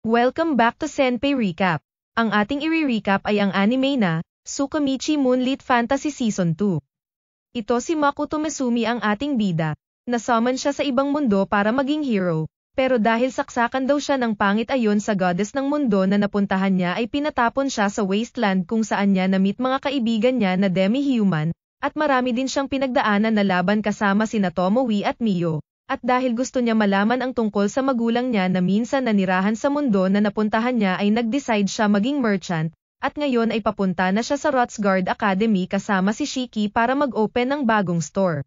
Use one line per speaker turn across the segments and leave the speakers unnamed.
Welcome back to Senpai Recap. Ang ating i-recap ay ang anime na Tsukamichi Moonlit Fantasy Season 2. Ito si Makoto Mesumi ang ating bida. Nasummon siya sa ibang mundo para maging hero, pero dahil saksakan daw siya ng pangit ayon sa goddess ng mundo na napuntahan niya ay pinatapon siya sa wasteland kung saan niya na-meet mga kaibigan niya na demi-human, at marami din siyang pinagdaanan na laban kasama sina Tomoe at Mio at dahil gusto niya malaman ang tungkol sa magulang niya na minsan nanirahan sa mundo na napuntahan niya ay nag-decide siya maging merchant, at ngayon ay papunta na siya sa Rotsguard Academy kasama si Shiki para mag-open ng bagong store.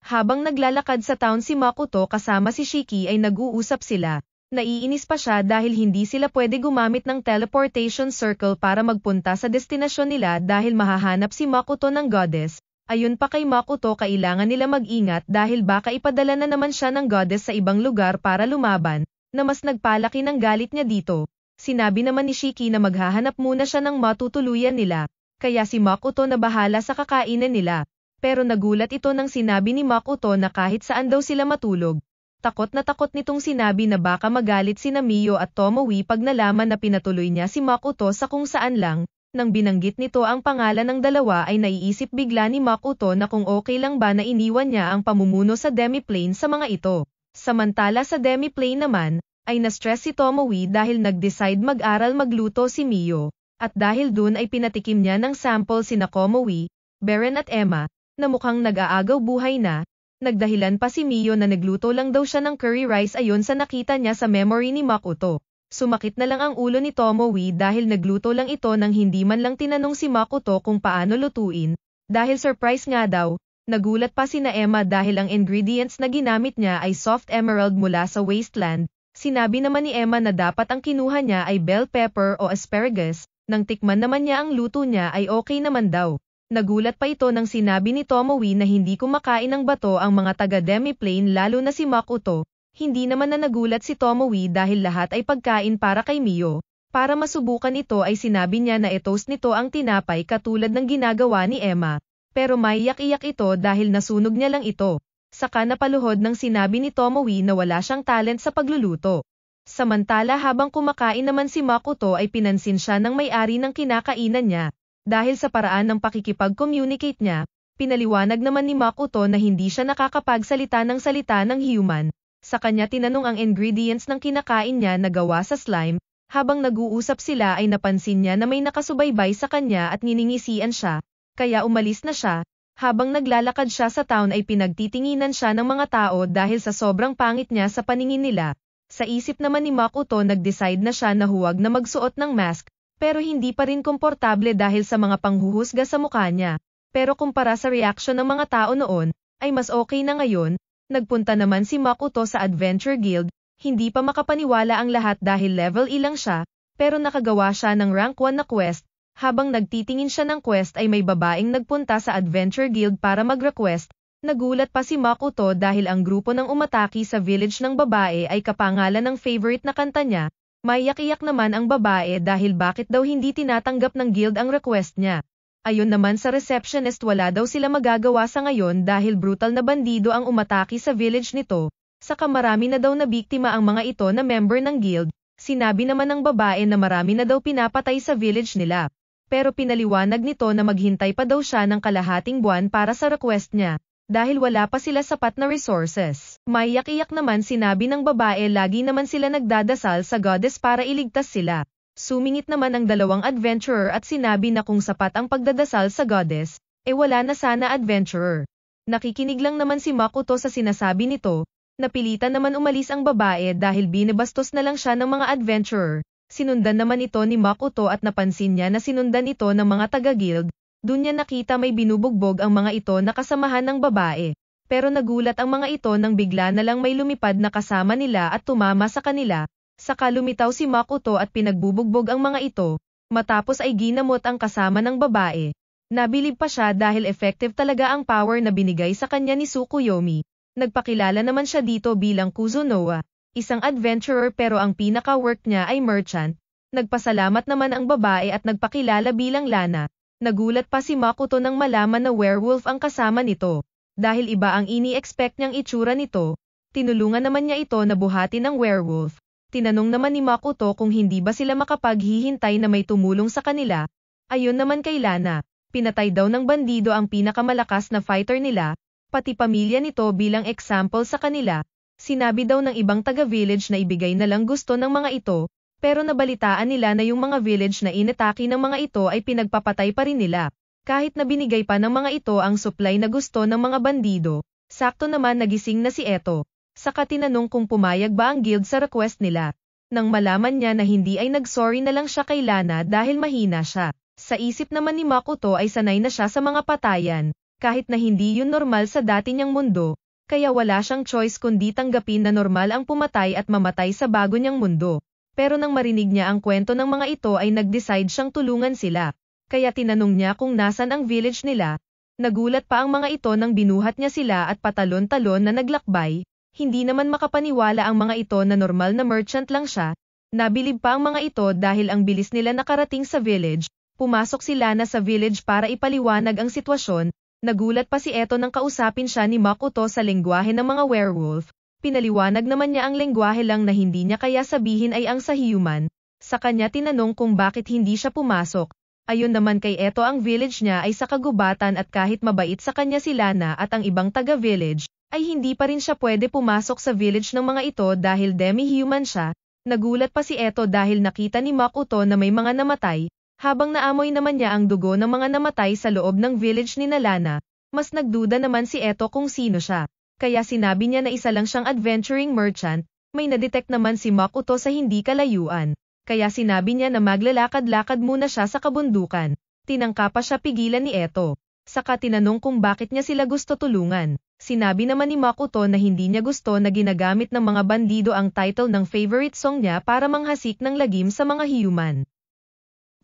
Habang naglalakad sa town si Makuto kasama si Shiki ay nag-uusap sila. Naiinis pa siya dahil hindi sila pwede gumamit ng teleportation circle para magpunta sa destinasyon nila dahil mahahanap si Makuto ng goddess, Ayun pa kay Makuto kailangan nila mag-ingat dahil baka ipadala na naman siya ng goddess sa ibang lugar para lumaban, na mas nagpalaki ng galit niya dito. Sinabi naman ni Shiki na maghahanap muna siya ng matutuluyan nila, kaya si Makuto na bahala sa kakainan nila. Pero nagulat ito nang sinabi ni Makuto na kahit saan daw sila matulog. Takot na takot nitong sinabi na baka magalit si Namiyo at Tomoe pag nalaman na pinatuloy niya si Makuto sa kung saan lang, nang binanggit nito ang pangalan ng dalawa ay naiisip bigla ni Makuto na kung okay lang ba na iniwan niya ang pamumuno sa demiplane sa mga ito. Samantala sa demiplane naman, ay na-stress si Tomoe dahil nag-decide mag-aral magluto si Mio, at dahil dun ay pinatikim niya ng sample si Nakomoe, Beren at Emma, na mukhang nag-aagaw buhay na, nagdahilan pa si Mio na nagluto lang daw siya ng curry rice ayon sa nakita niya sa memory ni Makuto. Sumakit na lang ang ulo ni Tomoe dahil nagluto lang ito nang hindi man lang tinanong si Makoto kung paano lutuin, dahil surprise nga daw, nagulat pa si na Emma dahil ang ingredients na ginamit niya ay soft emerald mula sa wasteland, sinabi naman ni Emma na dapat ang kinuha niya ay bell pepper o asparagus, nang tikman naman niya ang luto niya ay okay naman daw. Nagulat pa ito nang sinabi ni Tomoe na hindi kumakain ng bato ang mga taga-demiplane lalo na si Makoto, hindi naman na nagulat si Tomoe dahil lahat ay pagkain para kay Mio. Para masubukan ito ay sinabi niya na etoast nito ang tinapay katulad ng ginagawa ni Emma. Pero maiyak-iyak ito dahil nasunog niya lang ito. Saka napaluhod ng sinabi ni Tomoe na wala siyang talent sa pagluluto. Samantala habang kumakain naman si Makuto ay pinansin siya ng may-ari ng kinakainan niya. Dahil sa paraan ng pakikipag-communicate niya, pinaliwanag naman ni Makuto na hindi siya nakakapagsalita ng salita ng human, sa kanya tinanong ang ingredients ng kinakain niya na gawa sa slime, habang nag-uusap sila ay napansin niya na may nakasubaybay sa kanya at niningisian siya, kaya umalis na siya, habang naglalakad siya sa town ay pinagtitinginan siya ng mga tao dahil sa sobrang pangit niya sa paningin nila. Sa isip naman ni Makoto nag-decide na siya na huwag na magsuot ng mask, pero hindi pa rin komportable dahil sa mga panghuhusga sa mukha niya. Pero kumpara sa reaction ng mga tao noon, ay mas okay na ngayon, nagpunta naman si Makoto sa Adventure Guild, hindi pa makapaniwala ang lahat dahil level ilang siya, pero nakagawa siya ng rank 1 na quest, habang nagtitingin siya ng quest ay may babaeng nagpunta sa Adventure Guild para mag-request, nagulat pa si Makoto dahil ang grupo ng umataki sa village ng babae ay kapangalan ng favorite na kanta niya, Maiyak-iyak naman ang babae dahil bakit daw hindi tinatanggap ng guild ang request niya. Ayon naman sa receptionist wala daw sila magagawa sa ngayon dahil brutal na bandido ang umataki sa village nito, Sa kamarami na daw na biktima ang mga ito na member ng guild, sinabi naman ng babae na marami na daw pinapatay sa village nila. Pero pinaliwanag nito na maghintay pa daw siya ng kalahating buwan para sa request niya, dahil wala pa sila sapat na resources. Mayak-iyak naman sinabi ng babae lagi naman sila nagdadasal sa goddess para iligtas sila. Sumingit naman ang dalawang adventurer at sinabi na kung sapat ang pagdadasal sa goddess, e eh wala na sana adventurer. Nakikinig lang naman si Makoto sa sinasabi nito, napilitan naman umalis ang babae dahil binabastos na lang siya ng mga adventurer. Sinundan naman ito ni Makoto at napansin niya na sinundan ito ng mga taga-guild, dun niya nakita may binubugbog ang mga ito na kasamahan ng babae. Pero nagulat ang mga ito nang bigla na lang may lumipad na kasama nila at tumama sa kanila, Saka lumitaw si Makuto at pinagbubugbog ang mga ito, matapos ay ginamot ang kasama ng babae. Nabilib pa siya dahil effective talaga ang power na binigay sa kanya ni Sukuyomi. Nagpakilala naman siya dito bilang Kuzunoa, isang adventurer pero ang pinaka-work niya ay merchant. Nagpasalamat naman ang babae at nagpakilala bilang Lana. Nagulat pa si Makuto nang malaman na werewolf ang kasama nito. Dahil iba ang ini-expect niyang itsura nito, tinulungan naman niya ito na buhati ng werewolf. Tinanong naman ni Makoto kung hindi ba sila makapaghihintay na may tumulong sa kanila. Ayon naman kay Lana, pinatay daw ng bandido ang pinakamalakas na fighter nila, pati pamilya nito bilang example sa kanila. Sinabi daw ng ibang taga-village na ibigay na lang gusto ng mga ito, pero nabalitaan nila na yung mga village na inataki ng mga ito ay pinagpapatay pa rin nila. Kahit na binigay pa ng mga ito ang supply na gusto ng mga bandido, sakto naman nagising na si Eto saka tinanong kung pumayag ba ang guild sa request nila. Nang malaman niya na hindi ay nagsorry na lang siya kay Lana dahil mahina siya. Sa isip naman ni Makoto ay sanay na siya sa mga patayan, kahit na hindi yun normal sa dati niyang mundo, kaya wala siyang choice kundi tanggapin na normal ang pumatay at mamatay sa bago niyang mundo. Pero nang marinig niya ang kwento ng mga ito ay nag-decide siyang tulungan sila. Kaya tinanong niya kung nasan ang village nila. Nagulat pa ang mga ito nang binuhat niya sila at patalon-talon na naglakbay, hindi naman makapaniwala ang mga ito na normal na merchant lang siya, nabilib pa ang mga ito dahil ang bilis nila nakarating sa village, pumasok sila na sa village para ipaliwanag ang sitwasyon, nagulat pa si Eto nang kausapin siya ni Makoto sa lengguwahe ng mga werewolf, pinaliwanag naman niya ang lengguwahe lang na hindi niya kaya sabihin ay ang sa human, sa kanya tinanong kung bakit hindi siya pumasok, ayon naman kay Eto ang village niya ay sa kagubatan at kahit mabait sa kanya si Lana at ang ibang taga-village, ay hindi pa rin siya pwede pumasok sa village ng mga ito dahil demi-human siya, nagulat pa si Eto dahil nakita ni Makoto na may mga namatay, habang naamoy naman niya ang dugo ng mga namatay sa loob ng village ni Nalana, mas nagduda naman si Eto kung sino siya, kaya sinabi niya na isa lang siyang adventuring merchant, may nadetect naman si Makoto sa hindi kalayuan, kaya sinabi niya na maglalakad-lakad muna siya sa kabundukan, tinangka pa siya pigilan ni Eto, saka tinanong kung bakit niya sila gusto tulungan. Sinabi naman ni Makuto na hindi niya gusto na ginagamit ng mga bandido ang title ng favorite song niya para manghasik ng lagim sa mga human.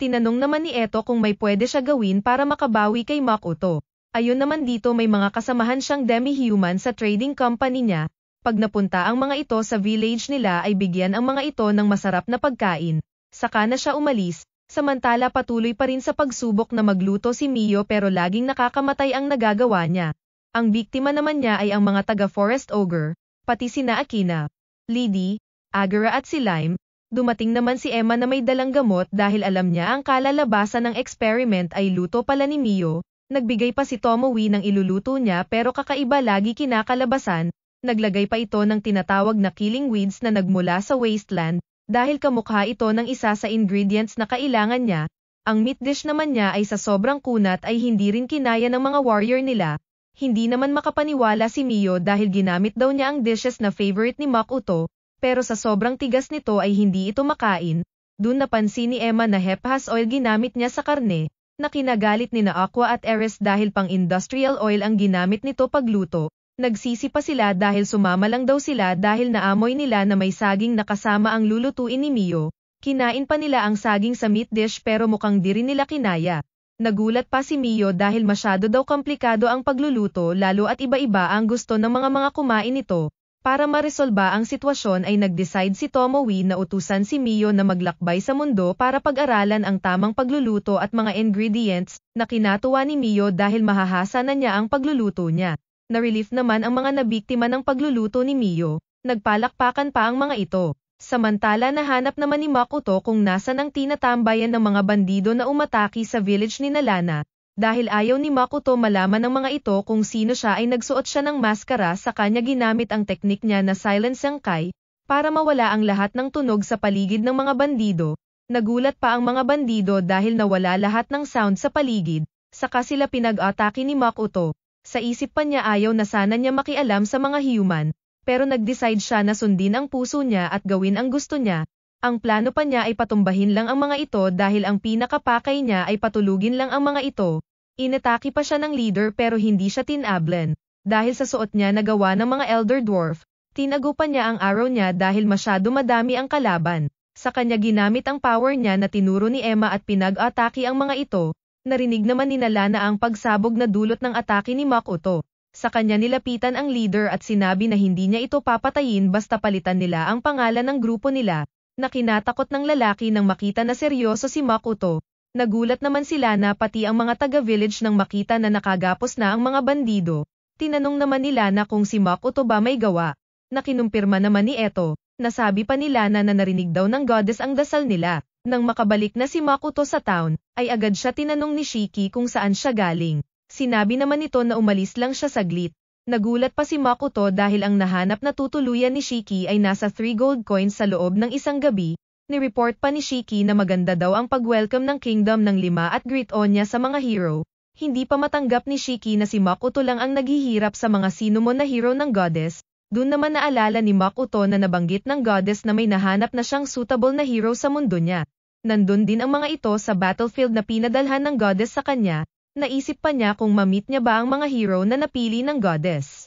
Tinanong naman ni Eto kung may pwede siya gawin para makabawi kay Makuto. Ayun naman dito may mga kasamahan siyang demi-human sa trading company niya. Pag napunta ang mga ito sa village nila ay bigyan ang mga ito ng masarap na pagkain. Saka na siya umalis, samantala patuloy pa rin sa pagsubok na magluto si Mio pero laging nakakamatay ang nagagawa niya. Ang biktima naman niya ay ang mga taga Forest Ogre, pati sina Akina, Lidi, Agara at si Lime, Dumating naman si Emma na may dalang gamot dahil alam niya ang kalalabasan ng experiment ay luto pala ni Mio. Nagbigay pa si Tomowi ng iluluto niya pero kakaiba lagi kinakalabasan. Naglagay pa ito ng tinatawag na killing weeds na nagmula sa wasteland dahil kamukha ito ng isa sa ingredients na kailangan niya. Ang meat dish naman niya ay sa sobrang kunat ay hindi rin kinaya ng mga warrior nila. Hindi naman makapaniwala si Mio dahil ginamit daw niya ang dishes na favorite ni Mac Uto, pero sa sobrang tigas nito ay hindi ito makain. Doon napansin ni Emma na hephas oil ginamit niya sa karne, na kinagalit ni na Aqua at Eris dahil pang industrial oil ang ginamit nito pagluto. Nagsisi pa sila dahil sumama lang daw sila dahil naamoy nila na may saging nakasama ang lulutuin ni Mio. Kinain pa nila ang saging sa meat dish pero mukhang di rin nila kinaya. Nagulat pa si Mio dahil masyado daw komplikado ang pagluluto lalo at iba-iba ang gusto ng mga mga kumain nito. Para maresolba ang sitwasyon ay nag-decide si Tomowi na utusan si Mio na maglakbay sa mundo para pag-aralan ang tamang pagluluto at mga ingredients na kinatuwa ni Mio dahil mahahasa na niya ang pagluluto niya. Na-relief naman ang mga nabiktima ng pagluluto ni Mio, nagpalakpakan pa ang mga ito. Samantala nahanap naman ni Makuto kung nasan ang tinatambayan ng mga bandido na umataki sa village ni Nalana, dahil ayaw ni Makuto malaman ng mga ito kung sino siya ay nagsuot siya ng maskara sa kanya ginamit ang teknik niya na Silent Sangkai, para mawala ang lahat ng tunog sa paligid ng mga bandido. Nagulat pa ang mga bandido dahil nawala lahat ng sound sa paligid, saka sila pinag-atake ni Makuto. Sa isip pa niya ayaw na sana niya makialam sa mga human, pero nag-decide siya na sundin ang puso niya at gawin ang gusto niya. Ang plano pa niya ay patumbahin lang ang mga ito dahil ang pinakapakay niya ay patulugin lang ang mga ito. Inataki pa siya ng leader pero hindi siya tinablen. Dahil sa suot niya na gawa ng mga Elder Dwarf, tinago pa niya ang arrow niya dahil masyado madami ang kalaban. Sa kanya ginamit ang power niya na tinuro ni Emma at pinag-atake ang mga ito. Narinig naman ni Nalana ang pagsabog na dulot ng atake ni Makoto sa kanya nilapitan ang leader at sinabi na hindi niya ito papatayin basta palitan nila ang pangalan ng grupo nila, na kinatakot ng lalaki nang makita na seryoso si Makuto. Nagulat naman sila na pati ang mga taga-village nang makita na nakagapos na ang mga bandido. Tinanong naman nila na kung si Makuto ba may gawa. Nakinumpirma naman ni Eto. Nasabi pa nila na narinig daw ng goddess ang dasal nila. Nang makabalik na si Makuto sa town, ay agad siya tinanong ni Shiki kung saan siya galing. Sinabi naman nito na umalis lang siya saglit. Nagulat pa si Makoto dahil ang nahanap na tutuluyan ni Shiki ay nasa 3 gold coins sa loob ng isang gabi, Ni-report pa ni Shiki na maganda daw ang pag-welcome ng Kingdom ng Lima at great onya sa mga hero. Hindi pa matanggap ni Shiki na si Makoto lang ang naghihirap sa mga sino mo na hero ng goddess, Doon naman naalala ni Makoto na nabanggit ng goddess na may nahanap na siyang suitable na hero sa mundo niya. Nandun din ang mga ito sa battlefield na pinadalhan ng goddess sa kanya, naisip pa niya kung mamit niya ba ang mga hero na napili ng goddess.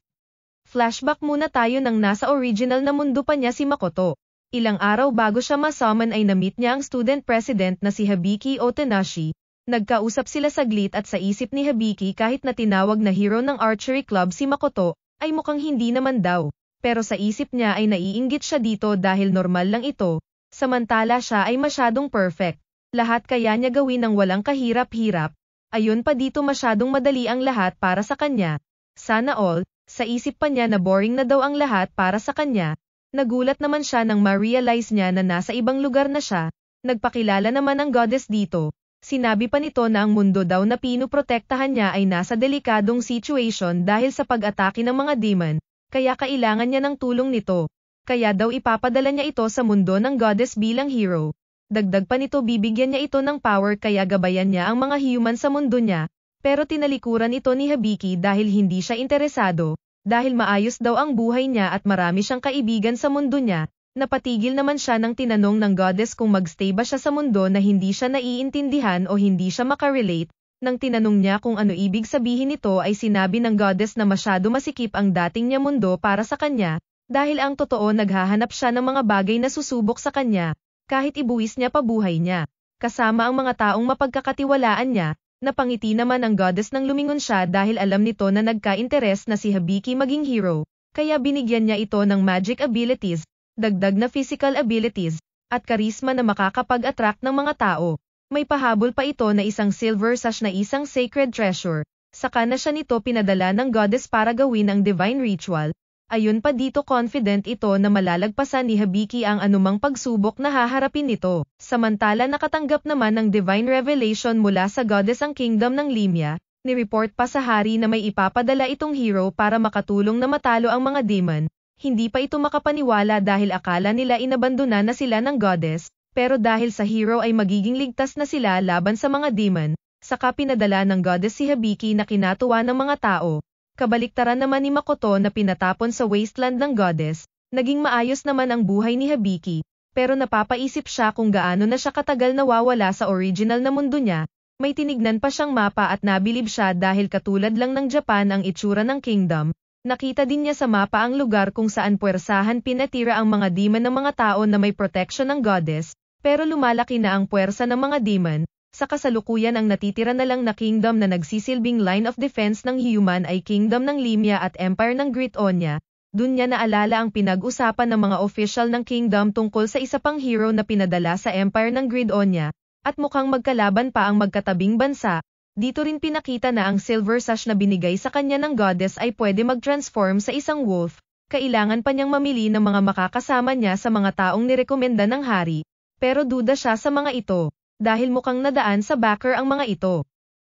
Flashback muna tayo ng nasa original na mundo pa niya si Makoto. Ilang araw bago siya masaman ay namit niya ang student president na si Habiki Otenashi. Nagkausap sila saglit at sa isip ni Habiki kahit na tinawag na hero ng archery club si Makoto, ay mukhang hindi naman daw. Pero sa isip niya ay naiinggit siya dito dahil normal lang ito, samantala siya ay masyadong perfect. Lahat kaya niya gawin ng walang kahirap-hirap, Ayun pa dito masyadong madali ang lahat para sa kanya. Sana all, sa isip pa niya na boring na daw ang lahat para sa kanya. Nagulat naman siya nang ma-realize niya na nasa ibang lugar na siya. Nagpakilala naman ang goddess dito. Sinabi pa nito na ang mundo daw na pinoprotektahan niya ay nasa delikadong situation dahil sa pag-atake ng mga demon, kaya kailangan niya ng tulong nito. Kaya daw ipapadala niya ito sa mundo ng goddess bilang hero. Dagdag pa nito bibigyan niya ito ng power kaya gabayan niya ang mga human sa mundo niya, pero tinalikuran ito ni Habiki dahil hindi siya interesado, dahil maayos daw ang buhay niya at marami siyang kaibigan sa mundo niya, napatigil naman siya ng tinanong ng goddess kung magstay ba siya sa mundo na hindi siya naiintindihan o hindi siya makarelate, nang tinanong niya kung ano ibig sabihin nito ay sinabi ng goddess na masyado masikip ang dating niya mundo para sa kanya, dahil ang totoo naghahanap siya ng mga bagay na susubok sa kanya, kahit ibuwis niya pabuhay niya. Kasama ang mga taong mapagkakatiwalaan niya, napangiti naman ang goddess nang lumingon siya dahil alam nito na nagka-interes na si Habiki maging hero, kaya binigyan niya ito ng magic abilities, dagdag na physical abilities, at karisma na makakapag-attract ng mga tao. May pahabol pa ito na isang silver sash na isang sacred treasure. Saka na siya nito pinadala ng goddess para gawin ang divine ritual, Ayun pa dito confident ito na malalagpasan ni Habiki ang anumang pagsubok na haharapin nito. Samantala nakatanggap naman ng divine revelation mula sa goddess ang kingdom ng Limya, ni-report pa sa hari na may ipapadala itong hero para makatulong na matalo ang mga demon. Hindi pa ito makapaniwala dahil akala nila inabandona na sila ng goddess, pero dahil sa hero ay magiging ligtas na sila laban sa mga demon, saka pinadala ng goddess si Habiki na kinatuwa ng mga tao kabaliktaran naman ni Makoto na pinatapon sa wasteland ng goddess, naging maayos naman ang buhay ni Habiki, pero napapaisip siya kung gaano na siya katagal nawawala sa original na mundo niya, may tinignan pa siyang mapa at nabilib siya dahil katulad lang ng Japan ang itsura ng kingdom, Nakita din niya sa mapa ang lugar kung saan puwersahan pinatira ang mga demon ng mga tao na may protection ng goddess, pero lumalaki na ang puwersa ng mga demon, sa kasalukuyan ang natitira na lang na kingdom na nagsisilbing line of defense ng Human ay kingdom ng Limya at empire ng Great Onya, dun niya naalala ang pinag-usapan ng mga official ng kingdom tungkol sa isa pang hero na pinadala sa empire ng Great Onya, at mukhang magkalaban pa ang magkatabing bansa, dito rin pinakita na ang silver sash na binigay sa kanya ng goddess ay pwede mag-transform sa isang wolf, kailangan pa niyang mamili ng mga makakasama niya sa mga taong nirekomenda ng hari, pero duda siya sa mga ito dahil mukhang nadaan sa backer ang mga ito.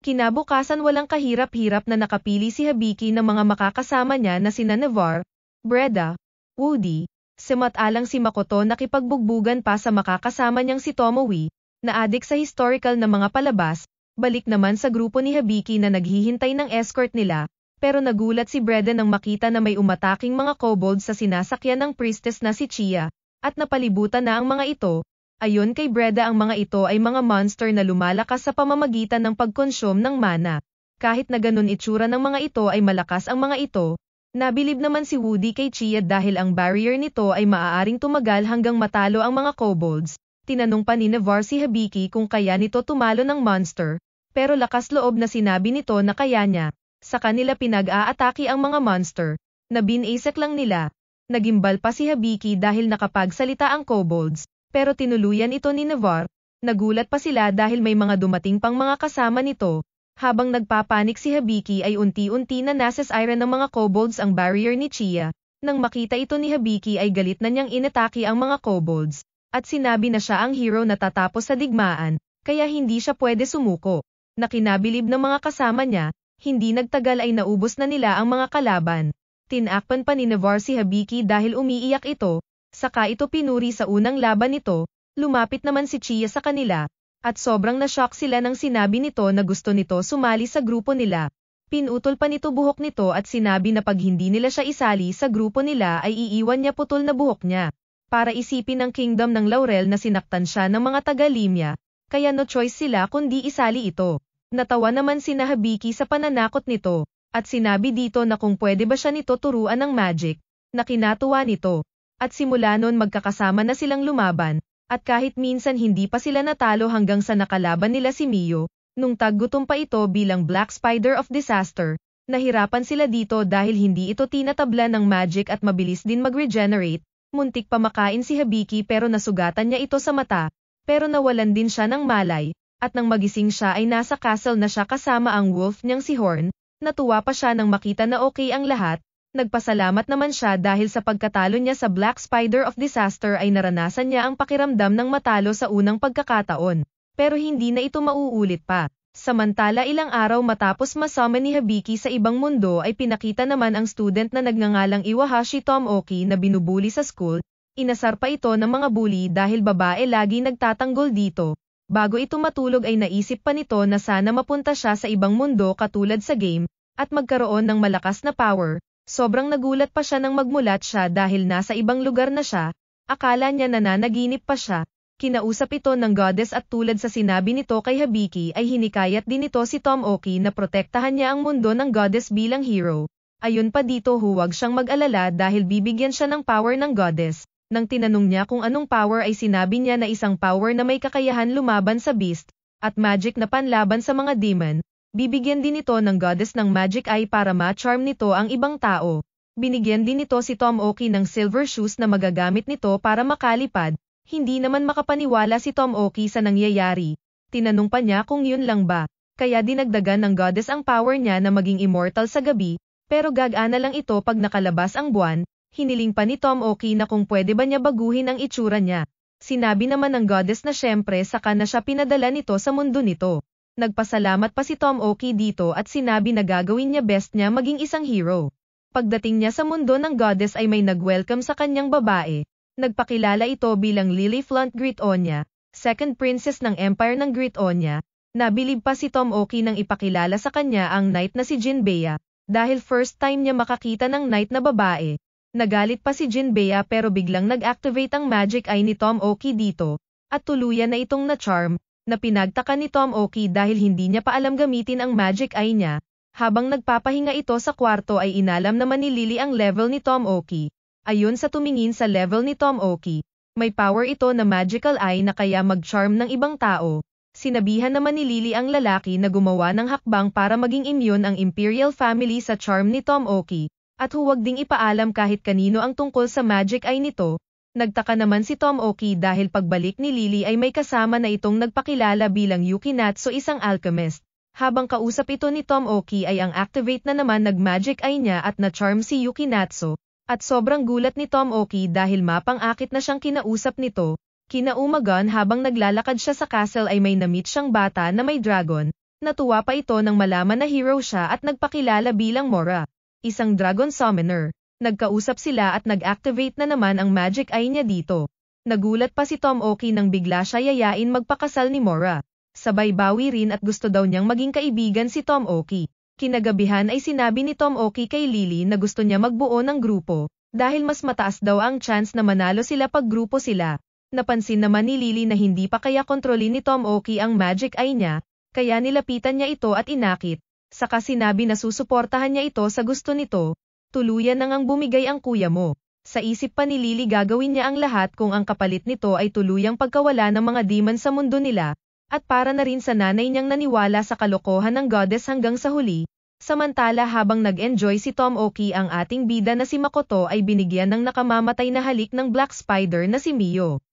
Kinabukasan walang kahirap-hirap na nakapili si Habiki ng mga makakasama niya na sina Navar, Breda, Woody, semat-alang si Makoto nakipagbugbugan pa sa makakasama niyang si Tomowi, na adik sa historical na mga palabas, balik naman sa grupo ni Habiki na naghihintay ng escort nila, pero nagulat si Breda nang makita na may umataking mga kobold sa sinasakyan ng priestess na si Chia, at napalibutan na ang mga ito, Ayon kay Breda ang mga ito ay mga monster na lumalakas sa pamamagitan ng pagkonsyom ng mana. Kahit na ganun itsura ng mga ito ay malakas ang mga ito, nabilib naman si Woody kay Chia dahil ang barrier nito ay maaaring tumagal hanggang matalo ang mga kobolds. Tinanong pa ni Navar si Habiki kung kaya nito tumalo ng monster, pero lakas loob na sinabi nito na kaya niya. Sa kanila pinag-aatake ang mga monster, na binasak lang nila. Nagimbal pa si Habiki dahil nakapagsalita ang kobolds pero tinuluyan ito ni Navarre. Nagulat pa sila dahil may mga dumating pang mga kasama nito. Habang nagpapanik si Habiki ay unti-unti na nasasairan ng mga kobolds ang barrier ni Chia. Nang makita ito ni Habiki ay galit na niyang inatake ang mga kobolds, at sinabi na siya ang hero na tatapos sa digmaan, kaya hindi siya pwede sumuko. Nakinabilib ng mga kasama niya, hindi nagtagal ay naubos na nila ang mga kalaban. Tinakpan pa ni Navar si Habiki dahil umiiyak ito, Saka ito pinuri sa unang laban nito, lumapit naman si Chia sa kanila, at sobrang nashock sila nang sinabi nito na gusto nito sumali sa grupo nila. Pinutol pa nito buhok nito at sinabi na pag hindi nila siya isali sa grupo nila ay iiwan niya putol na buhok niya. Para isipin ng kingdom ng Laurel na sinaktan siya ng mga taga-Limya, kaya no choice sila kundi isali ito. Natawa naman si Nahabiki sa pananakot nito, at sinabi dito na kung pwede ba siya nito turuan ng magic, na kinatuwa nito at simula noon magkakasama na silang lumaban, at kahit minsan hindi pa sila natalo hanggang sa nakalaban nila si Mio, nung taggutom pa ito bilang Black Spider of Disaster, nahirapan sila dito dahil hindi ito tinatabla ng magic at mabilis din mag-regenerate, muntik pa makain si Habiki pero nasugatan niya ito sa mata, pero nawalan din siya ng malay, at nang magising siya ay nasa castle na siya kasama ang wolf niyang si Horn, natuwa pa siya nang makita na okay ang lahat, nagpasalamat naman siya dahil sa pagkatalo niya sa Black Spider of Disaster ay naranasan niya ang pakiramdam ng matalo sa unang pagkakataon. Pero hindi na ito mauulit pa. Samantala ilang araw matapos masama ni Habiki sa ibang mundo ay pinakita naman ang student na nagngangalang Iwahashi Tomoki na binubuli sa school, inasar pa ito ng mga bully dahil babae lagi nagtatanggol dito. Bago ito matulog ay naisip pa nito na sana mapunta siya sa ibang mundo katulad sa game, at magkaroon ng malakas na power, Sobrang nagulat pa siya nang magmulat siya dahil nasa ibang lugar na siya, akala niya nananaginip pa siya, kinausap ito ng goddess at tulad sa sinabi nito kay Habiki ay hinikayat din ito si Tom Oki na protektahan niya ang mundo ng goddess bilang hero. Ayun pa dito huwag siyang mag-alala dahil bibigyan siya ng power ng goddess. Nang tinanong niya kung anong power ay sinabi niya na isang power na may kakayahan lumaban sa beast, at magic na panlaban sa mga demon, Bibigyan din ito ng goddess ng magic eye para ma-charm nito ang ibang tao. Binigyan din ito si Tom Oki ng silver shoes na magagamit nito para makalipad. Hindi naman makapaniwala si Tom Oki sa nangyayari. Tinanong pa niya kung yun lang ba. Kaya dinagdagan ng goddess ang power niya na maging immortal sa gabi, pero gagana lang ito pag nakalabas ang buwan, hiniling pa ni Tom Oki na kung pwede ba niya baguhin ang itsura niya. Sinabi naman ng goddess na syempre saka na siya pinadala nito sa mundo nito. Nagpasalamat pa si Tom Oki dito at sinabi na gagawin niya best niya maging isang hero. Pagdating niya sa mundo ng goddess ay may nag-welcome sa kanyang babae. Nagpakilala ito bilang Lily Flunt Great Onya, second princess ng Empire ng Great Onya. Nabilib pa si Tom Oki nang ipakilala sa kanya ang knight na si Jinbeya, dahil first time niya makakita ng knight na babae. Nagalit pa si Jinbeya pero biglang nag-activate ang magic eye ni Tom Oki dito, at tuluyan na itong na-charm, na pinagtaka ni Tom Oki dahil hindi niya pa alam gamitin ang magic eye niya. Habang nagpapahinga ito sa kwarto ay inalam naman ni Lily ang level ni Tom Oki. Ayon sa tumingin sa level ni Tom Oki, may power ito na magical eye na kaya mag-charm ng ibang tao. Sinabihan naman ni Lily ang lalaki na gumawa ng hakbang para maging immune ang Imperial family sa charm ni Tom Oki. At huwag ding ipaalam kahit kanino ang tungkol sa magic eye nito, Nagtaka naman si Tom Oki dahil pagbalik ni Lily ay may kasama na itong nagpakilala bilang Yuki Natsu isang alchemist. Habang kausap ito ni Tom Oki ay ang activate na naman nag-magic eye niya at na-charm si Yuki Natsu. At sobrang gulat ni Tom Oki dahil mapang-akit na siyang kinausap nito. Kinaumagan habang naglalakad siya sa castle ay may na-meet siyang bata na may dragon. Natuwa pa ito nang malaman na hero siya at nagpakilala bilang Mora, isang dragon summoner. Nagkausap sila at nag-activate na naman ang magic eye niya dito. Nagulat pa si Tom Oki nang bigla siya yayain magpakasal ni Mora. Sabay bawi rin at gusto daw niyang maging kaibigan si Tom Oki. Kinagabihan ay sinabi ni Tom Oki kay Lily na gusto niya magbuo ng grupo, dahil mas mataas daw ang chance na manalo sila pag grupo sila. Napansin naman ni Lily na hindi pa kaya kontrolin ni Tom Oki ang magic eye niya, kaya nilapitan niya ito at inakit. Saka sinabi na susuportahan niya ito sa gusto nito, tuluyan na ngang bumigay ang kuya mo. Sa isip pa ni Lily gagawin niya ang lahat kung ang kapalit nito ay tuluyang pagkawala ng mga demon sa mundo nila, at para na rin sa nanay niyang naniwala sa kalokohan ng goddess hanggang sa huli, Samantala habang nag-enjoy si Tom Oki ang ating bida na si Makoto ay binigyan ng nakamamatay na halik ng Black Spider na si Mio.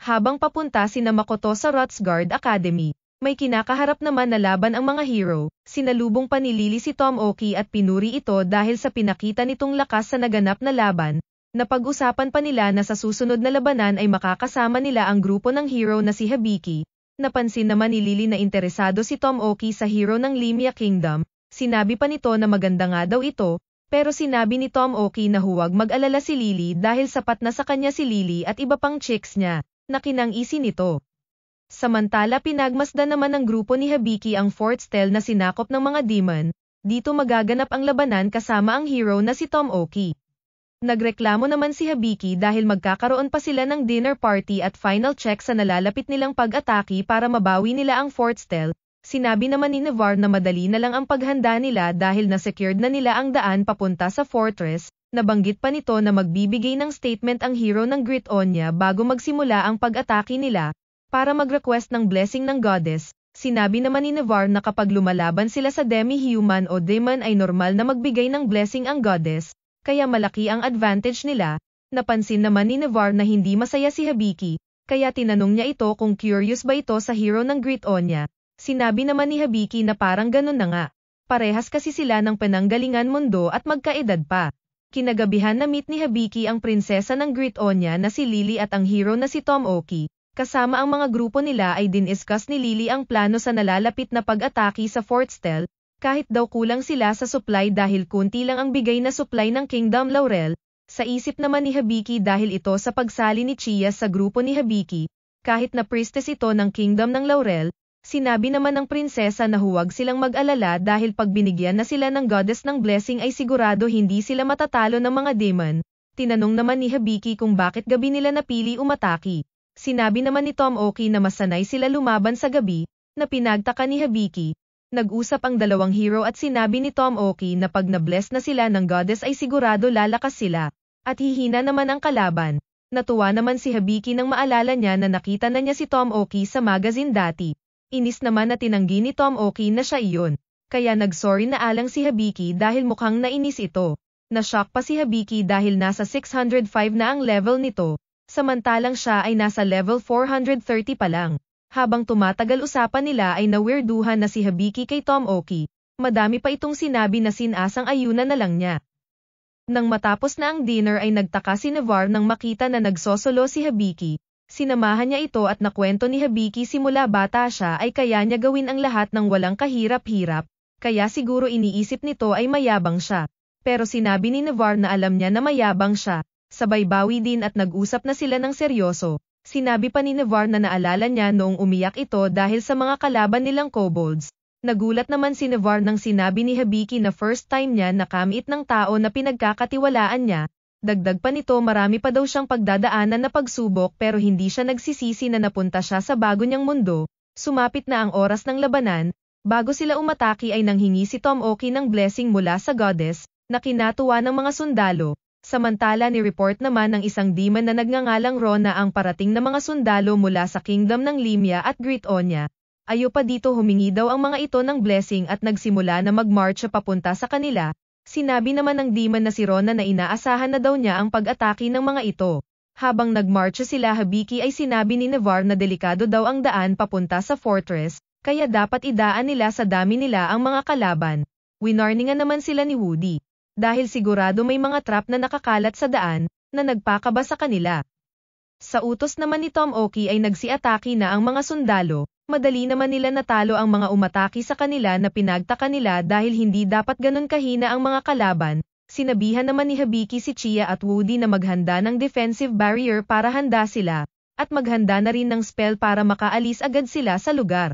Habang papunta si Makoto sa Rotsguard Academy, may kinakaharap naman na laban ang mga hero, sinalubong panilili si Tom Oki at pinuri ito dahil sa pinakita nitong lakas sa naganap na laban, napag-usapan pa nila na sa susunod na labanan ay makakasama nila ang grupo ng hero na si Habiki. Napansin naman ni Lily na interesado si Tom Oki sa hero ng Limia Kingdom, sinabi pa nito na maganda nga daw ito, pero sinabi ni Tom Oki na huwag mag-alala si Lily dahil sapat na sa kanya si Lily at iba pang chicks niya, nakinangisi nito. Samantala pinagmasdan naman ng grupo ni Habiki ang Fort Stell na sinakop ng mga demon, dito magaganap ang labanan kasama ang hero na si Tom Oki. Nagreklamo naman si Habiki dahil magkakaroon pa sila ng dinner party at final check sa nalalapit nilang pag-ataki para mabawi nila ang Fort Stell, sinabi naman ni Navar na madali na lang ang paghanda nila dahil na-secured na nila ang daan papunta sa fortress, nabanggit pa nito na magbibigay ng statement ang hero ng Grit Onya bago magsimula ang pag-atake nila, para mag-request ng blessing ng goddess, sinabi naman ni Nevar na kapag lumalaban sila sa demi-human o demon ay normal na magbigay ng blessing ang goddess, kaya malaki ang advantage nila. Napansin naman ni Nevar na hindi masaya si Habiki, kaya tinanong niya ito kung curious ba ito sa hero ng Great Onya. Sinabi naman ni Habiki na parang ganun na nga. Parehas kasi sila ng penanggalingan mundo at magkaedad pa. Kinagabihan na meet ni Habiki ang prinsesa ng Great Onya na si Lily at ang hero na si Tom Oki kasama ang mga grupo nila ay diniscuss ni Lily ang plano sa nalalapit na pag-atake sa Fortstel, kahit daw kulang sila sa supply dahil kunti lang ang bigay na supply ng Kingdom Laurel, sa isip naman ni Habiki dahil ito sa pagsali ni Chia sa grupo ni Habiki, kahit na priestess ito ng Kingdom ng Laurel, sinabi naman ng prinsesa na huwag silang mag-alala dahil pag binigyan na sila ng Goddess ng Blessing ay sigurado hindi sila matatalo ng mga demon, tinanong naman ni Habiki kung bakit gabi nila napili umataki. Sinabi naman ni Tom Oki na masanay sila lumaban sa gabi, na pinagtaka ni Habiki. Nag-usap ang dalawang hero at sinabi ni Tom Oki na pag nabless na sila ng goddess ay sigurado lalakas sila, at hihina naman ang kalaban. Natuwa naman si Habiki nang maalala niya na nakita na niya si Tom Oki sa magazine dati. Inis naman na tinanggi ni Tom Oki na siya iyon. Kaya nag-sorry na alang si Habiki dahil mukhang nainis ito. Nashock pa si Habiki dahil nasa 605 na ang level nito, samantalang siya ay nasa level 430 pa lang. Habang tumatagal usapan nila ay nawirduhan na si Habiki kay Tom Oki. Madami pa itong sinabi na sinasang ayuna na lang niya. Nang matapos na ang dinner ay nagtaka si Navar nang makita na nagsosolo si Habiki. Sinamahan niya ito at nakwento ni Habiki simula bata siya ay kaya niya gawin ang lahat ng walang kahirap-hirap, kaya siguro iniisip nito ay mayabang siya. Pero sinabi ni Navar na alam niya na mayabang siya, sabay bawi din at nag-usap na sila ng seryoso. Sinabi pa ni Navar na naalala niya noong umiyak ito dahil sa mga kalaban nilang kobolds. Nagulat naman si Navar nang sinabi ni Habiki na first time niya nakamit ng tao na pinagkakatiwalaan niya. Dagdag pa nito marami pa daw siyang pagdadaanan na pagsubok pero hindi siya nagsisisi na napunta siya sa bago niyang mundo. Sumapit na ang oras ng labanan, bago sila umataki ay nanghingi si Tom Oki ng blessing mula sa goddess, na kinatuwa ng mga sundalo. Samantala ni-report naman ng isang demon na nagngangalang Rona ang parating na mga sundalo mula sa kingdom ng Limya at Great Onya. Ayo pa dito humingi daw ang mga ito ng blessing at nagsimula na magmarcha papunta sa kanila. Sinabi naman ng demon na si Rona na inaasahan na daw niya ang pag-atake ng mga ito. Habang nagmarcha sila Habiki ay sinabi ni Navar na delikado daw ang daan papunta sa fortress, kaya dapat idaan nila sa dami nila ang mga kalaban. Winarningan naman sila ni Woody. Dahil sigurado may mga trap na nakakalat sa daan, na nagpakaba sa kanila. Sa utos naman ni Tom Oki ay nagsiataki na ang mga sundalo, madali naman nila natalo ang mga umataki sa kanila na pinagtaka nila dahil hindi dapat ganun kahina ang mga kalaban, sinabihan naman ni Habiki si Chia at Woody na maghanda ng defensive barrier para handa sila, at maghanda na rin ng spell para makaalis agad sila sa lugar.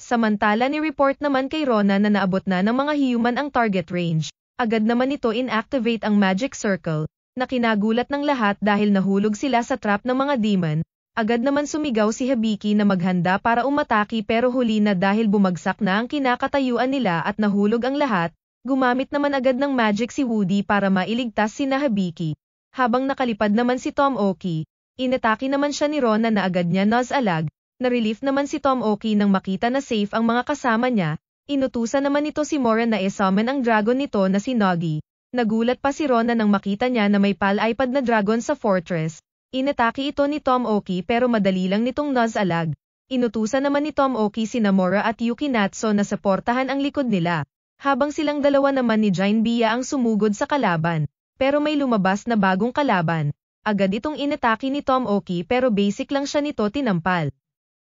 Samantala ni report naman kay Rona na naabot na ng mga human ang target range, Agad naman ito inactivate ang magic circle, na kinagulat ng lahat dahil nahulog sila sa trap ng mga demon, agad naman sumigaw si Habiki na maghanda para umataki pero huli na dahil bumagsak na ang kinakatayuan nila at nahulog ang lahat, gumamit naman agad ng magic si Woody para mailigtas si Habiki. Habang nakalipad naman si Tom Oki, inatake naman siya ni Ron na agad niya Noz na relief naman si Tom Oki nang makita na safe ang mga kasama niya, Inutusan naman ito si Mora na isummon ang dragon nito na si Nagi. Nagulat pa si Rona nang makita niya na may palaipad na dragon sa fortress. Inatake ito ni Tom Oki pero madali lang nitong nazalag. Inutusan naman ni Tom Oki si Namora at Yuki Natsu na suportahan ang likod nila. Habang silang dalawa naman ni Jine Bia ang sumugod sa kalaban. Pero may lumabas na bagong kalaban. Agad itong inatake ni Tom Oki pero basic lang siya nito tinampal.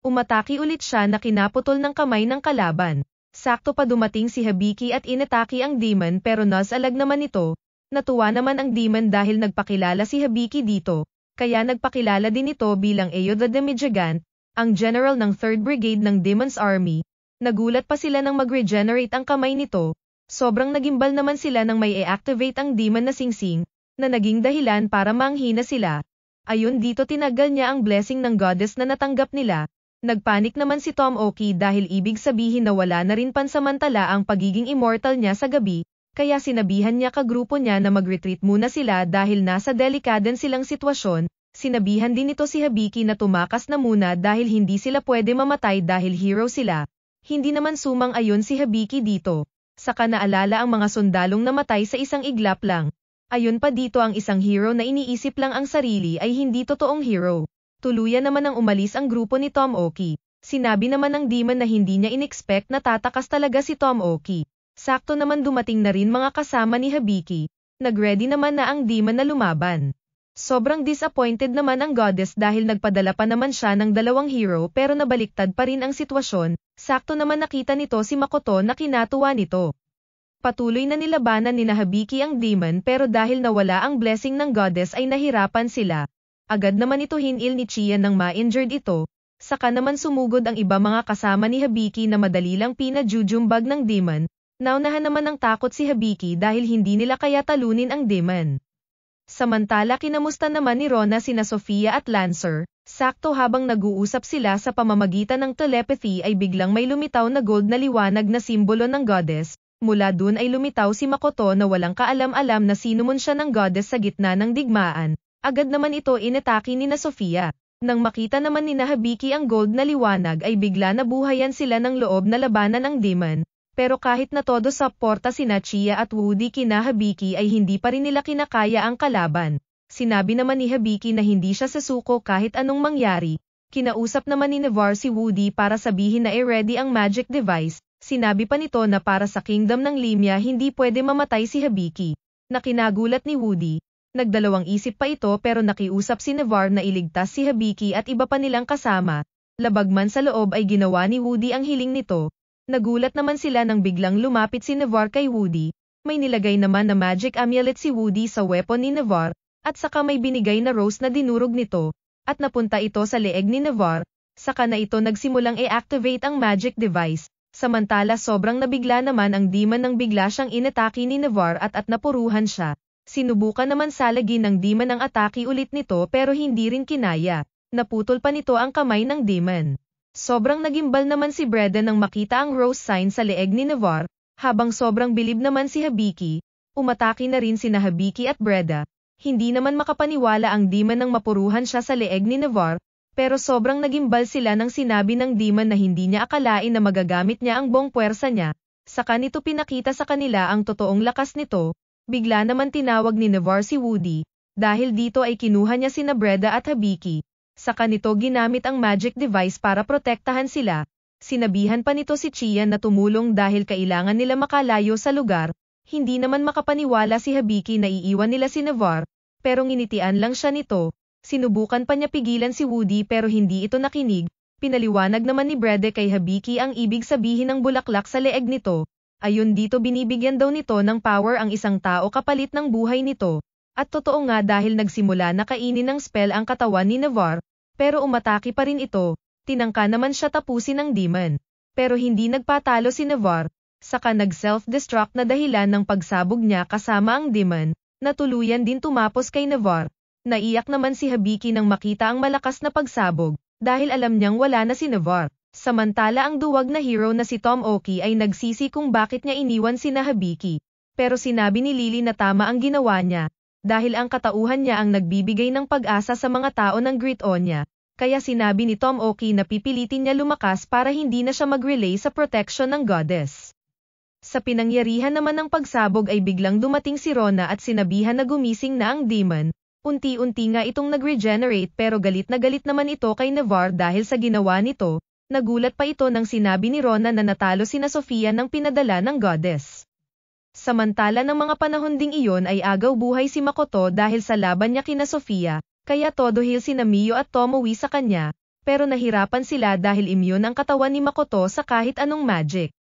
Umataki ulit siya na kinaputol ng kamay ng kalaban. Sakto pa dumating si Habiki at inataki ang demon pero nasalag naman ito. Natuwa naman ang demon dahil nagpakilala si Habiki dito, kaya nagpakilala din ito bilang Ayoda de Mijagan, ang general ng 3rd Brigade ng Demon's Army. Nagulat pa sila nang mag-regenerate ang kamay nito. Sobrang nagimbal naman sila nang may e-activate ang demon na singsing, na naging dahilan para manghina sila. Ayun dito tinagal niya ang blessing ng goddess na natanggap nila, Nagpanik naman si Tom Oki dahil ibig sabihin na wala na rin pansamantala ang pagiging immortal niya sa gabi, kaya sinabihan niya kagrupo niya na mag-retreat muna sila dahil nasa delikaden silang sitwasyon, sinabihan din nito si Habiki na tumakas na muna dahil hindi sila pwede mamatay dahil hero sila. Hindi naman sumang ayon si Habiki dito. Saka naalala ang mga sundalong namatay sa isang iglap lang. Ayon pa dito ang isang hero na iniisip lang ang sarili ay hindi totoong hero. Tuluyan naman ang umalis ang grupo ni Tom Oki. Sinabi naman ng Demon na hindi niya inexpect na tatakas talaga si Tom Oki. Sakto naman dumating na rin mga kasama ni Habiki. Nagready naman na ang Demon na lumaban. Sobrang disappointed naman ang goddess dahil nagpadala pa naman siya ng dalawang hero pero nabaliktad pa rin ang sitwasyon, sakto naman nakita nito si Makoto na kinatuwa nito. Patuloy na nilabanan ni Nahabiki ang demon pero dahil nawala ang blessing ng goddess ay nahirapan sila. Agad naman ito hinil ni Chia nang ma-injured ito, saka naman sumugod ang iba mga kasama ni Habiki na madali lang pinajujumbag ng demon, naunahan naman ang takot si Habiki dahil hindi nila kaya talunin ang demon. Samantala kinamusta naman ni Rona sina Sofia at Lancer, sakto habang nag-uusap sila sa pamamagitan ng telepathy ay biglang may lumitaw na gold na liwanag na simbolo ng goddess, mula dun ay lumitaw si Makoto na walang kaalam-alam na sinumon siya ng goddess sa gitna ng digmaan, Agad naman ito inatake ni na Sofia. Nang makita naman ni Nahabiki ang gold na liwanag ay bigla na nabuhayan sila ng loob na labanan ng demon. Pero kahit na todo suporta si Nachiya at Woody kinahabiki ay hindi pa rin nila kinakaya ang kalaban. Sinabi naman ni Habiki na hindi siya sasuko kahit anong mangyari. Kinausap naman ni Navar si Woody para sabihin na e-ready ang magic device. Sinabi pa nito na para sa kingdom ng Limya hindi pwede mamatay si Habiki. Nakinagulat ni Woody, Nagdalawang isip pa ito pero nakiusap si Navarre na iligtas si Habiki at iba pa nilang kasama. Labag man sa loob ay ginawa ni Woody ang hiling nito. Nagulat naman sila nang biglang lumapit si Navarre kay Woody. May nilagay naman na magic amulet si Woody sa weapon ni Navarre, at saka may binigay na rose na dinurog nito, at napunta ito sa leeg ni Navarre, saka na ito nagsimulang i-activate ang magic device. Samantala sobrang nabigla naman ang demon nang bigla siyang inatake ni Navarre at at napuruhan siya. Sinubukan naman salagi ng demon ang atake ulit nito pero hindi rin kinaya. Naputol pa nito ang kamay ng demon. Sobrang nagimbal naman si Breda nang makita ang rose sign sa leeg ni Navar, habang sobrang bilib naman si Habiki, umatake na rin si Habiki at Breda. Hindi naman makapaniwala ang demon nang mapuruhan siya sa leeg ni Navar, pero sobrang nagimbal sila nang sinabi ng demon na hindi niya akalain na magagamit niya ang buong puwersa niya, saka nito pinakita sa kanila ang totoong lakas nito, Bigla naman tinawag ni Navar si Woody, dahil dito ay kinuha niya sina Breda at Habiki. Saka nito ginamit ang magic device para protektahan sila. Sinabihan pa nito si Chian na tumulong dahil kailangan nila makalayo sa lugar. Hindi naman makapaniwala si Habiki na iiwan nila si Navar, pero nginitian lang siya nito. Sinubukan pa niya pigilan si Woody pero hindi ito nakinig. Pinaliwanag naman ni Brede kay Habiki ang ibig sabihin ng bulaklak sa leeg nito, Ayun dito binibigyan daw nito ng power ang isang tao kapalit ng buhay nito, at totoo nga dahil nagsimula nakainin ng spell ang katawan ni Navar, pero umataki pa rin ito, tinangka naman siya tapusin ng demon. Pero hindi nagpatalo si Navar, saka nag-self-destruct na dahilan ng pagsabog niya kasama ang demon, natuluyan din tumapos kay Navar. Naiyak naman si Habiki nang makita ang malakas na pagsabog, dahil alam niyang wala na si Navar. Samantala ang duwag na hero na si Tom Oki ay nagsisi kung bakit niya iniwan si Nahabiki. Pero sinabi ni Lily na tama ang ginawa niya, dahil ang katauhan niya ang nagbibigay ng pag-asa sa mga tao ng Great Onya. Kaya sinabi ni Tom Oki na pipilitin niya lumakas para hindi na siya mag-relay sa protection ng goddess. Sa pinangyarihan naman ng pagsabog ay biglang dumating si Rona at sinabihan na gumising na ang demon, Unti-unti nga itong nag-regenerate pero galit na galit naman ito kay Navar dahil sa ginawa nito, Nagulat pa ito nang sinabi ni Rona na natalo sina Sofia ng pinadala ng goddess. Samantala ng mga panahon ding iyon ay agaw buhay si Makoto dahil sa laban niya kina Sofia, kaya todohil si Namiyo at Tomoe sa kanya, pero nahirapan sila dahil immune ang katawan ni Makoto sa kahit anong magic.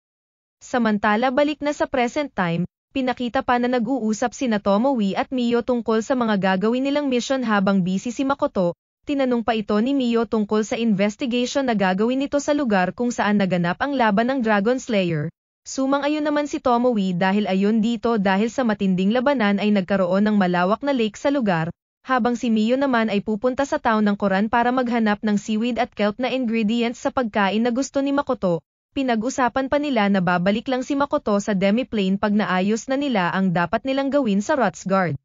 Samantala balik na sa present time, pinakita pa na nag-uusap si Tomoe at Mio tungkol sa mga gagawin nilang mission habang busy si Makoto, tinanong pa ito ni Mio tungkol sa investigation na gagawin nito sa lugar kung saan naganap ang laban ng Dragon Slayer. Sumang-ayon naman si Tomoe dahil ayon dito dahil sa matinding labanan ay nagkaroon ng malawak na lake sa lugar, habang si Mio naman ay pupunta sa town ng Koran para maghanap ng seaweed at kelp na ingredients sa pagkain na gusto ni Makoto. Pinag-usapan pa nila na babalik lang si Makoto sa demiplane pag naayos na nila ang dapat nilang gawin sa Rotsguard.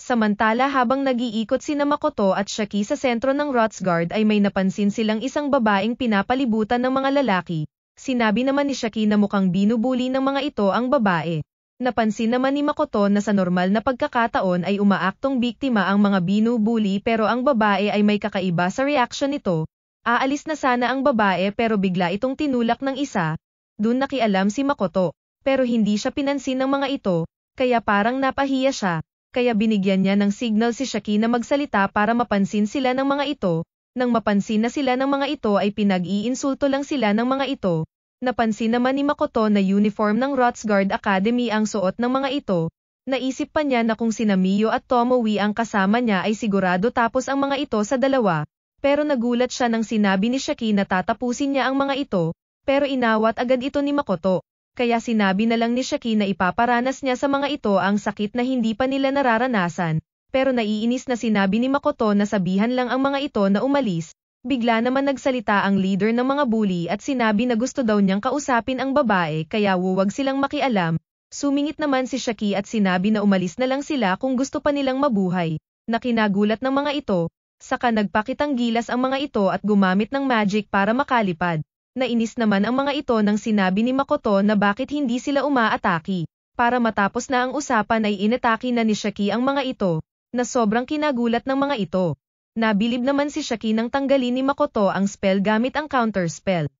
Samantala habang nagiikot si Namakoto at Shaki sa sentro ng Rotsguard ay may napansin silang isang babaeng pinapalibutan ng mga lalaki. Sinabi naman ni Shaki na mukhang binubuli ng mga ito ang babae. Napansin naman ni Makoto na sa normal na pagkakataon ay umaaktong biktima ang mga binubuli pero ang babae ay may kakaiba sa reaction nito. Aalis na sana ang babae pero bigla itong tinulak ng isa. Doon nakialam si Makoto, pero hindi siya pinansin ng mga ito, kaya parang napahiya siya kaya binigyan niya ng signal si Shaki na magsalita para mapansin sila ng mga ito, nang mapansin na sila ng mga ito ay pinag-iinsulto lang sila ng mga ito, napansin naman ni Makoto na uniform ng Rotsguard Academy ang suot ng mga ito, naisip pa niya na kung si Namiyo at Tomowi ang kasama niya ay sigurado tapos ang mga ito sa dalawa, pero nagulat siya nang sinabi ni Shaki na tatapusin niya ang mga ito, pero inawat agad ito ni Makoto kaya sinabi na lang ni Shaki na ipaparanas niya sa mga ito ang sakit na hindi pa nila nararanasan, pero naiinis na sinabi ni Makoto na sabihan lang ang mga ito na umalis, bigla naman nagsalita ang leader ng mga bully at sinabi na gusto daw niyang kausapin ang babae kaya huwag silang makialam, sumingit naman si Shaki at sinabi na umalis na lang sila kung gusto pa nilang mabuhay, Nakinagulat kinagulat ng mga ito, saka nagpakitang gilas ang mga ito at gumamit ng magic para makalipad. Nainis naman ang mga ito nang sinabi ni Makoto na bakit hindi sila umaataki. Para matapos na ang usapan ay inataki na ni Shaki ang mga ito, na sobrang kinagulat ng mga ito. Nabilib naman si Shaki nang tanggalin ni Makoto ang spell gamit ang counter spell.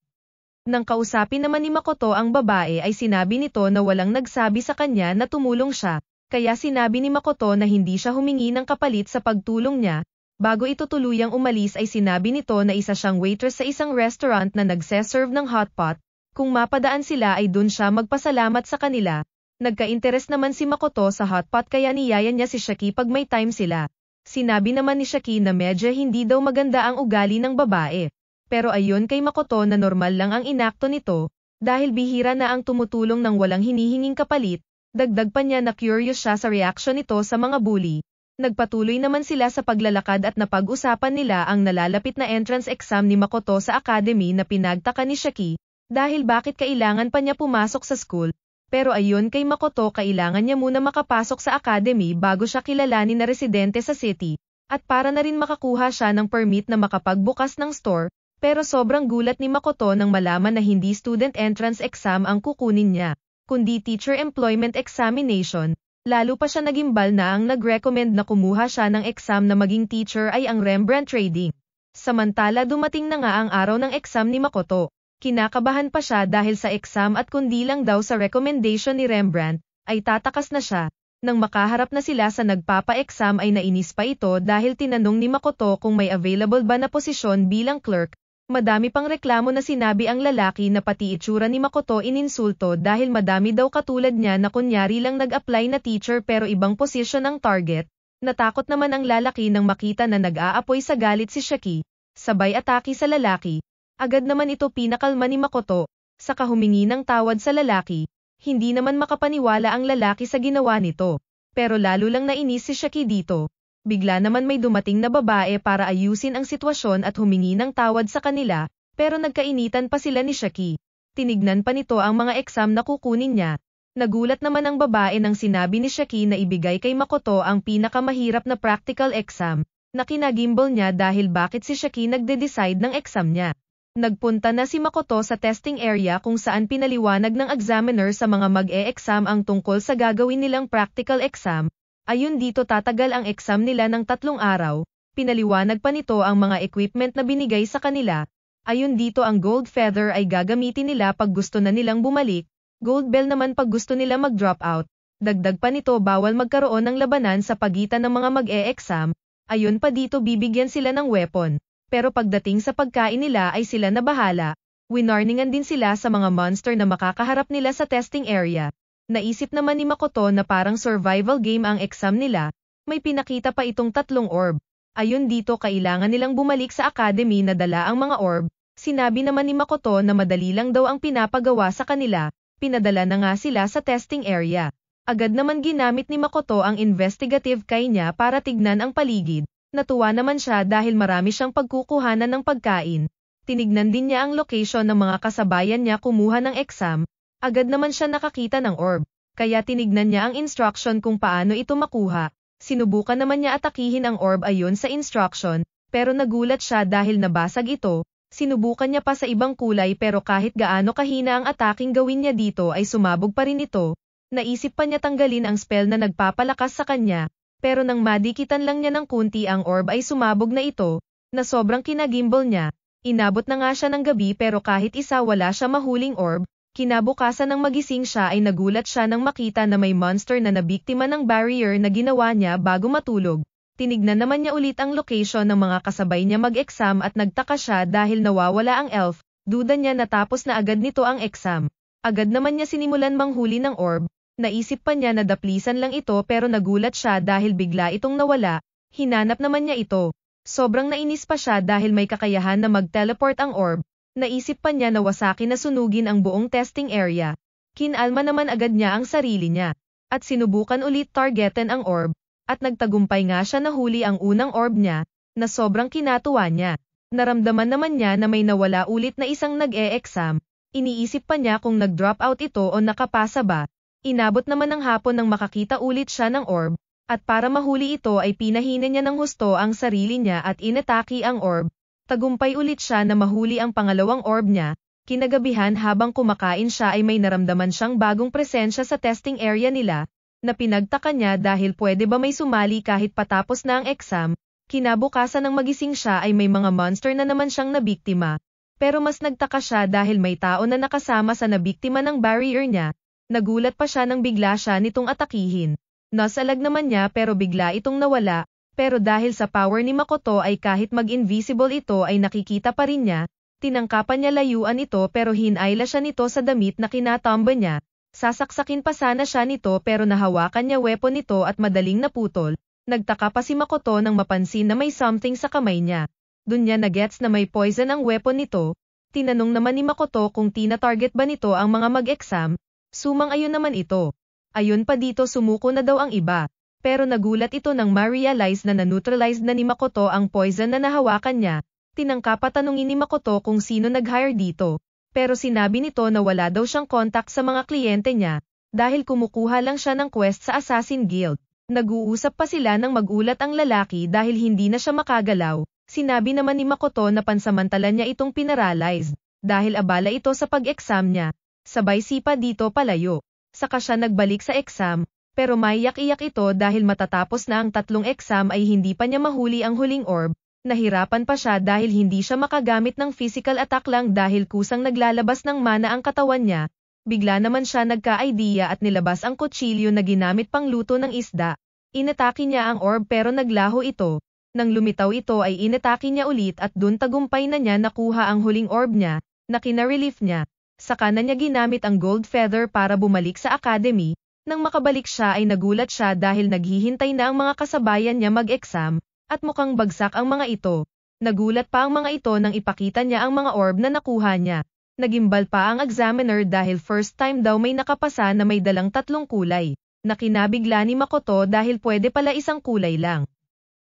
Nang kausapin naman ni Makoto ang babae ay sinabi nito na walang nagsabi sa kanya na tumulong siya, kaya sinabi ni Makoto na hindi siya humingi ng kapalit sa pagtulong niya, Bago ito tuluyang umalis ay sinabi nito na isa siyang waitress sa isang restaurant na nagseserve ng hotpot, kung mapadaan sila ay dun siya magpasalamat sa kanila. nagka interest naman si Makoto sa hotpot kaya niyayan niya si Shaki pag may time sila. Sinabi naman ni Shaki na medyo hindi daw maganda ang ugali ng babae. Pero ayon kay Makoto na normal lang ang inakto nito, dahil bihira na ang tumutulong ng walang hinihinging kapalit, dagdag pa niya na curious siya sa reaction nito sa mga bully nagpatuloy naman sila sa paglalakad at napag-usapan nila ang nalalapit na entrance exam ni Makoto sa academy na pinagtaka ni Shaki, dahil bakit kailangan pa niya pumasok sa school, pero ayon kay Makoto kailangan niya muna makapasok sa academy bago siya kilalanin na residente sa city, at para na rin makakuha siya ng permit na makapagbukas ng store, pero sobrang gulat ni Makoto nang malaman na hindi student entrance exam ang kukunin niya, kundi teacher employment examination, Lalo pa siya nagimbal na ang nag-recommend na kumuha siya ng exam na maging teacher ay ang Rembrandt Trading. Samantala dumating na nga ang araw ng exam ni Makoto. Kinakabahan pa siya dahil sa exam at kundi lang daw sa recommendation ni Rembrandt, ay tatakas na siya. Nang makaharap na sila sa nagpapa-exam ay nainis pa ito dahil tinanong ni Makoto kung may available ba na posisyon bilang clerk, madami pang reklamo na sinabi ang lalaki na pati itsura ni Makoto ininsulto dahil madami daw katulad niya na kunyari lang nag-apply na teacher pero ibang posisyon ang target, natakot naman ang lalaki nang makita na nag-aapoy sa galit si Shaki, sabay atake sa lalaki, agad naman ito pinakalma ni Makoto, Sa kahumingi ng tawad sa lalaki, hindi naman makapaniwala ang lalaki sa ginawa nito, pero lalo lang nainis si Shaki dito bigla naman may dumating na babae para ayusin ang sitwasyon at humingi ng tawad sa kanila, pero nagkainitan pa sila ni Shaki. Tinignan pa nito ang mga exam na kukunin niya. Nagulat naman ang babae nang sinabi ni Shaki na ibigay kay Makoto ang pinakamahirap na practical exam, na kinagimbal niya dahil bakit si Shaki nagde-decide ng exam niya. Nagpunta na si Makoto sa testing area kung saan pinaliwanag ng examiner sa mga mag-e-exam ang tungkol sa gagawin nilang practical exam, Ayun dito tatagal ang exam nila ng tatlong araw, pinaliwanag pa nito ang mga equipment na binigay sa kanila, ayun dito ang gold feather ay gagamitin nila pag gusto na nilang bumalik, gold bell naman pag gusto nila mag-drop out, dagdag pa nito bawal magkaroon ng labanan sa pagitan ng mga mag-e-exam, ayun pa dito bibigyan sila ng weapon, pero pagdating sa pagkain nila ay sila na bahala, winarningan din sila sa mga monster na makakaharap nila sa testing area. Naisip naman ni Makoto na parang survival game ang exam nila, may pinakita pa itong tatlong orb. Ayun dito kailangan nilang bumalik sa academy na dala ang mga orb, sinabi naman ni Makoto na madali lang daw ang pinapagawa sa kanila, pinadala na nga sila sa testing area. Agad naman ginamit ni Makoto ang investigative kay niya para tignan ang paligid. Natuwa naman siya dahil marami siyang pagkukuhanan ng pagkain. Tinignan din niya ang location ng mga kasabayan niya kumuha ng exam, Agad naman siya nakakita ng orb, kaya tinignan niya ang instruction kung paano ito makuha. Sinubukan naman niya atakihin ang orb ayon sa instruction, pero nagulat siya dahil nabasag ito. Sinubukan niya pa sa ibang kulay pero kahit gaano kahina ang ataking gawin niya dito ay sumabog pa rin ito. Naisip pa niya tanggalin ang spell na nagpapalakas sa kanya, pero nang madikitan lang niya ng kunti ang orb ay sumabog na ito, na sobrang kinagimbal niya. Inabot na nga siya ng gabi pero kahit isa wala siya mahuling orb, Kinabukasan ng magising siya ay nagulat siya nang makita na may monster na nabiktima ng barrier na ginawa niya bago matulog. Tinignan naman niya ulit ang location ng mga kasabay niya mag-exam at nagtaka siya dahil nawawala ang elf, duda niya natapos na agad nito ang exam. Agad naman niya sinimulan manghuli ng orb, naisip pa niya na daplisan lang ito pero nagulat siya dahil bigla itong nawala, hinanap naman niya ito. Sobrang nainis pa siya dahil may kakayahan na mag-teleport ang orb, Naisip pa niya na wasaki na sunugin ang buong testing area. Kinalma naman agad niya ang sarili niya. At sinubukan ulit targeten ang orb. At nagtagumpay nga siya na huli ang unang orb niya, na sobrang kinatuwa niya. Naramdaman naman niya na may nawala ulit na isang nag-e-exam. Iniisip pa niya kung nag-drop out ito o nakapasa ba. Inabot naman ng hapon nang makakita ulit siya ng orb, at para mahuli ito ay pinahina niya ng husto ang sarili niya at inataki ang orb, Tagumpay ulit siya na mahuli ang pangalawang orb niya, kinagabihan habang kumakain siya ay may naramdaman siyang bagong presensya sa testing area nila, na pinagtaka niya dahil pwede ba may sumali kahit patapos na ang exam, kinabukasan ng magising siya ay may mga monster na naman siyang nabiktima. Pero mas nagtaka siya dahil may tao na nakasama sa nabiktima ng barrier niya, nagulat pa siya nang bigla siya nitong atakihin. Nasalag naman niya pero bigla itong nawala, pero dahil sa power ni Makoto ay kahit mag-invisible ito ay nakikita pa rin niya, tinangkapan niya layuan ito pero hinayla siya nito sa damit na kinatamba niya, sasaksakin pa sana siya nito pero nahawakan niya weapon nito at madaling naputol, nagtaka pa si Makoto nang mapansin na may something sa kamay niya. Dun niya nagets na may poison ang weapon nito, tinanong naman ni Makoto kung tina-target ba nito ang mga mag-exam, sumang ayon naman ito. Ayon pa dito sumuko na daw ang iba pero nagulat ito nang ma-realize na na-neutralize na ni Makoto ang poison na nahawakan niya. Tinangka patanungin ni Makoto kung sino nag-hire dito, pero sinabi nito na wala daw siyang contact sa mga kliyente niya, dahil kumukuha lang siya ng quest sa Assassin Guild. Nag-uusap pa sila ng magulat ang lalaki dahil hindi na siya makagalaw. Sinabi naman ni Makoto na pansamantala niya itong pinaralize, dahil abala ito sa pag-exam niya. Sabay sipa dito palayo. Saka siya nagbalik sa exam, pero maiyak-iyak ito dahil matatapos na ang tatlong exam ay hindi pa niya mahuli ang huling orb, nahirapan pa siya dahil hindi siya makagamit ng physical attack lang dahil kusang naglalabas ng mana ang katawan niya, bigla naman siya nagka-idea at nilabas ang kutsilyo na ginamit pang luto ng isda. Inatake niya ang orb pero naglaho ito, nang lumitaw ito ay inatake niya ulit at dun tagumpay na niya nakuha ang huling orb niya, na kinarelief niya. Saka na niya ginamit ang gold feather para bumalik sa academy, nang makabalik siya ay nagulat siya dahil naghihintay na ang mga kasabayan niya mag-exam, at mukhang bagsak ang mga ito. Nagulat pa ang mga ito nang ipakita niya ang mga orb na nakuha niya. Nagimbal pa ang examiner dahil first time daw may nakapasa na may dalang tatlong kulay. Nakinabigla ni Makoto dahil pwede pala isang kulay lang.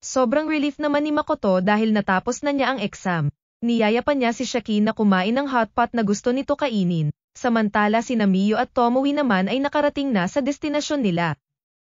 Sobrang relief naman ni Makoto dahil natapos na niya ang exam. Niyaya pa niya si Shaki na kumain ng hotpot na gusto nito kainin, Samantala si Namiyo at Tomoe naman ay nakarating na sa destinasyon nila.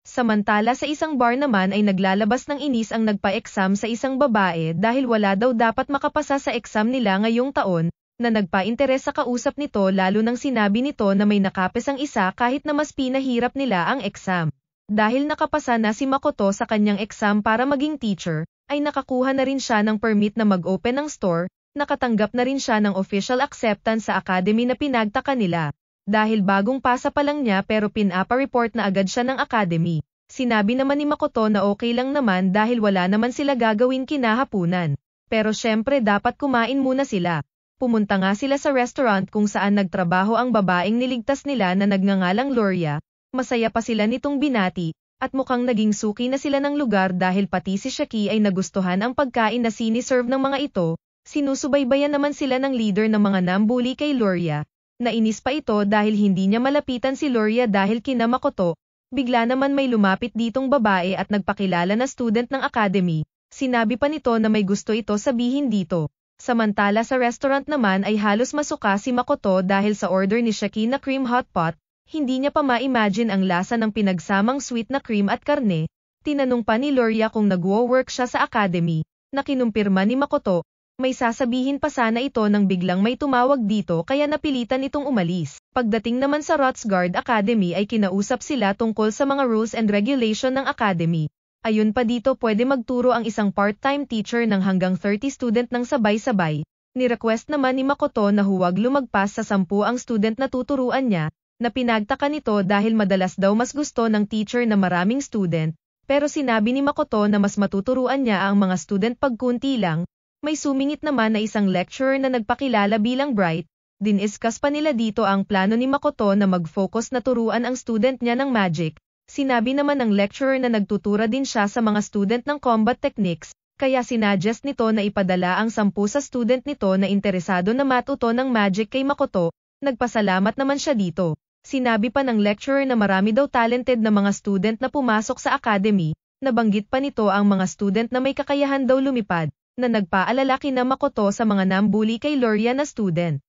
Samantala sa isang bar naman ay naglalabas ng inis ang nagpa-exam sa isang babae dahil wala daw dapat makapasa sa exam nila ngayong taon, na nagpa-interes sa kausap nito lalo nang sinabi nito na may nakapes ang isa kahit na mas pinahirap nila ang exam. Dahil nakapasa na si Makoto sa kanyang exam para maging teacher, ay nakakuha na rin siya ng permit na mag-open ng store, nakatanggap na rin siya ng official acceptance sa academy na pinagtaka nila. Dahil bagong pasa pa lang niya pero pinapa-report na agad siya ng academy. Sinabi naman ni Makoto na okay lang naman dahil wala naman sila gagawin kinahapunan. Pero syempre dapat kumain muna sila. Pumunta nga sila sa restaurant kung saan nagtrabaho ang babaeng niligtas nila na nagngangalang Loria. Masaya pa sila nitong binati, at mukhang naging suki na sila ng lugar dahil pati si Shaki ay nagustuhan ang pagkain na siniserve ng mga ito, Sinusubaybayan naman sila ng leader ng mga nambuli kay Loria. Nainis pa ito dahil hindi niya malapitan si Loria dahil kinamakoto. Bigla naman may lumapit ditong babae at nagpakilala na student ng academy. Sinabi pa nito na may gusto ito sabihin dito. Samantala sa restaurant naman ay halos masuka si Makoto dahil sa order ni Shaki na cream hot pot, hindi niya pa ma-imagine ang lasa ng pinagsamang sweet na cream at karne. Tinanong pa ni Loria kung nagwo-work siya sa academy, Nakinumpirma ni Makoto, may sasabihin pa sana ito nang biglang may tumawag dito kaya napilitan itong umalis. Pagdating naman sa Rotsguard Academy ay kinausap sila tungkol sa mga rules and regulation ng academy. Ayun pa dito pwede magturo ang isang part-time teacher ng hanggang 30 student ng sabay-sabay. Ni-request naman ni Makoto na huwag lumagpas sa 10 ang student na tuturuan niya, na pinagtaka nito dahil madalas daw mas gusto ng teacher na maraming student, pero sinabi ni Makoto na mas matuturuan niya ang mga student pagkunti lang, may sumingit naman na isang lecturer na nagpakilala bilang Bright, diniskas pa nila dito ang plano ni Makoto na mag-focus na turuan ang student niya ng magic. Sinabi naman ng lecturer na nagtutura din siya sa mga student ng combat techniques, kaya sinadjust nito na ipadala ang sampu sa student nito na interesado na matuto ng magic kay Makoto, nagpasalamat naman siya dito. Sinabi pa ng lecturer na marami daw talented na mga student na pumasok sa academy, nabanggit pa nito ang mga student na may kakayahan daw lumipad na nagpaalala kina Makoto sa mga nambuli kay Loria na student.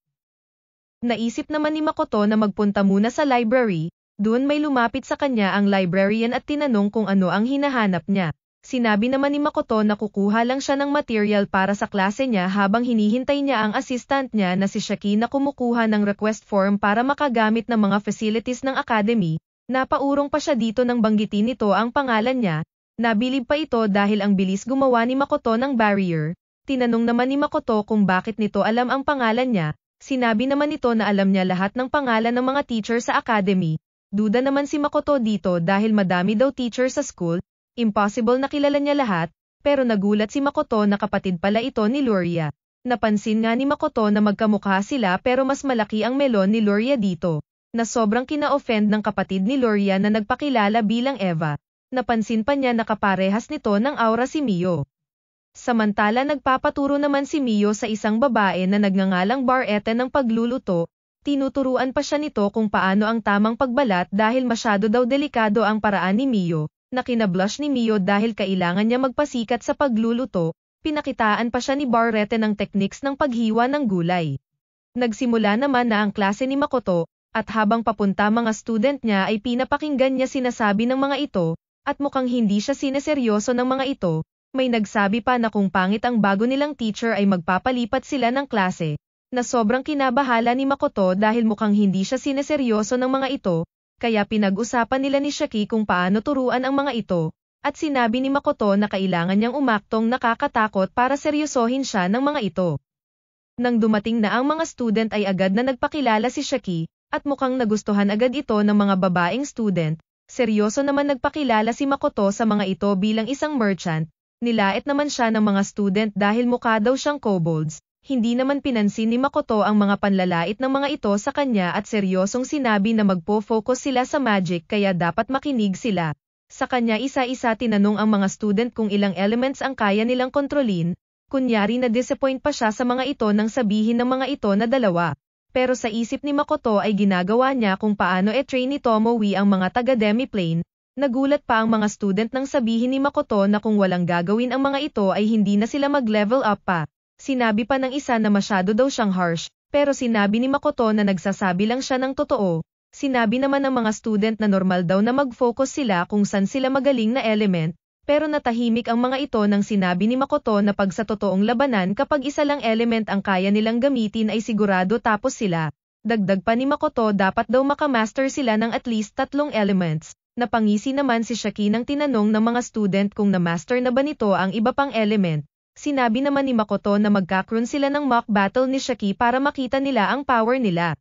Naisip naman ni Makoto na magpunta muna sa library, doon may lumapit sa kanya ang librarian at tinanong kung ano ang hinahanap niya. Sinabi naman ni Makoto na kukuha lang siya ng material para sa klase niya habang hinihintay niya ang assistant niya na si Shaki na kumukuha ng request form para makagamit ng mga facilities ng academy, Napaurong pa siya dito nang banggitin nito ang pangalan niya, Nabilib pa ito dahil ang bilis gumawa ni Makoto ng barrier, tinanong naman ni Makoto kung bakit nito alam ang pangalan niya, sinabi naman nito na alam niya lahat ng pangalan ng mga teacher sa academy, duda naman si Makoto dito dahil madami daw teacher sa school, impossible na kilala niya lahat, pero nagulat si Makoto na kapatid pala ito ni Luria. Napansin nga ni Makoto na magkamukha sila pero mas malaki ang melon ni Luria dito, na sobrang kina-offend ng kapatid ni Luria na nagpakilala bilang Eva napansin pa niya na kaparehas nito ng aura si Mio. Samantala nagpapaturo naman si Mio sa isang babae na nagngangalang Barete ng pagluluto, tinuturuan pa siya nito kung paano ang tamang pagbalat dahil masyado daw delikado ang paraan ni Mio, na kinablush ni Mio dahil kailangan niya magpasikat sa pagluluto, pinakitaan pa siya ni Barete ng tekniks ng paghiwa ng gulay. Nagsimula naman na ang klase ni Makoto, at habang papunta mga student niya ay pinapakinggan niya sinasabi ng mga ito, at mukhang hindi siya sineseryoso ng mga ito, may nagsabi pa na kung pangit ang bago nilang teacher ay magpapalipat sila ng klase, na sobrang kinabahala ni Makoto dahil mukhang hindi siya sineseryoso ng mga ito, kaya pinag-usapan nila ni Shaki kung paano turuan ang mga ito, at sinabi ni Makoto na kailangan niyang umaktong nakakatakot para seryosohin siya ng mga ito. Nang dumating na ang mga student ay agad na nagpakilala si Shaki, at mukhang nagustuhan agad ito ng mga babaeng student, seryoso naman nagpakilala si Makoto sa mga ito bilang isang merchant, nilait naman siya ng mga student dahil mukha daw siyang kobolds, hindi naman pinansin ni Makoto ang mga panlalait ng mga ito sa kanya at seryosong sinabi na magpo-focus sila sa magic kaya dapat makinig sila. Sa kanya isa-isa tinanong ang mga student kung ilang elements ang kaya nilang kontrolin, kunyari na disappoint pa siya sa mga ito nang sabihin ng mga ito na dalawa pero sa isip ni Makoto ay ginagawa niya kung paano e-train ni Tomowi ang mga taga-demiplane, nagulat pa ang mga student nang sabihin ni Makoto na kung walang gagawin ang mga ito ay hindi na sila mag-level up pa. Sinabi pa ng isa na masyado daw siyang harsh, pero sinabi ni Makoto na nagsasabi lang siya ng totoo. Sinabi naman ng mga student na normal daw na mag-focus sila kung saan sila magaling na element, pero natahimik ang mga ito nang sinabi ni Makoto na pag sa totoong labanan kapag isa lang element ang kaya nilang gamitin ay sigurado tapos sila. Dagdag pa ni Makoto dapat daw makamaster sila ng at least tatlong elements. Napangisi naman si Shaki ng tinanong ng mga student kung namaster na ba nito ang iba pang element. Sinabi naman ni Makoto na magkakroon sila ng mock battle ni Shaki para makita nila ang power nila.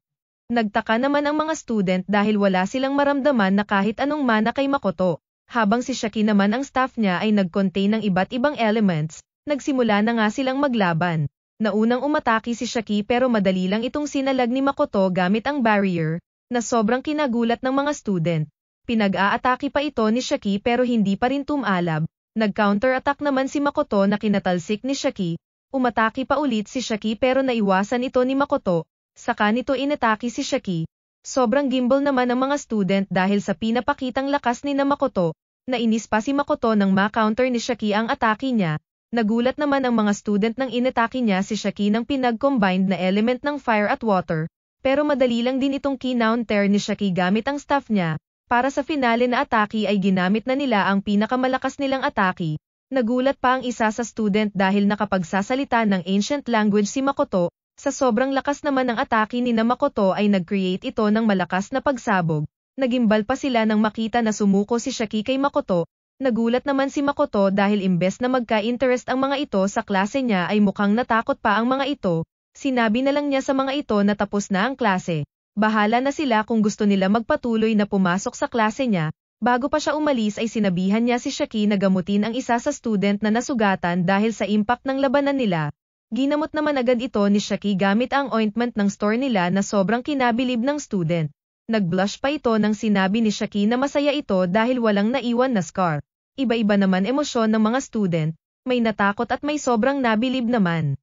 Nagtaka naman ang mga student dahil wala silang maramdaman na kahit anong mana kay Makoto habang si Shaki naman ang staff niya ay nag-contain ng iba't ibang elements, nagsimula na nga silang maglaban. Naunang umataki si Shaki pero madali lang itong sinalag ni Makoto gamit ang barrier, na sobrang kinagulat ng mga student. Pinag-aatake pa ito ni Shaki pero hindi pa rin tumalab. Nag-counter-attack naman si Makoto na kinatalsik ni Shaki. Umatake pa ulit si Shaki pero naiwasan ito ni Makoto. Saka nito inatake si Shaki. Sobrang gimbal naman ang mga student dahil sa pinapakitang lakas ni na Makoto, nainis pa si Makoto nang ma-counter ni Shaki ang atake niya, Nagulat naman ang mga student nang inatake niya si Shaki ng pinag-combined na element ng fire at water, pero madali lang din itong kinounter ni Shaki gamit ang staff niya. Para sa finale na atake ay ginamit na nila ang pinakamalakas nilang atake. Nagulat pa ang isa sa student dahil nakapagsasalita ng ancient language si Makoto, sa sobrang lakas naman ng atake ni Namakoto ay nag-create ito ng malakas na pagsabog. Nagimbal pa sila nang makita na sumuko si Shaki kay Makoto. Nagulat naman si Makoto dahil imbes na magka-interest ang mga ito sa klase niya ay mukhang natakot pa ang mga ito. Sinabi na lang niya sa mga ito na tapos na ang klase. Bahala na sila kung gusto nila magpatuloy na pumasok sa klase niya, Bago pa siya umalis ay sinabihan niya si Shaki na gamutin ang isa sa student na nasugatan dahil sa impact ng labanan nila. Ginamot naman agad ito ni Shaki gamit ang ointment ng store nila na sobrang kinabilib ng student. Nagblush pa ito nang sinabi ni Shaki na masaya ito dahil walang naiwan na scar. Iba-iba naman emosyon ng mga student, may natakot at may sobrang nabilib naman.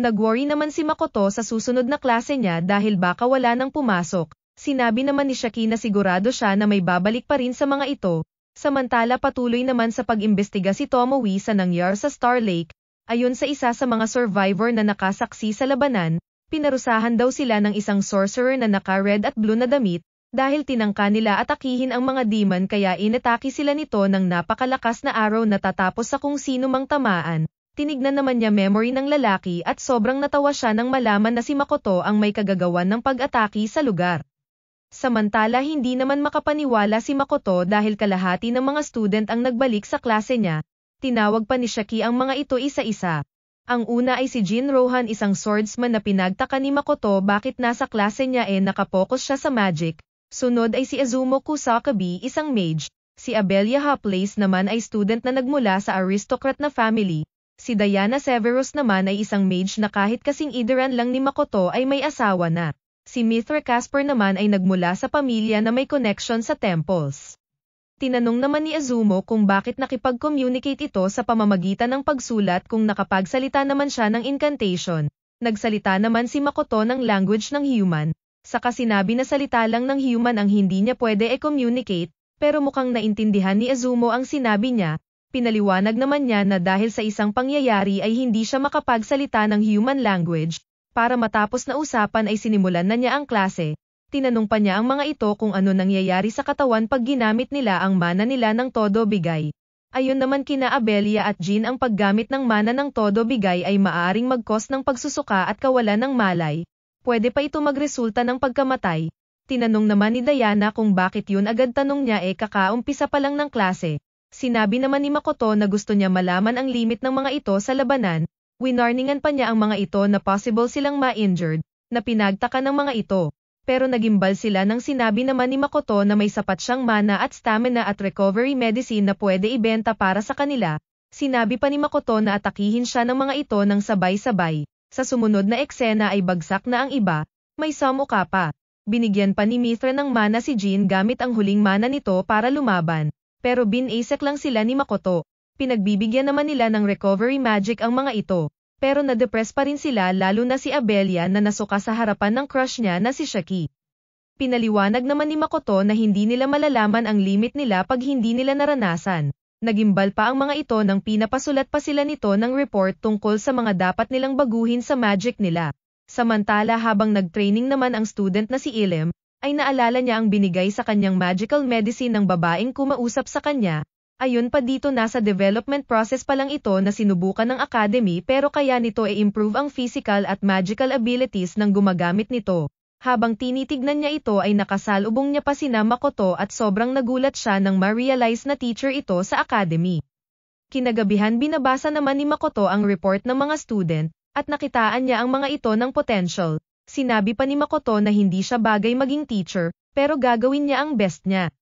Nagworry naman si Makoto sa susunod na klase niya dahil baka wala nang pumasok. Sinabi naman ni Shaki na sigurado siya na may babalik pa rin sa mga ito, Samantala patuloy naman sa pag-imbestiga si Tomoe sa nangyar sa Star Lake, Ayon sa isa sa mga survivor na nakasaksi sa labanan, pinarusahan daw sila ng isang sorcerer na naka-red at blue na damit, dahil tinangka nila atakihin ang mga demon kaya inataki sila nito ng napakalakas na araw na tatapos sa kung sino mang tamaan. Tinignan naman niya memory ng lalaki at sobrang natawa siya nang malaman na si Makoto ang may kagagawan ng pag-ataki sa lugar. Samantala hindi naman makapaniwala si Makoto dahil kalahati ng mga student ang nagbalik sa klase niya, tinawag pa ni Shaki ang mga ito isa-isa. Ang una ay si Jin Rohan isang swordsman na pinagtaka ni Makoto bakit nasa klase niya e eh nakapokus siya sa magic. Sunod ay si Azumo Kusakabi isang mage. Si Abelia Haplace naman ay student na nagmula sa aristocrat na family. Si Diana Severus naman ay isang mage na kahit kasing ideran lang ni Makoto ay may asawa na. Si Mithra Casper naman ay nagmula sa pamilya na may connection sa temples. Tinanong naman ni Azumo kung bakit nakipag-communicate ito sa pamamagitan ng pagsulat kung nakapagsalita naman siya ng incantation. Nagsalita naman si Makoto ng language ng human. Saka sinabi na salita lang ng human ang hindi niya pwede e-communicate, pero mukhang naintindihan ni Azumo ang sinabi niya. Pinaliwanag naman niya na dahil sa isang pangyayari ay hindi siya makapagsalita ng human language. Para matapos na usapan ay sinimulan na niya ang klase. Tinanong pa niya ang mga ito kung ano nangyayari sa katawan pag ginamit nila ang mana nila ng todo bigay. Ayon naman kina Abelia at Jean ang paggamit ng mana ng todo bigay ay maaring magkos ng pagsusuka at kawalan ng malay. Pwede pa ito magresulta ng pagkamatay. Tinanong naman ni Diana kung bakit yun agad tanong niya eh kakaumpisa pa lang ng klase. Sinabi naman ni Makoto na gusto niya malaman ang limit ng mga ito sa labanan, winarningan pa niya ang mga ito na possible silang ma-injured, na pinagtaka ng mga ito pero nagimbal sila nang sinabi naman ni Makoto na may sapat siyang mana at stamina at recovery medicine na pwede ibenta para sa kanila. Sinabi pa ni Makoto na atakihin siya ng mga ito ng sabay-sabay. Sa sumunod na eksena ay bagsak na ang iba, may samo pa. Binigyan pa ni Mithra ng mana si Jean gamit ang huling mana nito para lumaban. Pero binasek lang sila ni Makoto. Pinagbibigyan naman nila ng recovery magic ang mga ito pero na-depress pa rin sila lalo na si Abelia na nasuka sa harapan ng crush niya na si Shaki. Pinaliwanag naman ni Makoto na hindi nila malalaman ang limit nila pag hindi nila naranasan. Nagimbal pa ang mga ito nang pinapasulat pa sila nito ng report tungkol sa mga dapat nilang baguhin sa magic nila. Samantala habang nag-training naman ang student na si Ilem, ay naalala niya ang binigay sa kanyang magical medicine ng babaeng kumausap sa kanya, Ayun pa dito nasa development process pa lang ito na sinubukan ng academy pero kaya nito e-improve ang physical at magical abilities ng gumagamit nito. Habang tinitignan niya ito ay nakasalubong niya pa si Namakoto at sobrang nagulat siya nang ma-realize na teacher ito sa academy. Kinagabihan binabasa naman ni Makoto ang report ng mga student, at nakitaan niya ang mga ito ng potential. Sinabi pa ni Makoto na hindi siya bagay maging teacher, pero gagawin niya ang best niya.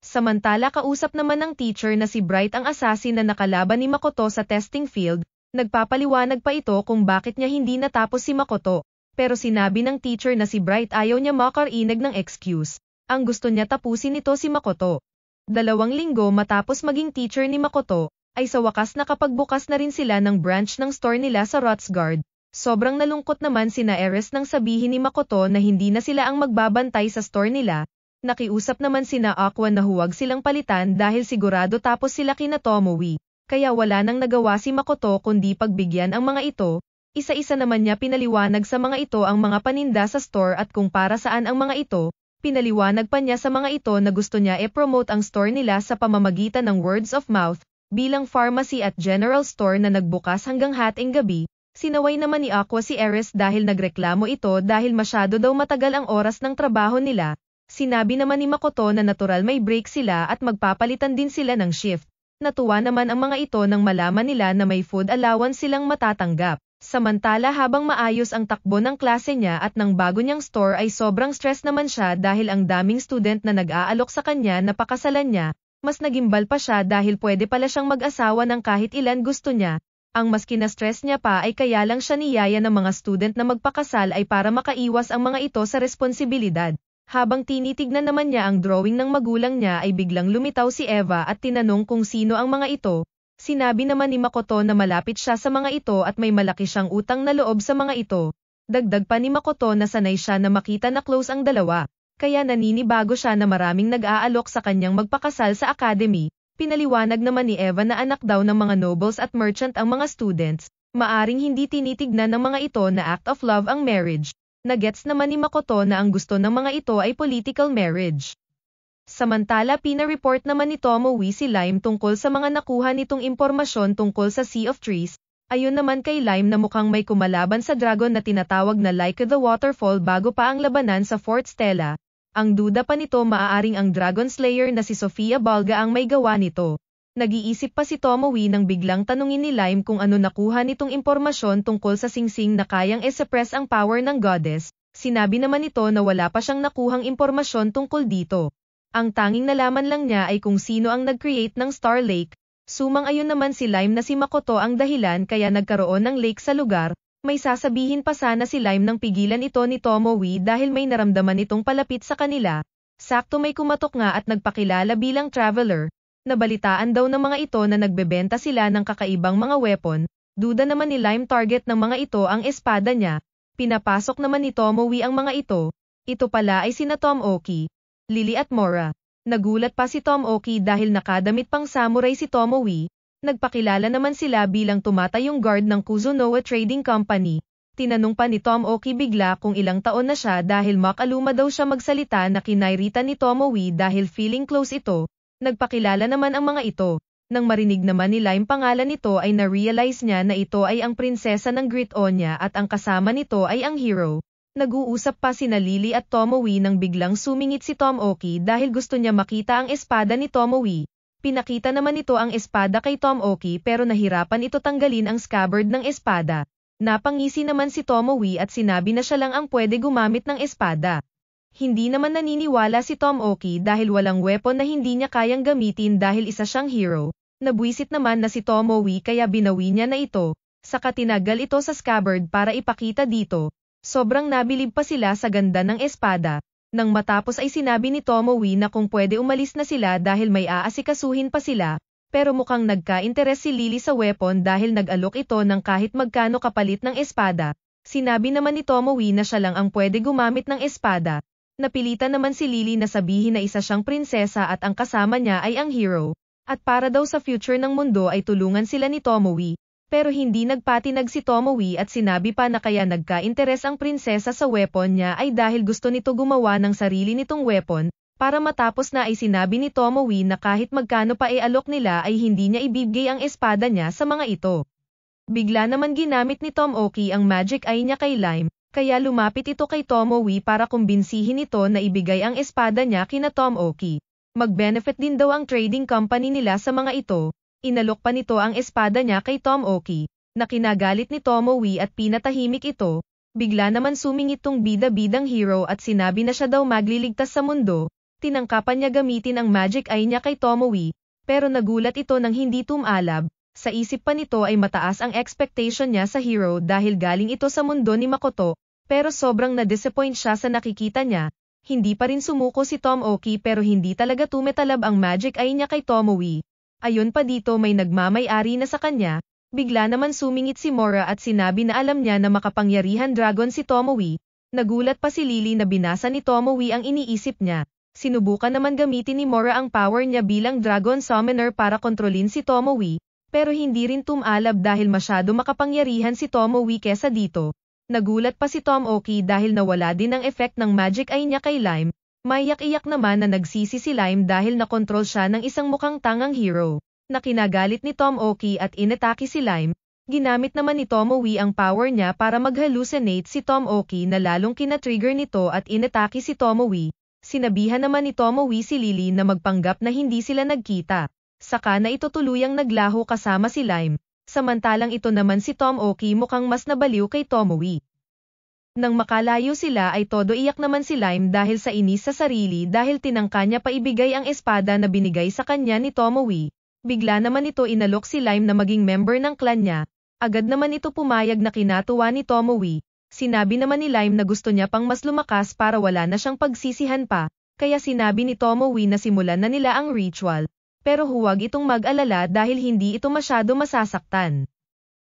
Samantala kausap naman ng teacher na si Bright ang assassin na nakalaban ni Makoto sa testing field, nagpapaliwanag pa ito kung bakit niya hindi natapos si Makoto, pero sinabi ng teacher na si Bright ayaw niya makarinag ng excuse, ang gusto niya tapusin ito si Makoto. Dalawang linggo matapos maging teacher ni Makoto, ay sa wakas nakapagbukas na rin sila ng branch ng store nila sa Rotsgard. Sobrang nalungkot naman si Naeres nang sabihin ni Makoto na hindi na sila ang magbabantay sa store nila, Nakiusap naman sina Aqua na huwag silang palitan dahil sigurado tapos sila kina Tomoe, kaya wala nang nagawa si Makoto kundi pagbigyan ang mga ito, isa-isa naman niya pinaliwanag sa mga ito ang mga paninda sa store at kung para saan ang mga ito, pinaliwanag pa niya sa mga ito na gusto niya e-promote ang store nila sa pamamagitan ng words of mouth, bilang pharmacy at general store na nagbukas hanggang hating gabi, Sinaway naman ni Aqua si Eris dahil nagreklamo ito dahil masyado daw matagal ang oras ng trabaho nila, Sinabi naman ni Makoto na natural may break sila at magpapalitan din sila ng shift. Natuwa naman ang mga ito nang malaman nila na may food allowance silang matatanggap. Samantala habang maayos ang takbo ng klase niya at ng bago niyang store ay sobrang stress naman siya dahil ang daming student na nag-aalok sa kanya na pakasalan niya, mas nagimbal pa siya dahil pwede pala siyang mag-asawa ng kahit ilan gusto niya. Ang maski na stress niya pa ay kaya lang siya niyaya ng mga student na magpakasal ay para makaiwas ang mga ito sa responsibilidad. Habang tinitignan naman niya ang drawing ng magulang niya ay biglang lumitaw si Eva at tinanong kung sino ang mga ito, sinabi naman ni Makoto na malapit siya sa mga ito at may malaki siyang utang na loob sa mga ito. Dagdag pa ni Makoto na sanay siya na makita na close ang dalawa, kaya naninibago siya na maraming nag-aalok sa kanyang magpakasal sa academy. Pinaliwanag naman ni Eva na anak daw ng mga nobles at merchant ang mga students, maaring hindi tinitignan ng mga ito na act of love ang marriage. Nagets naman ni Makoto na ang gusto ng mga ito ay political marriage. Samantala pina-report naman ni Tomoe si Lime tungkol sa mga nakuha nitong impormasyon tungkol sa Sea of Trees, ayon naman kay Lime na mukhang may kumalaban sa dragon na tinatawag na Like the Waterfall bago pa ang labanan sa Fort Stella, ang duda pa nito maaaring ang Dragon Slayer na si Sofia Balga ang may gawa nito nag-iisip pa si Tomowi nang biglang tanungin ni Lime kung ano nakuha nitong impormasyon tungkol sa singsing na kayang e ang power ng goddess, sinabi naman ito na wala pa siyang nakuhang impormasyon tungkol dito. Ang tanging nalaman lang niya ay kung sino ang nag-create ng Star Lake, sumang-ayon naman si Lime na si Makoto ang dahilan kaya nagkaroon ng lake sa lugar, may sasabihin pa sana si Lime nang pigilan ito ni Tomowi dahil may naramdaman itong palapit sa kanila, sakto may kumatok nga at nagpakilala bilang traveler, nabalitaan daw ng mga ito na nagbebenta sila ng kakaibang mga weapon, duda naman ni Lime target ng mga ito ang espada niya, pinapasok naman ni Tomowi ang mga ito, ito pala ay sina Tom Oki, Lily at Mora. Nagulat pa si Tom Oki dahil nakadamit pang samurai si Tomowi, nagpakilala naman sila bilang tumatayong guard ng Kuzunoa Trading Company. Tinanong pa ni Tom Oki bigla kung ilang taon na siya dahil makaluma daw siya magsalita na kinairita ni Tomowi dahil feeling close ito, Nagpakilala naman ang mga ito. Nang marinig naman ni Lime pangalan nito ay na-realize niya na ito ay ang prinsesa ng Great Onya at ang kasama nito ay ang hero. Nag-uusap pa sina Lily at Tomoe nang biglang sumingit si Tom Oki dahil gusto niya makita ang espada ni Tomoe. Pinakita naman ito ang espada kay Tom Oki pero nahirapan ito tanggalin ang scabbard ng espada. Napangisi naman si Tomoe at sinabi na siya lang ang pwede gumamit ng espada. Hindi naman naniniwala si Tom Oki dahil walang weapon na hindi niya kayang gamitin dahil isa siyang hero. Nabwisit naman na si Tomowi kaya binawi niya na ito, saka tinagal ito sa scabbard para ipakita dito. Sobrang nabilib pa sila sa ganda ng espada. Nang matapos ay sinabi ni Tomowi na kung pwede umalis na sila dahil may aasikasuhin pa sila, pero mukhang nagka-interes si Lily sa weapon dahil nag-alok ito ng kahit magkano kapalit ng espada. Sinabi naman ni Tomowi na siya lang ang pwede gumamit ng espada, napilitan naman si Lily na sabihin na isa siyang prinsesa at ang kasama niya ay ang hero. At para daw sa future ng mundo ay tulungan sila ni Tomoe. Pero hindi nagpatinag si Tomoe at sinabi pa na kaya nagka-interes ang prinsesa sa weapon niya ay dahil gusto nito gumawa ng sarili nitong weapon, para matapos na ay sinabi ni Tomoe na kahit magkano pa alok nila ay hindi niya ibibigay ang espada niya sa mga ito. Bigla naman ginamit ni Tomoki ang magic eye niya kay Lime, kaya lumapit ito kay Tomoe para kumbinsihin ito na ibigay ang espada niya kina Tomoki. Mag-benefit din daw ang trading company nila sa mga ito. Inalok pa nito ang espada niya kay Tomoki, na kinagalit ni Tomoe at pinatahimik ito. Bigla naman sumingit tong bida-bidang hero at sinabi na siya daw magliligtas sa mundo. Tinangkapan niya gamitin ang magic eye niya kay Tomoe, pero nagulat ito nang hindi tumalab, sa isip pa nito ay mataas ang expectation niya sa hero dahil galing ito sa mundo ni Makoto, pero sobrang na-disappoint siya sa nakikita niya. Hindi pa rin sumuko si Tom Oki pero hindi talaga tumetalab ang magic eye niya kay Tomoe. Ayon pa dito may nagmamay-ari na sa kanya, bigla naman sumingit si Mora at sinabi na alam niya na makapangyarihan dragon si Tomoe. Nagulat pa si Lily na binasa ni Tomoe ang iniisip niya. Sinubukan naman gamitin ni Mora ang power niya bilang Dragon Summoner para kontrolin si Tomoe, pero hindi rin tumalab dahil masyado makapangyarihan si Tomo Wee kesa dito. Nagulat pa si Tom Oki dahil nawala din ang effect ng magic eye niya kay Lime, mayak-iyak naman na nagsisi si Lime dahil nakontrol siya ng isang mukhang tangang hero. Nakinagalit ni Tom Oki at inatake si Lime, ginamit naman ni Tom ang power niya para maghallucinate si Tom Oki na lalong kinatrigger nito at inatake si Tom Sinabihan naman ni Tom si Lily na magpanggap na hindi sila nagkita saka na ito tuluyang naglaho kasama si Lime, samantalang ito naman si Tom Oki mukhang mas nabaliw kay Tomoe. Nang makalayo sila ay todo iyak naman si Lime dahil sa inis sa sarili dahil tinangka niya pa ibigay ang espada na binigay sa kanya ni Tomoe. Bigla naman ito inalok si Lime na maging member ng clan niya, agad naman ito pumayag na kinatuwa ni Tomoe. Sinabi naman ni Lime na gusto niya pang mas lumakas para wala na siyang pagsisihan pa, kaya sinabi ni Tomoe na simulan na nila ang ritual, pero huwag itong mag-alala dahil hindi ito masyado masasaktan.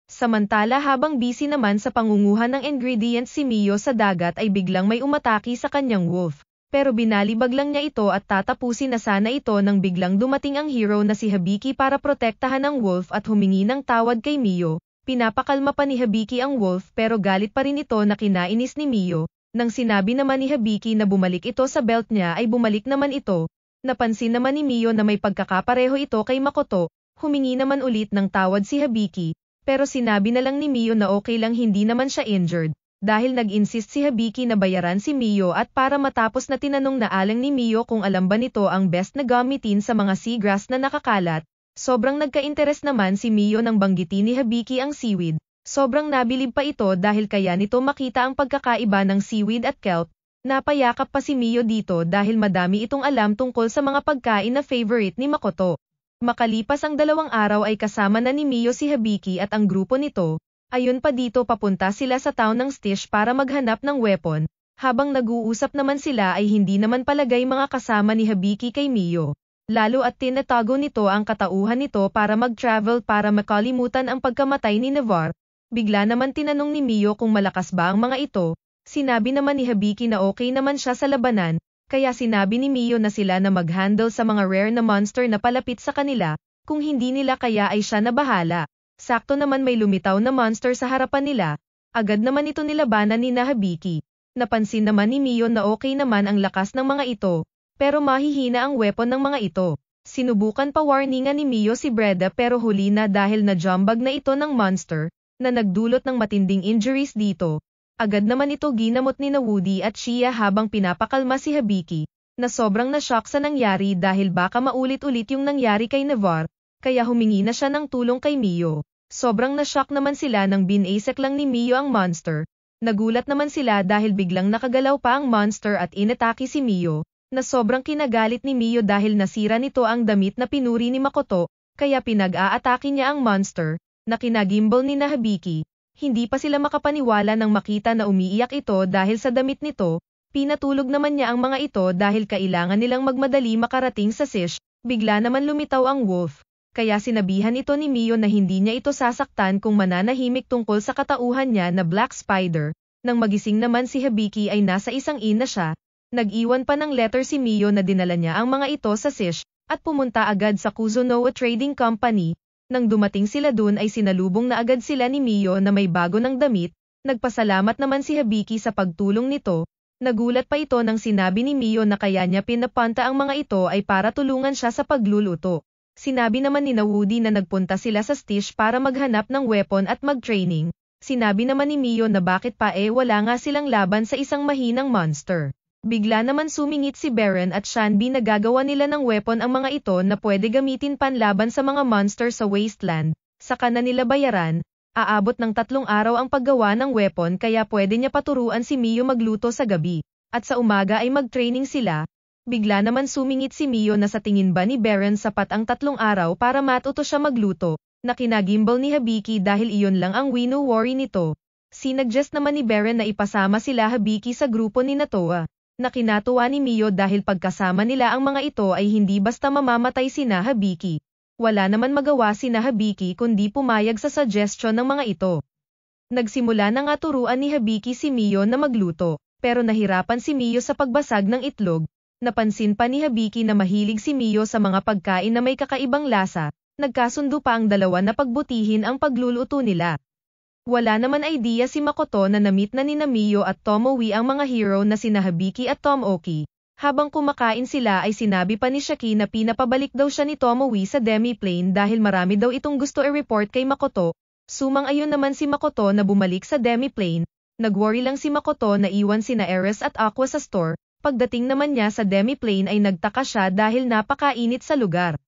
Samantala habang busy naman sa pangunguhan ng ingredients si Mio sa dagat ay biglang may umataki sa kanyang wolf. Pero binalibag lang niya ito at tatapusin na sana ito nang biglang dumating ang hero na si Habiki para protektahan ang wolf at humingi ng tawad kay Mio. Pinapakalma pa ni Habiki ang wolf pero galit pa rin ito na kinainis ni Mio. Nang sinabi naman ni Habiki na bumalik ito sa belt niya ay bumalik naman ito, Napansin naman ni Mio na may pagkakapareho ito kay Makoto, humingi naman ulit ng tawad si Habiki, pero sinabi na lang ni Mio na okay lang hindi naman siya injured, dahil nag-insist si Habiki na bayaran si Mio at para matapos na tinanong na alang ni Mio kung alam ba nito ang best na gamitin sa mga seagrass na nakakalat, sobrang nagka-interes naman si Mio nang banggitin ni Habiki ang seaweed. Sobrang nabilib pa ito dahil kaya nito makita ang pagkakaiba ng seaweed at kelp, Napayakap pa si Mio dito dahil madami itong alam tungkol sa mga pagkain na favorite ni Makoto. Makalipas ang dalawang araw ay kasama na ni Mio si Habiki at ang grupo nito, ayun pa dito papunta sila sa town ng Stish para maghanap ng weapon, habang nag-uusap naman sila ay hindi naman palagay mga kasama ni Habiki kay Mio. Lalo at tinatago nito ang katauhan nito para mag-travel para makalimutan ang pagkamatay ni Navar. Bigla naman tinanong ni Mio kung malakas ba ang mga ito, Sinabi naman ni Habiki na okay naman siya sa labanan, kaya sinabi ni Mio na sila na mag-handle sa mga rare na monster na palapit sa kanila, kung hindi nila kaya ay siya na bahala. Sakto naman may lumitaw na monster sa harapan nila, agad naman ito nilabanan ni Nahabiki. Napansin naman ni Mio na okay naman ang lakas ng mga ito, pero mahihina ang weapon ng mga ito. Sinubukan pa warningan ni Mio si Breda pero huli na dahil na jumbag na ito ng monster, na nagdulot ng matinding injuries dito, Agad naman ito ginamot ni na Woody at Shia habang pinapakalma si Habiki, na sobrang nashock sa nangyari dahil baka maulit-ulit yung nangyari kay Navar, kaya humingi na siya ng tulong kay Mio. Sobrang nashock naman sila nang binasek lang ni Mio ang monster. Nagulat naman sila dahil biglang nakagalaw pa ang monster at inatake si Mio, na sobrang kinagalit ni Mio dahil nasira nito ang damit na pinuri ni Makoto, kaya pinag-aatake niya ang monster, na kinagimbal ni Nahabiki, hindi pa sila makapaniwala nang makita na umiiyak ito dahil sa damit nito, pinatulog naman niya ang mga ito dahil kailangan nilang magmadali makarating sa Sish, bigla naman lumitaw ang wolf. Kaya sinabihan ito ni Mio na hindi niya ito sasaktan kung mananahimik tungkol sa katauhan niya na Black Spider. Nang magising naman si Hibiki ay nasa isang in na siya, nag-iwan pa ng letter si Mio na dinala niya ang mga ito sa Sish, at pumunta agad sa Kuzunoa Trading Company, nang dumating sila dun ay sinalubong na agad sila ni Mio na may bago ng damit, nagpasalamat naman si Habiki sa pagtulong nito, nagulat pa ito nang sinabi ni Mio na kaya niya pinapanta ang mga ito ay para tulungan siya sa pagluluto. Sinabi naman ni Naudi na nagpunta sila sa Stitch para maghanap ng weapon at mag-training, sinabi naman ni Mio na bakit pa eh wala nga silang laban sa isang mahinang monster. Bigla naman sumingit si Baron at Shanby na gagawa nila ng weapon ang mga ito na pwede gamitin panlaban sa mga monster sa wasteland, saka na nila bayaran, aabot ng tatlong araw ang paggawa ng weapon kaya pwede niya paturuan si Mio magluto sa gabi, at sa umaga ay mag-training sila, bigla naman sumingit si Mio na sa tingin ba ni Baron sapat ang tatlong araw para matuto siya magluto, na kinagimbal ni Habiki dahil iyon lang ang wino worry nito. Sinagjest naman ni Baron na ipasama sila Habiki sa grupo ni Natoa na kinatuwa ni Mio dahil pagkasama nila ang mga ito ay hindi basta mamamatay si Nahabiki. Wala naman magawa si Nahabiki kundi pumayag sa suggestion ng mga ito. Nagsimula na nga turuan ni Habiki si Mio na magluto, pero nahirapan si Mio sa pagbasag ng itlog. Napansin pa ni Habiki na mahilig si Mio sa mga pagkain na may kakaibang lasa, nagkasundo pa ang dalawa na pagbutihin ang pagluluto nila. Wala naman idea si Makoto na namit na ni Namiyo at Tomowi ang mga hero na sina Habiki at Tomoki. Habang kumakain sila ay sinabi pa ni Shaki na pinapabalik daw siya ni Tomowi sa demiplane dahil marami daw itong gusto i-report kay Makoto. Sumang-ayon naman si Makoto na bumalik sa demiplane. plane Nag-worry lang si Makoto na iwan sina Eris at Aqua sa store. Pagdating naman niya sa demiplane ay nagtaka siya dahil napakainit sa lugar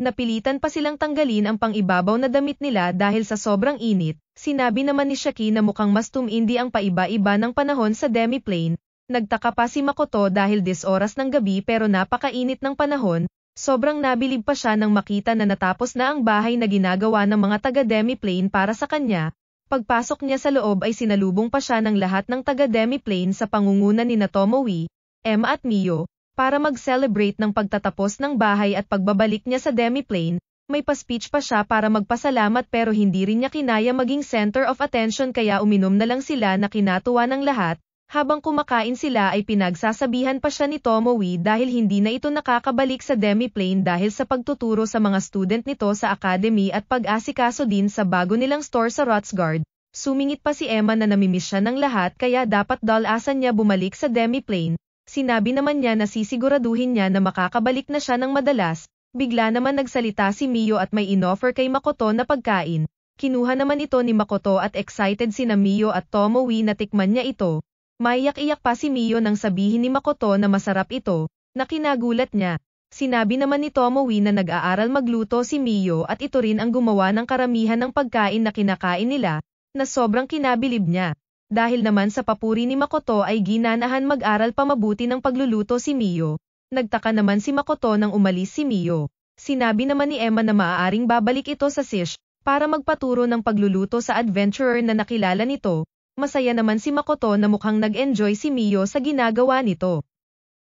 napilitan pa silang tanggalin ang pangibabaw na damit nila dahil sa sobrang init, sinabi naman ni Shaki na mukhang mas tumindi ang paiba-iba ng panahon sa demiplane, nagtaka pa si Makoto dahil dis oras ng gabi pero napakainit ng panahon, sobrang nabilib pa siya nang makita na natapos na ang bahay na ginagawa ng mga taga-demiplane para sa kanya, Pagpasok niya sa loob ay sinalubong pa siya ng lahat ng taga-demiplane sa pangunguna ni Natomowi, Emma at Mio, para mag-celebrate ng pagtatapos ng bahay at pagbabalik niya sa demiplane, may pa-speech pa siya para magpasalamat pero hindi rin niya kinaya maging center of attention kaya uminom na lang sila na kinatuwa ng lahat, habang kumakain sila ay pinagsasabihan pa siya ni Tomowi dahil hindi na ito nakakabalik sa demiplane dahil sa pagtuturo sa mga student nito sa academy at pag-asikaso din sa bago nilang store sa Rotsgard. Sumingit pa si Emma na namimiss siya ng lahat kaya dapat dalasan niya bumalik sa demiplane, sinabi naman niya na sisiguraduhin niya na makakabalik na siya ng madalas, bigla naman nagsalita si Mio at may inoffer kay Makoto na pagkain. Kinuha naman ito ni Makoto at excited si na Mio at Tomoe na tikman niya ito. Maiyak-iyak pa si Mio nang sabihin ni Makoto na masarap ito, na kinagulat niya. Sinabi naman ni Tomoe na nag-aaral magluto si Mio at ito rin ang gumawa ng karamihan ng pagkain na kinakain nila, na sobrang kinabilib niya. Dahil naman sa papuri ni Makoto ay ginanahan mag-aral pa mabuti ng pagluluto si Mio. Nagtaka naman si Makoto nang umalis si Mio. Sinabi naman ni Emma na maaaring babalik ito sa Sish, para magpaturo ng pagluluto sa adventurer na nakilala nito, masaya naman si Makoto na mukhang nag-enjoy si Mio sa ginagawa nito.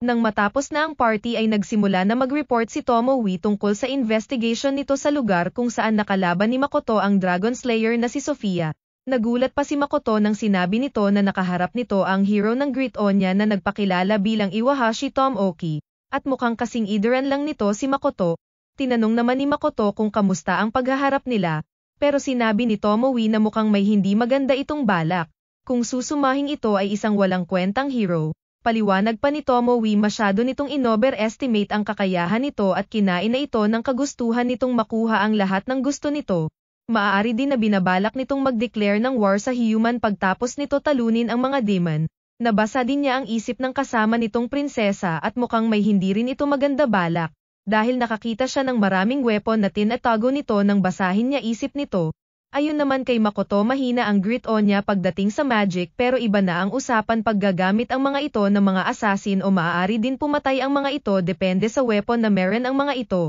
Nang matapos na ang party ay nagsimula na mag-report si Tomowi tungkol sa investigation nito sa lugar kung saan nakalaban ni Makoto ang Dragon Slayer na si Sofia. Nagulat pa si Makoto nang sinabi nito na nakaharap nito ang hero ng Great Onya na nagpakilala bilang Iwahashi Tomoki, at mukhang kasing ideran lang nito si Makoto. Tinanong naman ni Makoto kung kamusta ang paghaharap nila, pero sinabi ni Tomowi na mukhang may hindi maganda itong balak. Kung susumahing ito ay isang walang kwentang hero, paliwanag pa ni Tomowi masyado nitong inoverestimate ang kakayahan nito at kinain na ito ng kagustuhan nitong makuha ang lahat ng gusto nito. Maaari din na binabalak nitong mag-declare ng war sa human pagtapos nito talunin ang mga demon. Nabasa din niya ang isip ng kasama nitong prinsesa at mukhang may hindi rin ito maganda balak. Dahil nakakita siya ng maraming weapon na tinatago nito nang basahin niya isip nito. Ayun naman kay Makoto mahina ang grit on niya pagdating sa magic pero iba na ang usapan paggagamit ang mga ito ng mga assassin o maaari din pumatay ang mga ito depende sa weapon na meron ang mga ito.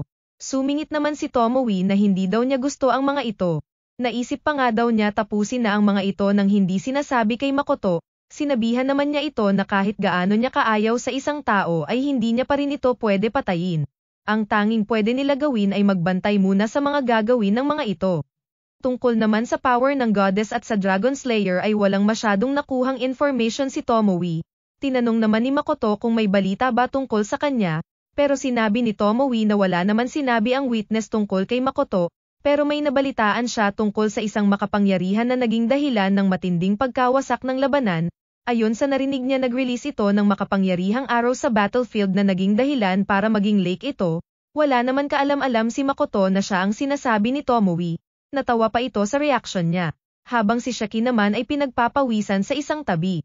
Sumingit naman si Tomoe na hindi daw niya gusto ang mga ito. Naisip pa nga daw niya tapusin na ang mga ito nang hindi sinasabi kay Makoto, sinabihan naman niya ito na kahit gaano niya kaayaw sa isang tao ay hindi niya pa rin ito pwede patayin. Ang tanging pwede nila gawin ay magbantay muna sa mga gagawin ng mga ito. Tungkol naman sa power ng goddess at sa Dragon Slayer ay walang masyadong nakuhang information si Tomoe. Tinanong naman ni Makoto kung may balita ba tungkol sa kanya, pero sinabi ni Tomowi na wala naman sinabi ang witness tungkol kay Makoto, pero may nabalitaan siya tungkol sa isang makapangyarihan na naging dahilan ng matinding pagkawasak ng labanan, ayon sa narinig niya nag-release ito ng makapangyarihang araw sa battlefield na naging dahilan para maging lake ito, wala naman kaalam-alam si Makoto na siya ang sinasabi ni Tomowi. natawa pa ito sa reaction niya, habang si Shaki naman ay pinagpapawisan sa isang tabi.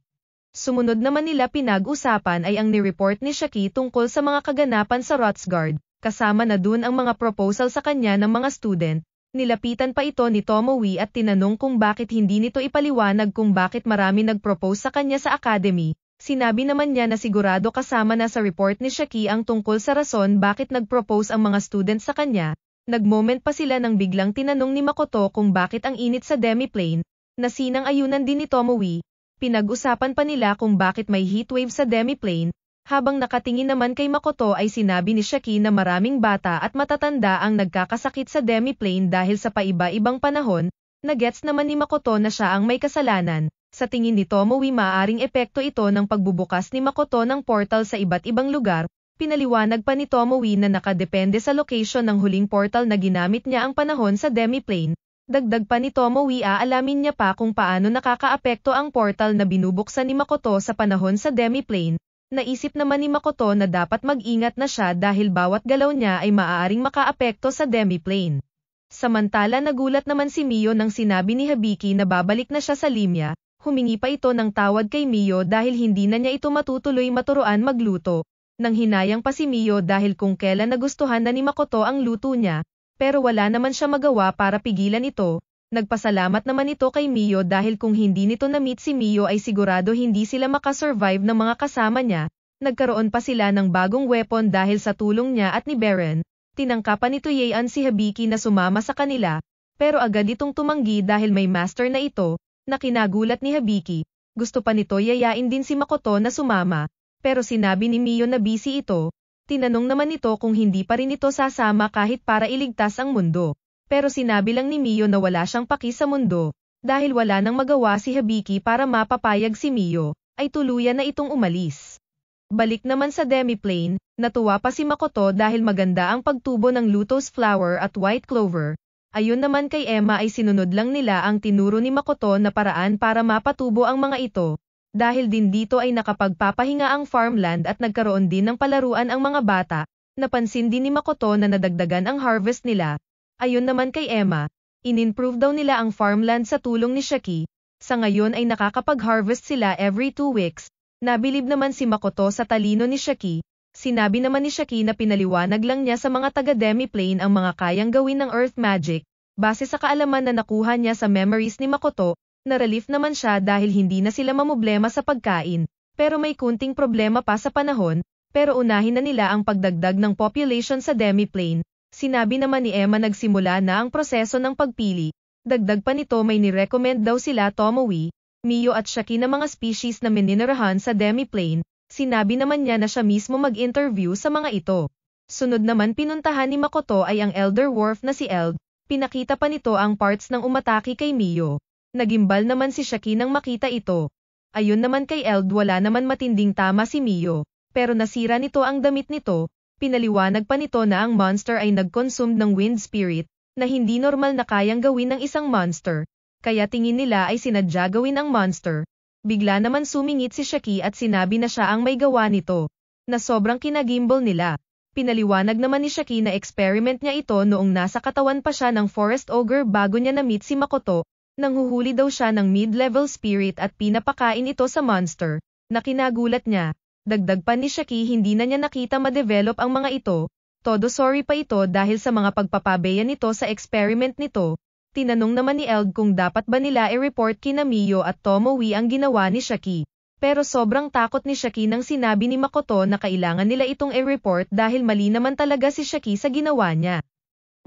Sumunod naman nila pinag-usapan ay ang nireport ni Shaki tungkol sa mga kaganapan sa Rotsgard, kasama na dun ang mga proposal sa kanya ng mga student. Nilapitan pa ito ni Tomowi at tinanong kung bakit hindi nito ipaliwanag kung bakit marami nag-propose sa kanya sa academy. Sinabi naman niya na sigurado kasama na sa report ni Shaki ang tungkol sa rason bakit nag-propose ang mga student sa kanya. Nagmoment pa sila nang biglang tinanong ni Makoto kung bakit ang init sa demiplane, na sinang ayunan din ni Tomowi. Pinag-usapan pa nila kung bakit may heatwave sa demiplane, habang nakatingin naman kay Makoto ay sinabi ni Shaki na maraming bata at matatanda ang nagkakasakit sa demiplane dahil sa paiba-ibang panahon, nagets naman ni Makoto na siya ang may kasalanan. Sa tingin ni Tomoe maaring epekto ito ng pagbubukas ni Makoto ng portal sa iba't ibang lugar, pinaliwanag pa ni Tomoe na nakadepende sa location ng huling portal na ginamit niya ang panahon sa demiplane, Dagdag pa ni Tomoe aalamin niya pa kung paano nakakaapekto ang portal na binubuksan ni Makoto sa panahon sa demiplane. Naisip naman ni Makoto na dapat mag-ingat na siya dahil bawat galaw niya ay maaaring makaapekto sa demiplane. Samantala nagulat naman si Mio nang sinabi ni Habiki na babalik na siya sa Limya, humingi pa ito ng tawad kay Mio dahil hindi na niya ito matutuloy maturuan magluto. Nang hinayang pa si Mio dahil kung kailan nagustuhan na ni Makoto ang luto niya, pero wala naman siya magawa para pigilan ito, nagpasalamat naman ito kay Mio dahil kung hindi nito na-meet si Mio ay sigurado hindi sila makasurvive ng mga kasama niya, nagkaroon pa sila ng bagong weapon dahil sa tulong niya at ni Beren, tinangkapan nito Yean si Habiki na sumama sa kanila, pero agad itong tumanggi dahil may master na ito, na kinagulat ni Habiki, gusto pa nito yayain din si Makoto na sumama, pero sinabi ni Mio na busy ito, Tinanong naman nito kung hindi pa rin ito sasama kahit para iligtas ang mundo. Pero sinabi lang ni Mio na wala siyang paki sa mundo, dahil wala nang magawa si Habiki para mapapayag si Mio, ay tuluyan na itong umalis. Balik naman sa demiplane, natuwa pa si Makoto dahil maganda ang pagtubo ng Lutos Flower at White Clover, Ayun naman kay Emma ay sinunod lang nila ang tinuro ni Makoto na paraan para mapatubo ang mga ito, dahil din dito ay nakapagpapahinga ang farmland at nagkaroon din ng palaruan ang mga bata, napansin din ni Makoto na nadagdagan ang harvest nila. Ayon naman kay Emma, inimprove daw nila ang farmland sa tulong ni Shaki, sa ngayon ay nakakapag-harvest sila every two weeks. Nabilib naman si Makoto sa talino ni Shaki. Sinabi naman ni Shaki na pinaliwanag lang niya sa mga taga-demiplane ang mga kayang gawin ng earth magic, base sa kaalaman na nakuha niya sa memories ni Makoto, na-relief naman siya dahil hindi na sila mamoblema sa pagkain, pero may kunting problema pa sa panahon, pero unahin na nila ang pagdagdag ng population sa demiplane. Sinabi naman ni Emma nagsimula na ang proseso ng pagpili. Dagdag pa nito may nirecommend daw sila Tomowi, Mio at Shaki na mga species na mininerahan sa demiplane. Sinabi naman niya na siya mismo mag-interview sa mga ito. Sunod naman pinuntahan ni Makoto ay ang Elder Wharf na si Eld, pinakita pa nito ang parts ng umataki kay Mio. Nagimbal naman si Shaki nang makita ito. Ayun naman kay Eld wala naman matinding tama si Mio, pero nasira nito ang damit nito, pinaliwanag pa nito na ang monster ay nag-consumed ng wind spirit, na hindi normal na kayang gawin ng isang monster, kaya tingin nila ay sinadya gawin ang monster. Bigla naman sumingit si Shaki at sinabi na siya ang may gawa nito, na sobrang kinagimbal nila. Pinaliwanag naman ni Shaki na experiment niya ito noong nasa katawan pa siya ng forest ogre bago niya na-meet si Makoto, nanghuhuli daw siya ng mid-level spirit at pinapakain ito sa monster, na kinagulat niya. Dagdag pa ni Shaki hindi na niya nakita ma-develop ang mga ito, todo sorry pa ito dahil sa mga pagpapabeya nito sa experiment nito. Tinanong naman ni Eld kung dapat ba nila i-report kina Mio at Tomowi ang ginawa ni Shaki. Pero sobrang takot ni Shaki nang sinabi ni Makoto na kailangan nila itong i-report dahil mali naman talaga si Shaki sa ginawa niya.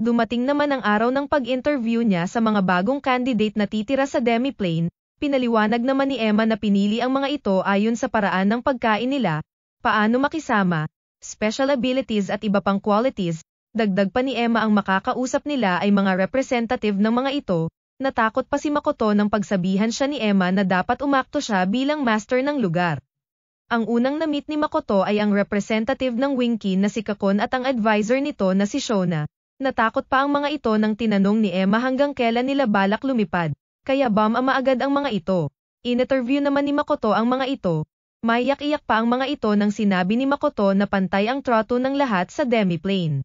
Dumating naman ang araw ng pag-interview niya sa mga bagong candidate na titira sa demiplane, pinaliwanag naman ni Emma na pinili ang mga ito ayon sa paraan ng pagkain nila, paano makisama, special abilities at iba pang qualities, dagdag pa ni Emma ang makakausap nila ay mga representative ng mga ito, natakot pa si Makoto nang pagsabihan siya ni Emma na dapat umakto siya bilang master ng lugar. Ang unang na-meet ni Makoto ay ang representative ng Winky na si Kakon at ang advisor nito na si Shona. Natakot pa ang mga ito nang tinanong ni Emma hanggang kailan nila balak lumipad, kaya bam bama maagad ang mga ito. Ininterview naman ni Makoto ang mga ito, Maiyak-iyak pa ang mga ito nang sinabi ni Makoto na pantay ang trato ng lahat sa demiplane.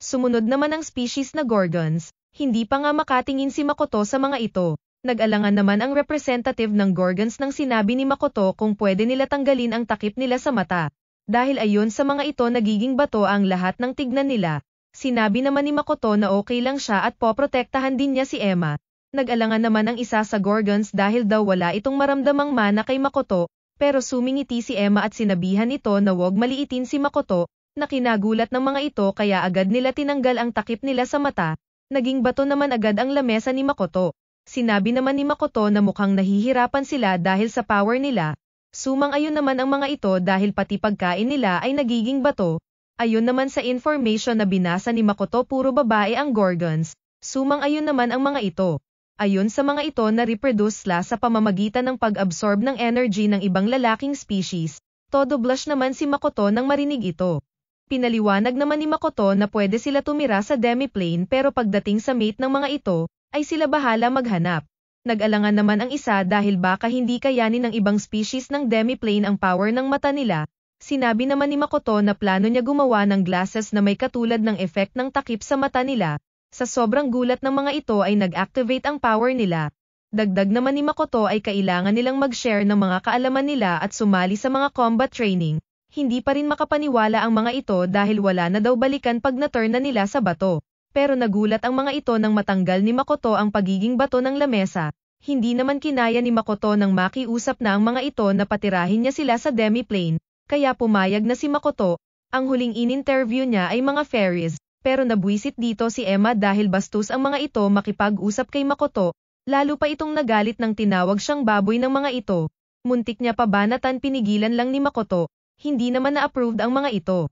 Sumunod naman ang species na Gorgons, hindi pa nga makatingin si Makoto sa mga ito. Nag-alangan naman ang representative ng Gorgons nang sinabi ni Makoto kung pwede nila tanggalin ang takip nila sa mata. Dahil ayon sa mga ito nagiging bato ang lahat ng tignan nila, Sinabi naman ni Makoto na okay lang siya at poprotektahan din niya si Emma. Nag-alangan naman ang isa sa Gorgons dahil daw wala itong maramdamang mana kay Makoto, pero sumingiti si Emma at sinabihan ito na huwag maliitin si Makoto, na kinagulat ng mga ito kaya agad nila tinanggal ang takip nila sa mata, naging bato naman agad ang lamesa ni Makoto. Sinabi naman ni Makoto na mukhang nahihirapan sila dahil sa power nila, sumang-ayon naman ang mga ito dahil pati pagkain nila ay nagiging bato, Ayun naman sa information na binasa ni Makoto puro babae ang Gorgons, sumang ayun naman ang mga ito. Ayun sa mga ito na reproduce sila sa pamamagitan ng pag-absorb ng energy ng ibang lalaking species, todo blush naman si Makoto nang marinig ito. Pinaliwanag naman ni Makoto na pwede sila tumira sa demiplane pero pagdating sa mate ng mga ito, ay sila bahala maghanap. Nag-alangan naman ang isa dahil baka hindi kayanin ng ibang species ng demiplane ang power ng mata nila, sinabi naman ni Makoto na plano niya gumawa ng glasses na may katulad ng effect ng takip sa mata nila. Sa sobrang gulat ng mga ito ay nag-activate ang power nila. Dagdag naman ni Makoto ay kailangan nilang mag-share ng mga kaalaman nila at sumali sa mga combat training. Hindi pa rin makapaniwala ang mga ito dahil wala na daw balikan pag na-turn na nila sa bato. Pero nagulat ang mga ito nang matanggal ni Makoto ang pagiging bato ng lamesa. Hindi naman kinaya ni Makoto nang makiusap na ang mga ito na patirahin niya sila sa demiplane kaya pumayag na si Makoto, ang huling in-interview niya ay mga fairies, pero nabwisit dito si Emma dahil bastos ang mga ito makipag-usap kay Makoto, lalo pa itong nagalit nang tinawag siyang baboy ng mga ito. Muntik niya pa banatan pinigilan lang ni Makoto, hindi naman na-approved ang mga ito.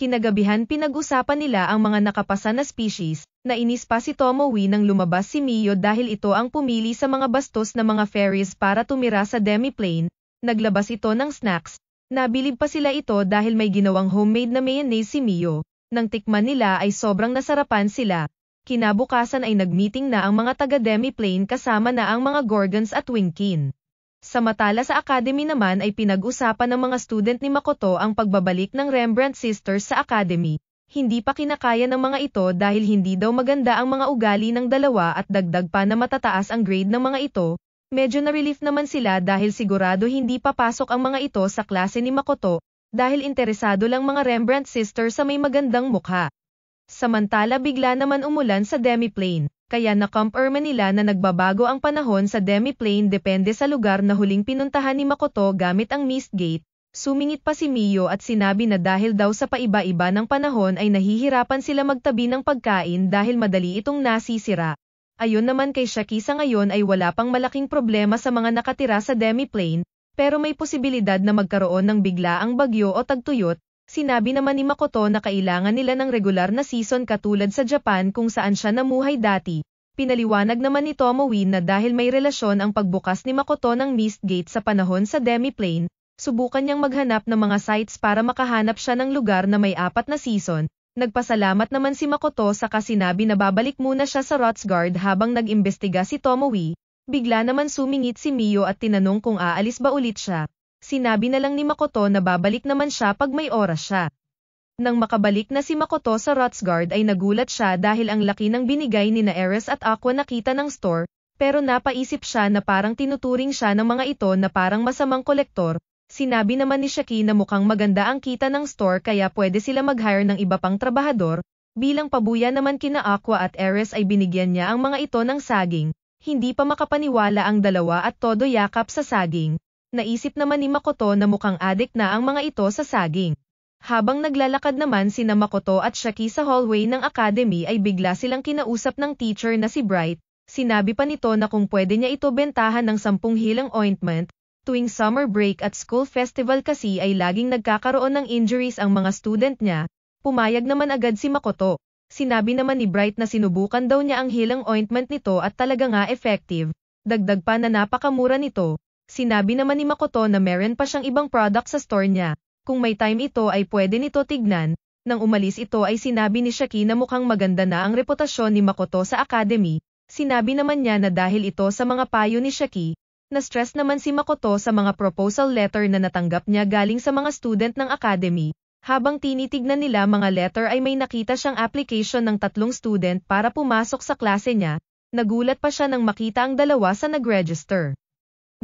Kinagabihan pinag-usapan nila ang mga nakapasa na species, nainis pa si Tomoe nang lumabas si Mio dahil ito ang pumili sa mga bastos na mga fairies para tumira sa demiplane, naglabas ito ng snacks, Nabilib pa sila ito dahil may ginawang homemade na mayonnaise si Mio. Nang tikman nila ay sobrang nasarapan sila. Kinabukasan ay nagmeeting na ang mga taga Demiplane kasama na ang mga Gorgons at Winkin. Samantala sa academy naman ay pinag-usapan ng mga student ni Makoto ang pagbabalik ng Rembrandt Sisters sa academy. Hindi pa kinakaya ng mga ito dahil hindi daw maganda ang mga ugali ng dalawa at dagdag pa na matataas ang grade ng mga ito, Medyo na-relief naman sila dahil sigurado hindi papasok ang mga ito sa klase ni Makoto, dahil interesado lang mga Rembrandt sister sa may magandang mukha. Samantala bigla naman umulan sa demiplane, kaya nakumperma nila na nagbabago ang panahon sa demiplane depende sa lugar na huling pinuntahan ni Makoto gamit ang mist gate, sumingit pa si Mio at sinabi na dahil daw sa paiba-iba ng panahon ay nahihirapan sila magtabi ng pagkain dahil madali itong nasisira. Ayon naman kay Shaki sa ngayon ay wala pang malaking problema sa mga nakatira sa demiplane, pero may posibilidad na magkaroon ng bigla ang bagyo o tagtuyot, sinabi naman ni Makoto na kailangan nila ng regular na season katulad sa Japan kung saan siya namuhay dati. Pinaliwanag naman ni Tomowin na dahil may relasyon ang pagbukas ni Makoto ng Mist Gate sa panahon sa demiplane, subukan niyang maghanap ng mga sites para makahanap siya ng lugar na may apat na season, nagpasalamat naman si Makoto sa kasinabi na babalik muna siya sa Rotsguard habang nag-imbestiga si Tomoe, bigla naman sumingit si Mio at tinanong kung aalis ba ulit siya. Sinabi na lang ni Makoto na babalik naman siya pag may oras siya. Nang makabalik na si Makoto sa Rotsguard ay nagulat siya dahil ang laki ng binigay ni na at Aqua nakita ng store, pero napaisip siya na parang tinuturing siya ng mga ito na parang masamang kolektor, Sinabi naman ni Shaki na mukhang maganda ang kita ng store kaya pwede sila mag-hire ng iba pang trabahador, bilang pabuya naman kina Aqua at Eris ay binigyan niya ang mga ito ng saging, hindi pa makapaniwala ang dalawa at todo yakap sa saging. Naisip naman ni Makoto na mukhang adik na ang mga ito sa saging. Habang naglalakad naman sina Makoto at Shaki sa hallway ng academy ay bigla silang kinausap ng teacher na si Bright, sinabi pa nito na kung pwede niya ito bentahan ng sampung hilang ointment, tuwing summer break at school festival kasi ay laging nagkakaroon ng injuries ang mga student niya, pumayag naman agad si Makoto. Sinabi naman ni Bright na sinubukan daw niya ang hilang ointment nito at talaga nga effective. Dagdag pa na napakamura nito. Sinabi naman ni Makoto na meron pa siyang ibang product sa store niya. Kung may time ito ay pwede nito tignan. Nang umalis ito ay sinabi ni Shaki na mukhang maganda na ang reputasyon ni Makoto sa academy. Sinabi naman niya na dahil ito sa mga payo ni Shaki, na-stress naman si Makoto sa mga proposal letter na natanggap niya galing sa mga student ng academy. Habang tinitignan nila mga letter ay may nakita siyang application ng tatlong student para pumasok sa klase niya, nagulat pa siya nang makita ang dalawa sa nag-register.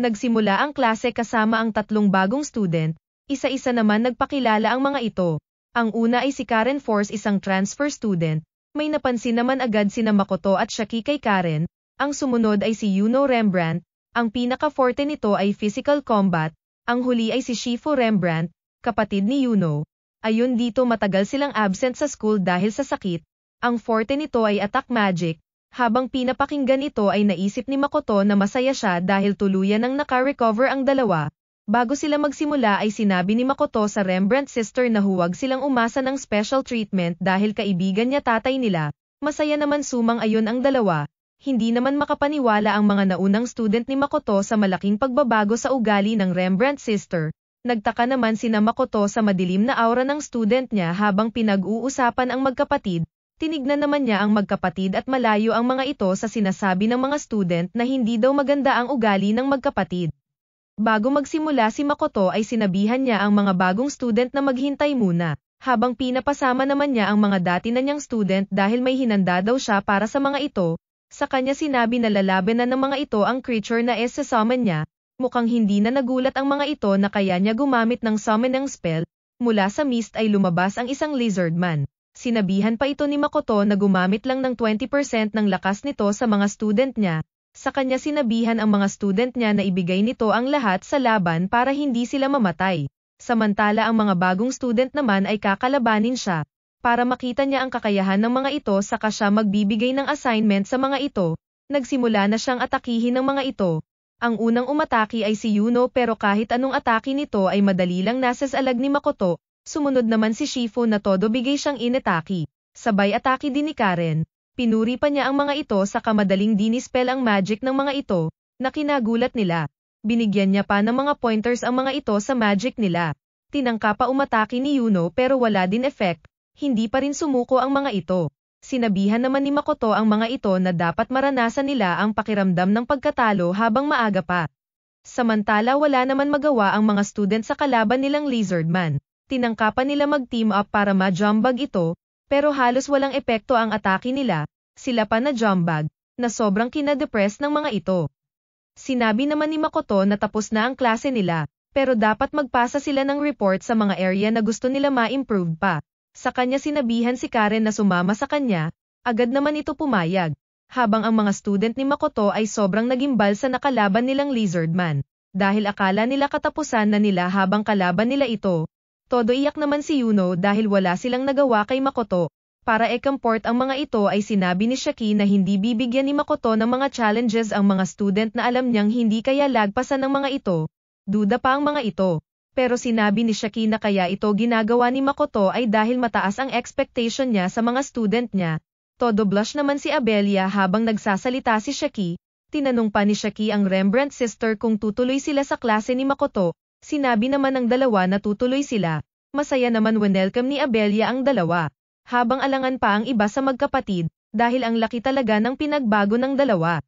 Nagsimula ang klase kasama ang tatlong bagong student, isa-isa naman nagpakilala ang mga ito. Ang una ay si Karen Force isang transfer student, may napansin naman agad si Makoto at Shaki kay Karen, ang sumunod ay si Yuno Rembrandt, ang pinaka-forte nito ay physical combat, ang huli ay si Shifu Rembrandt, kapatid ni Yuno. Ayun dito matagal silang absent sa school dahil sa sakit. Ang forte nito ay attack magic, habang pinapakinggan ito ay naisip ni Makoto na masaya siya dahil tuluyan nang recover ang dalawa. Bago sila magsimula ay sinabi ni Makoto sa Rembrandt sister na huwag silang umasa ng special treatment dahil kaibigan niya tatay nila. Masaya naman sumang ayon ang dalawa hindi naman makapaniwala ang mga naunang student ni Makoto sa malaking pagbabago sa ugali ng Rembrandt sister. Nagtaka naman sina Makoto sa madilim na aura ng student niya habang pinag-uusapan ang magkapatid, tinignan naman niya ang magkapatid at malayo ang mga ito sa sinasabi ng mga student na hindi daw maganda ang ugali ng magkapatid. Bago magsimula si Makoto ay sinabihan niya ang mga bagong student na maghintay muna, habang pinapasama naman niya ang mga dati na niyang student dahil may hinanda daw siya para sa mga ito, sa kanya sinabi na lalaban na ng mga ito ang creature na es sa summon niya, mukhang hindi na nagulat ang mga ito na kaya niya gumamit ng summon ng spell, mula sa mist ay lumabas ang isang lizardman. Sinabihan pa ito ni Makoto na gumamit lang ng 20% ng lakas nito sa mga student niya, sa kanya sinabihan ang mga student niya na ibigay nito ang lahat sa laban para hindi sila mamatay. Samantala ang mga bagong student naman ay kakalabanin siya para makita niya ang kakayahan ng mga ito saka siya magbibigay ng assignment sa mga ito. Nagsimula na siyang atakihin ng mga ito. Ang unang umataki ay si Yuno pero kahit anong atake nito ay madali lang nasa alag ni Makoto, sumunod naman si Shifu na todo bigay siyang inataki. Sabay atake din ni Karen. Pinuri pa niya ang mga ito saka madaling dinispel ang magic ng mga ito, na kinagulat nila. Binigyan niya pa ng mga pointers ang mga ito sa magic nila. Tinangka pa umatake ni Yuno pero wala din effect, hindi pa rin sumuko ang mga ito. Sinabihan naman ni Makoto ang mga ito na dapat maranasan nila ang pakiramdam ng pagkatalo habang maaga pa. Samantala wala naman magawa ang mga student sa kalaban nilang Lizardman. Tinangkapan nila mag-team up para ma-jumbag ito, pero halos walang epekto ang atake nila, sila pa na jumbag, na sobrang kinadepress ng mga ito. Sinabi naman ni Makoto na tapos na ang klase nila, pero dapat magpasa sila ng report sa mga area na gusto nila ma-improve pa. Sa kanya sinabihan si Karen na sumama sa kanya, agad naman ito pumayag, habang ang mga student ni Makoto ay sobrang nagimbal sa nakalaban nilang Lizardman, dahil akala nila katapusan na nila habang kalaban nila ito. Todo iyak naman si Yuno dahil wala silang nagawa kay Makoto. Para e-comport ang mga ito ay sinabi ni Shaki na hindi bibigyan ni Makoto ng mga challenges ang mga student na alam niyang hindi kaya lagpasan ng mga ito. Duda pa ang mga ito pero sinabi ni Shaki na kaya ito ginagawa ni Makoto ay dahil mataas ang expectation niya sa mga student niya. Todo blush naman si Abelia habang nagsasalita si Shaki, tinanong pa ni Shaki ang Rembrandt sister kung tutuloy sila sa klase ni Makoto, sinabi naman ng dalawa na tutuloy sila, masaya naman welcome ni Abelia ang dalawa, habang alangan pa ang iba sa magkapatid, dahil ang laki talaga ng pinagbago ng dalawa.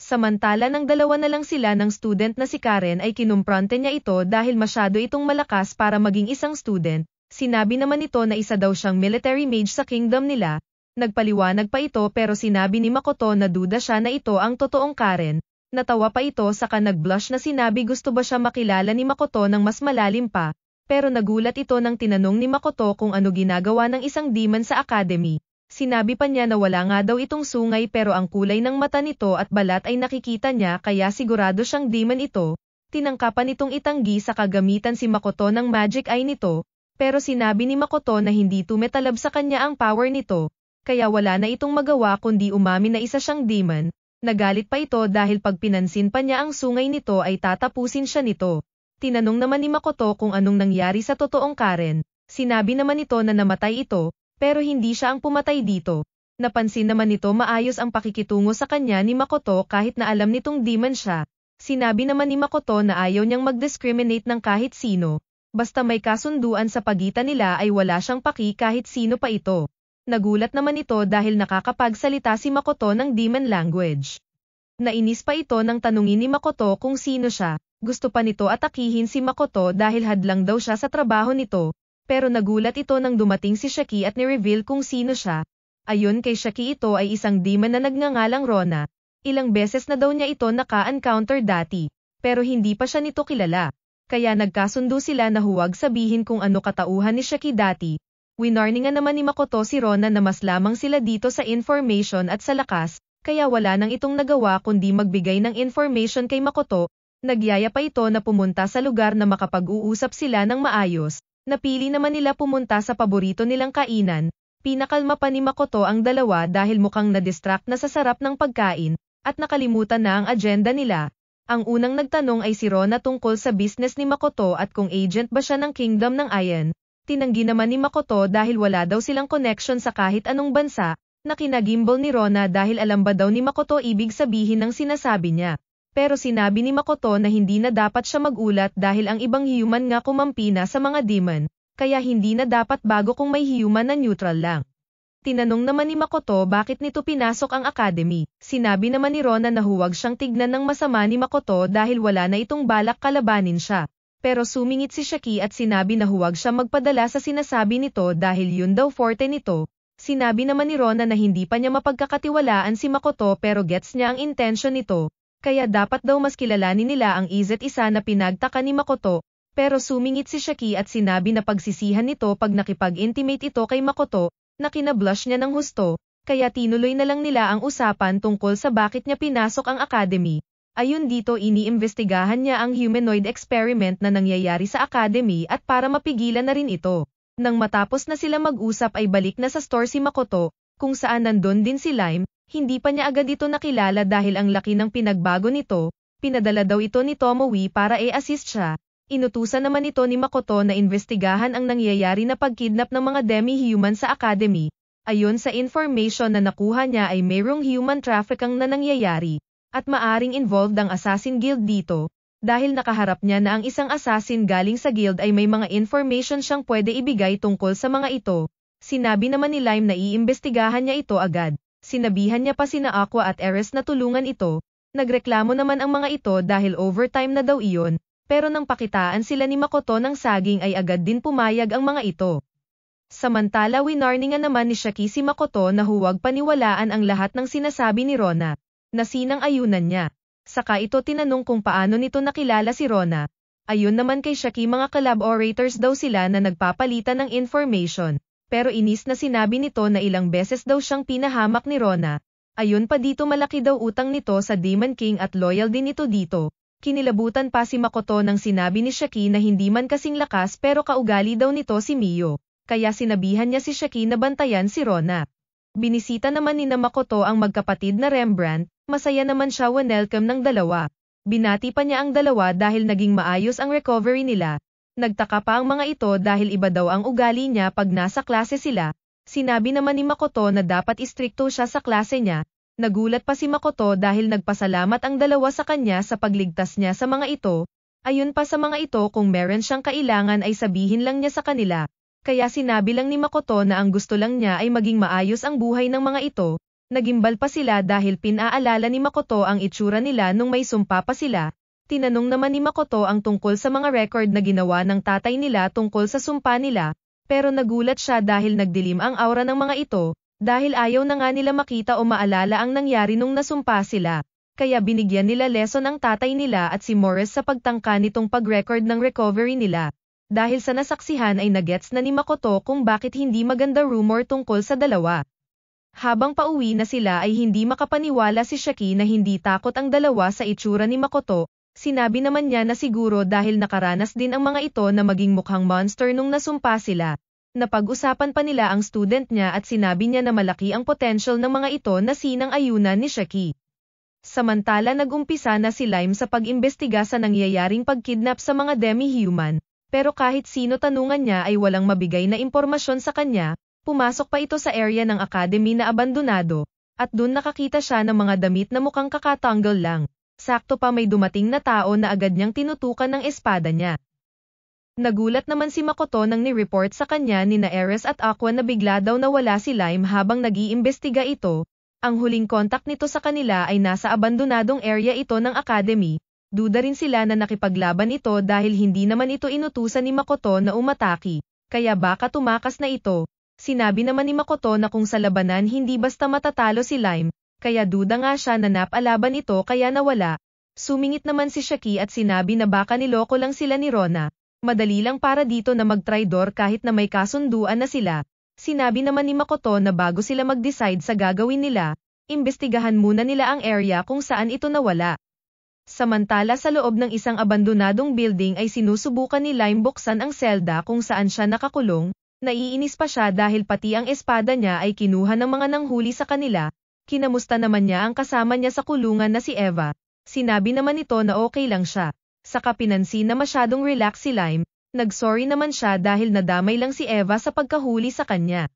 Samantala ng dalawa na lang sila ng student na si Karen ay kinumpronte niya ito dahil masyado itong malakas para maging isang student, sinabi naman nito na isa daw siyang military mage sa kingdom nila, nagpaliwanag pa ito pero sinabi ni Makoto na duda siya na ito ang totoong Karen, natawa pa ito saka nagblush na sinabi gusto ba siya makilala ni Makoto ng mas malalim pa, pero nagulat ito nang tinanong ni Makoto kung ano ginagawa ng isang demon sa academy. Sinabi pa niya na wala nga daw itong sungay pero ang kulay ng mata nito at balat ay nakikita niya kaya sigurado siyang demon ito. Tinangkapan itong itanggi sa kagamitan si Makoto ng magic eye nito, pero sinabi ni Makoto na hindi tumetalab sa kanya ang power nito, kaya wala na itong magawa kundi umamin na isa siyang demon. Nagalit pa ito dahil pag pinansin pa niya ang sungay nito ay tatapusin siya nito. Tinanong naman ni Makoto kung anong nangyari sa totoong Karen. Sinabi naman ito na namatay ito, pero hindi siya ang pumatay dito. Napansin naman nito maayos ang pakikitungo sa kanya ni Makoto kahit na alam nitong demon siya. Sinabi naman ni Makoto na ayaw niyang mag-discriminate ng kahit sino. Basta may kasunduan sa pagitan nila ay wala siyang paki kahit sino pa ito. Nagulat naman ito dahil nakakapagsalita si Makoto ng demon language. Nainis pa ito nang tanungin ni Makoto kung sino siya. Gusto pa nito atakihin si Makoto dahil hadlang daw siya sa trabaho nito, pero nagulat ito nang dumating si Shaki at ni-reveal kung sino siya. Ayon kay Shaki ito ay isang demon na nagngangalang Rona. Ilang beses na daw niya ito naka-encounter dati, pero hindi pa siya nito kilala. Kaya nagkasundo sila na huwag sabihin kung ano katauhan ni Shaki dati. Winarningan naman ni Makoto si Rona na mas lamang sila dito sa information at sa lakas, kaya wala nang itong nagawa kundi magbigay ng information kay Makoto, Nagyaya pa ito na pumunta sa lugar na makapag-uusap sila ng maayos, Napili naman nila pumunta sa paborito nilang kainan, pinakalma pa ni Makoto ang dalawa dahil mukhang nadistract na sa sarap ng pagkain, at nakalimutan na ang agenda nila. Ang unang nagtanong ay si Rona tungkol sa business ni Makoto at kung agent ba siya ng Kingdom ng Ayan. Tinanggi naman ni Makoto dahil wala daw silang connection sa kahit anong bansa, na kinagimbal ni Rona dahil alam ba daw ni Makoto ibig sabihin ng sinasabi niya pero sinabi ni Makoto na hindi na dapat siya magulat dahil ang ibang human nga kumampi na sa mga demon, kaya hindi na dapat bago kung may human na neutral lang. Tinanong naman ni Makoto bakit nito pinasok ang academy, sinabi naman ni Rona na huwag siyang tignan ng masama ni Makoto dahil wala na itong balak kalabanin siya. Pero sumingit si Shaki at sinabi na huwag siya magpadala sa sinasabi nito dahil yun daw forte nito. Sinabi naman ni Rona na hindi pa niya mapagkakatiwalaan si Makoto pero gets niya ang intention nito, kaya dapat daw mas kilalani nila ang isa't isa na pinagtaka ni Makoto, pero sumingit si Shaki at sinabi na pagsisihan nito pag nakipag-intimate ito kay Makoto, na kinablush niya ng husto, kaya tinuloy na lang nila ang usapan tungkol sa bakit niya pinasok ang academy. Ayun dito iniimbestigahan niya ang humanoid experiment na nangyayari sa academy at para mapigilan na rin ito. Nang matapos na sila mag-usap ay balik na sa store si Makoto, kung saan nandun din si Lime, hindi pa niya agad ito nakilala dahil ang laki ng pinagbago nito, pinadala daw ito ni Tomowi para e-assist siya. Inutusan naman ito ni Makoto na investigahan ang nangyayari na pagkidnap ng mga demi-human sa academy. Ayon sa information na nakuha niya ay mayroong human trafficking na nangyayari, at maaring involved ang assassin guild dito, dahil nakaharap niya na ang isang assassin galing sa guild ay may mga information siyang pwede ibigay tungkol sa mga ito. Sinabi naman ni Lime na iimbestigahan niya ito agad. Sinabihan niya pa sina Aqua at Eris na tulungan ito, nagreklamo naman ang mga ito dahil overtime na daw iyon, pero nang pakitaan sila ni Makoto ng saging ay agad din pumayag ang mga ito. Samantala winarningan naman ni Shaki si Makoto na huwag paniwalaan ang lahat ng sinasabi ni Rona, na sinang ayunan niya. Saka ito tinanong kung paano nito nakilala si Rona. Ayun naman kay Shaki mga collab orators daw sila na nagpapalitan ng information pero inis na sinabi nito na ilang beses daw siyang pinahamak ni Rona. Ayun pa dito malaki daw utang nito sa Demon King at loyal din ito dito. Kinilabutan pa si Makoto nang sinabi ni Shaki na hindi man kasing lakas pero kaugali daw nito si Mio. Kaya sinabihan niya si Shaki na bantayan si Rona. Binisita naman ni na Makoto ang magkapatid na Rembrandt, masaya naman siya welcome ng dalawa. Binati pa niya ang dalawa dahil naging maayos ang recovery nila. Nagtaka pa ang mga ito dahil iba daw ang ugali niya pag nasa klase sila. Sinabi naman ni Makoto na dapat istrikto siya sa klase niya. Nagulat pa si Makoto dahil nagpasalamat ang dalawa sa kanya sa pagligtas niya sa mga ito. Ayun pa sa mga ito kung meron siyang kailangan ay sabihin lang niya sa kanila. Kaya sinabi lang ni Makoto na ang gusto lang niya ay maging maayos ang buhay ng mga ito. Nagimbal pa sila dahil pinaalala ni Makoto ang itsura nila nung may sumpa pa sila tinanong naman ni Makoto ang tungkol sa mga record na ginawa ng tatay nila tungkol sa sumpa nila, pero nagulat siya dahil nagdilim ang aura ng mga ito, dahil ayaw na nga nila makita o maalala ang nangyari nung nasumpa sila. Kaya binigyan nila lesson ang tatay nila at si Morris sa pagtangka nitong pag-record ng recovery nila. Dahil sa nasaksihan ay nagets na ni Makoto kung bakit hindi maganda rumor tungkol sa dalawa. Habang pauwi na sila ay hindi makapaniwala si Shaki na hindi takot ang dalawa sa itsura ni Makoto, sinabi naman niya na siguro dahil nakaranas din ang mga ito na maging mukhang monster nung nasumpa sila. Napag-usapan pa nila ang student niya at sinabi niya na malaki ang potential ng mga ito na sinang ayuna ni Shaki. Samantala nagumpisa na si Lime sa pag-imbestiga sa nangyayaring pagkidnap sa mga demi-human, pero kahit sino tanungan niya ay walang mabigay na impormasyon sa kanya, pumasok pa ito sa area ng academy na abandonado, at dun nakakita siya ng mga damit na mukhang kakatanggal lang sakto pa may dumating na tao na agad niyang tinutukan ng espada niya. Nagulat naman si Makoto nang ni-report sa kanya ni Naeres at Aqua na bigla daw nawala si Lime habang nag-iimbestiga ito. Ang huling kontak nito sa kanila ay nasa abandonadong area ito ng academy. Duda rin sila na nakipaglaban ito dahil hindi naman ito inutusan ni Makoto na umataki, kaya baka tumakas na ito. Sinabi naman ni Makoto na kung sa labanan hindi basta matatalo si Lime, kaya duda nga siya na napalaban ito kaya nawala. Sumingit naman si Shaki at sinabi na baka niloko lang sila ni Rona. Madali lang para dito na magtraidor kahit na may kasunduan na sila. Sinabi naman ni Makoto na bago sila mag-decide sa gagawin nila, imbestigahan muna nila ang area kung saan ito nawala. Samantala sa loob ng isang abandonadong building ay sinusubukan ni Lime buksan ang selda kung saan siya nakakulong, naiinis pa siya dahil pati ang espada niya ay kinuha ng mga nanghuli sa kanila, Kinamusta naman niya ang kasama niya sa kulungan na si Eva. Sinabi naman ito na okay lang siya. Saka pinansin na masyadong relax si Lime, nagsorry naman siya dahil nadamay lang si Eva sa pagkahuli sa kanya.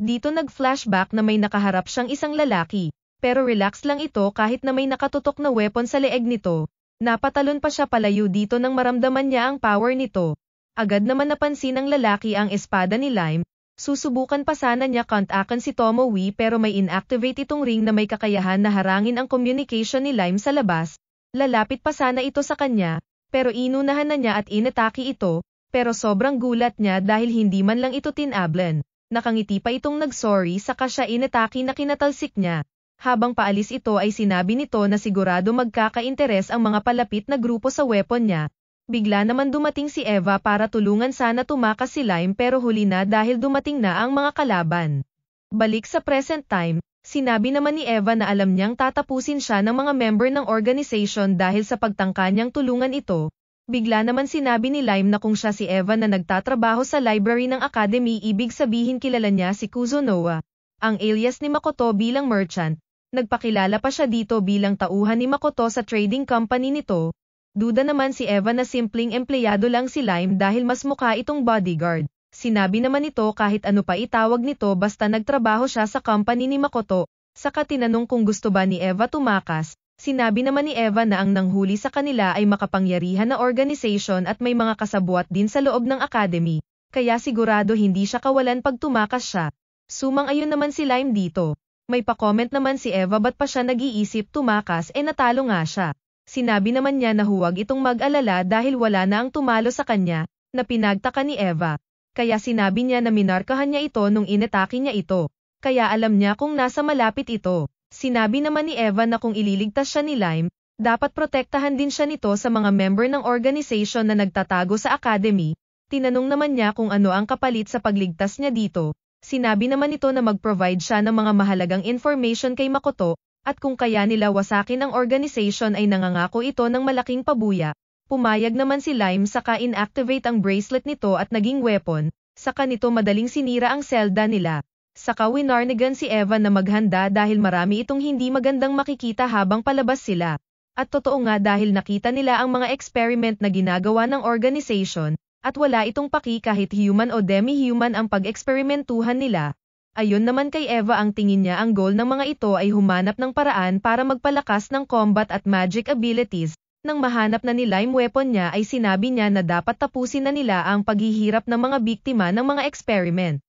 Dito nag-flashback na may nakaharap siyang isang lalaki, pero relax lang ito kahit na may nakatutok na weapon sa leeg nito. Napatalon pa siya palayo dito nang maramdaman niya ang power nito. Agad naman napansin ng lalaki ang espada ni Lime, Susubukan pa sana niya kontakan si Tomowi pero may inactivate itong ring na may kakayahan na harangin ang communication ni Lime sa labas, lalapit pa sana ito sa kanya, pero inunahan na niya at inataki ito, pero sobrang gulat niya dahil hindi man lang ito tinablan. Nakangiti pa itong nagsorry saka siya inataki na kinatalsik niya. Habang paalis ito ay sinabi nito na sigurado magkaka magkakainteres ang mga palapit na grupo sa weapon niya, Bigla naman dumating si Eva para tulungan sana tumakas si Lime pero huli na dahil dumating na ang mga kalaban. Balik sa present time, sinabi naman ni Eva na alam niyang tatapusin siya ng mga member ng organization dahil sa pagtangka niyang tulungan ito, Bigla naman sinabi ni Lime na kung siya si Eva na nagtatrabaho sa library ng academy ibig sabihin kilala niya si Kuzunoa, ang alias ni Makoto bilang merchant. Nagpakilala pa siya dito bilang tauhan ni Makoto sa trading company nito, Duda naman si Eva na simpleng empleyado lang si Lime dahil mas mukha itong bodyguard. Sinabi naman nito kahit ano pa itawag nito basta nagtrabaho siya sa company ni Makoto. Saka tinanong kung gusto ba ni Eva tumakas, Sinabi naman ni Eva na ang nanghuli sa kanila ay makapangyarihan na organization at may mga kasabuat din sa loob ng academy, kaya sigurado hindi siya kawalan pag tumakas siya. Sumang ayon naman si Lime dito. May pa-comment naman si Eva ba't pa siya nag-iisip tumakas e eh natalo nga siya sinabi naman niya na huwag itong mag-alala dahil wala na ang tumalo sa kanya, na pinagtaka ni Eva. Kaya sinabi niya na minarkahan niya ito nung inatake niya ito. Kaya alam niya kung nasa malapit ito. Sinabi naman ni Eva na kung ililigtas siya ni Lime, dapat protektahan din siya nito sa mga member ng organization na nagtatago sa academy. Tinanong naman niya kung ano ang kapalit sa pagligtas niya dito. Sinabi naman ito na mag-provide siya ng mga mahalagang information kay Makoto, at kung kaya nila wasakin ang organization ay nangangako ito ng malaking pabuya. Pumayag naman si Lime saka inactivate ang bracelet nito at naging weapon, saka nito madaling sinira ang selda nila. Saka winarnigan si Evan na maghanda dahil marami itong hindi magandang makikita habang palabas sila. At totoo nga dahil nakita nila ang mga experiment na ginagawa ng organization, at wala itong paki kahit human o demi-human ang pag-eksperimentuhan nila. Ayon naman kay Eva ang tingin niya ang goal ng mga ito ay humanap ng paraan para magpalakas ng combat at magic abilities. Nang mahanap na ni Lime weapon niya ay sinabi niya na dapat tapusin na nila ang paghihirap ng mga biktima ng mga experiment.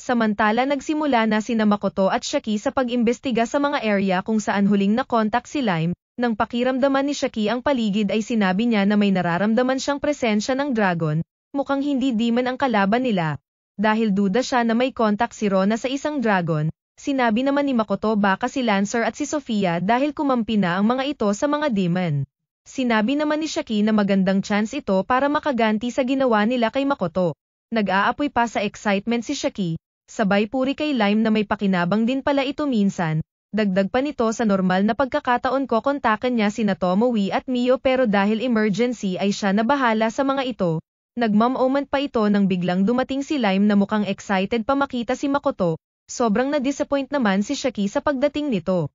Samantala nagsimula na si Namakoto at Shaki sa pag-imbestiga sa mga area kung saan huling nakontak si Lime, nang pakiramdaman ni Shaki ang paligid ay sinabi niya na may nararamdaman siyang presensya ng dragon, mukhang hindi di ang kalaban nila, dahil duda siya na may contact si Rona sa isang dragon, sinabi naman ni Makoto baka si Lancer at si Sofia dahil kumampi na ang mga ito sa mga demon. Sinabi naman ni Shaki na magandang chance ito para makaganti sa ginawa nila kay Makoto. Nag-aapoy pa sa excitement si Shaki, sabay puri kay Lime na may pakinabang din pala ito minsan. Dagdag pa nito sa normal na pagkakataon ko kontakan niya si Tomoe at Mio pero dahil emergency ay siya na bahala sa mga ito, Nagmamoment pa ito nang biglang dumating si Lime na mukhang excited pa makita si Makoto, sobrang na-disappoint naman si Shaki sa pagdating nito.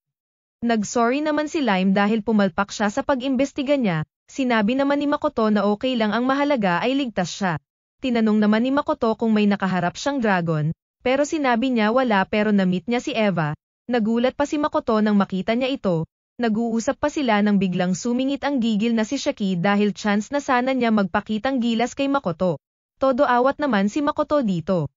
Nag-sorry naman si Lime dahil pumalpak siya sa pag-imbestiga niya, sinabi naman ni Makoto na okay lang ang mahalaga ay ligtas siya. Tinanong naman ni Makoto kung may nakaharap siyang dragon, pero sinabi niya wala pero na-meet niya si Eva. Nagulat pa si Makoto nang makita niya ito, nag-uusap pa sila nang biglang sumingit ang gigil na si Shaki dahil chance na sana niya magpakitang gilas kay Makoto. Todo awat naman si Makoto dito.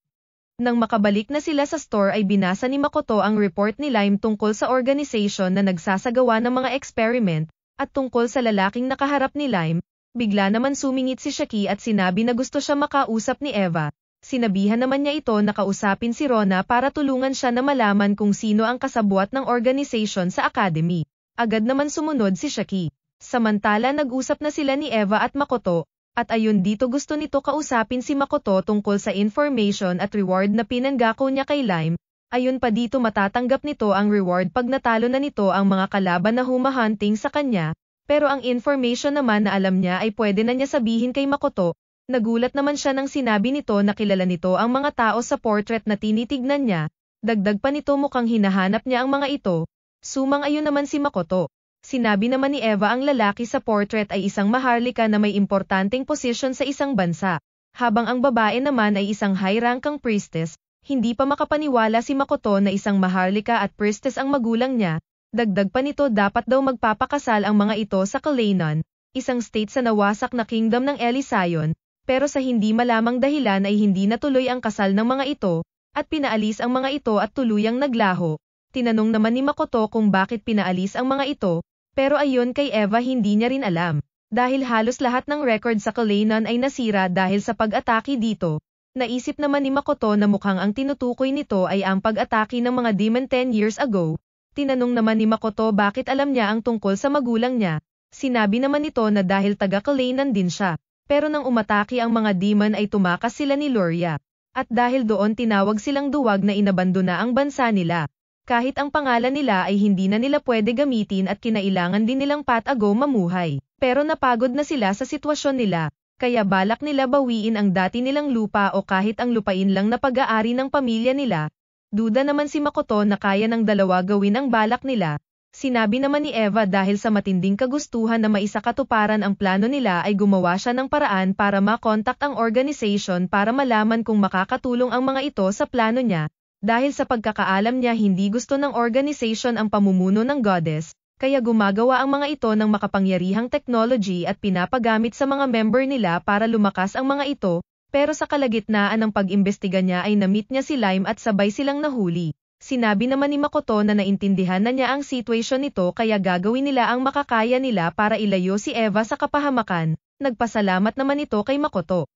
Nang makabalik na sila sa store ay binasa ni Makoto ang report ni Lime tungkol sa organization na nagsasagawa ng mga experiment, at tungkol sa lalaking nakaharap ni Lime, bigla naman sumingit si Shaki at sinabi na gusto siya makausap ni Eva. Sinabihan naman niya ito na kausapin si Rona para tulungan siya na malaman kung sino ang kasabwat ng organization sa academy. Agad naman sumunod si Shaki. Samantala nag-usap na sila ni Eva at Makoto, at ayun dito gusto nito kausapin si Makoto tungkol sa information at reward na pinanggako niya kay Lime, ayun pa dito matatanggap nito ang reward pag natalo na nito ang mga kalaban na humahunting sa kanya, pero ang information naman na alam niya ay pwede na niya sabihin kay Makoto, nagulat naman siya nang sinabi nito na kilala nito ang mga tao sa portrait na tinitignan niya, dagdag pa nito mukhang hinahanap niya ang mga ito, Sumang-ayon naman si Makoto. Sinabi naman ni Eva ang lalaki sa portrait ay isang maharlika na may importanteng posisyon sa isang bansa, habang ang babae naman ay isang high-rankang priestess, hindi pa makapaniwala si Makoto na isang maharlika at priestess ang magulang niya, dagdag pa nito dapat daw magpapakasal ang mga ito sa Kalainan, isang state sa nawasak na kingdom ng Elysion, pero sa hindi malamang dahilan ay hindi natuloy ang kasal ng mga ito, at pinaalis ang mga ito at tuluyang naglaho tinanong naman ni Makoto kung bakit pinaalis ang mga ito, pero ayon kay Eva hindi niya rin alam, dahil halos lahat ng record sa Kalainan ay nasira dahil sa pag-atake dito. Naisip naman ni Makoto na mukhang ang tinutukoy nito ay ang pag-atake ng mga demon 10 years ago. Tinanong naman ni Makoto bakit alam niya ang tungkol sa magulang niya. Sinabi naman nito na dahil taga Kalainan din siya. Pero nang umatake ang mga demon ay tumakas sila ni Loria. At dahil doon tinawag silang duwag na inabandona ang bansa nila. Kahit ang pangalan nila ay hindi na nila pwede gamitin at kinailangan din nilang patago mamuhay. Pero napagod na sila sa sitwasyon nila, kaya balak nila bawiin ang dati nilang lupa o kahit ang lupain lang na pag-aari ng pamilya nila. Duda naman si Makoto na kaya ng dalawa gawin ang balak nila. Sinabi naman ni Eva dahil sa matinding kagustuhan na maisakatuparan ang plano nila ay gumawa siya ng paraan para makontakt ang organization para malaman kung makakatulong ang mga ito sa plano niya. Dahil sa pagkakaalam niya hindi gusto ng organization ang pamumuno ng goddess, kaya gumagawa ang mga ito ng makapangyarihang technology at pinapagamit sa mga member nila para lumakas ang mga ito, pero sa kalagitnaan ng pag-imbestiga niya ay namit niya si Lime at sabay silang nahuli. Sinabi naman ni Makoto na naintindihan na niya ang situation nito kaya gagawin nila ang makakaya nila para ilayo si Eva sa kapahamakan. Nagpasalamat naman ito kay Makoto.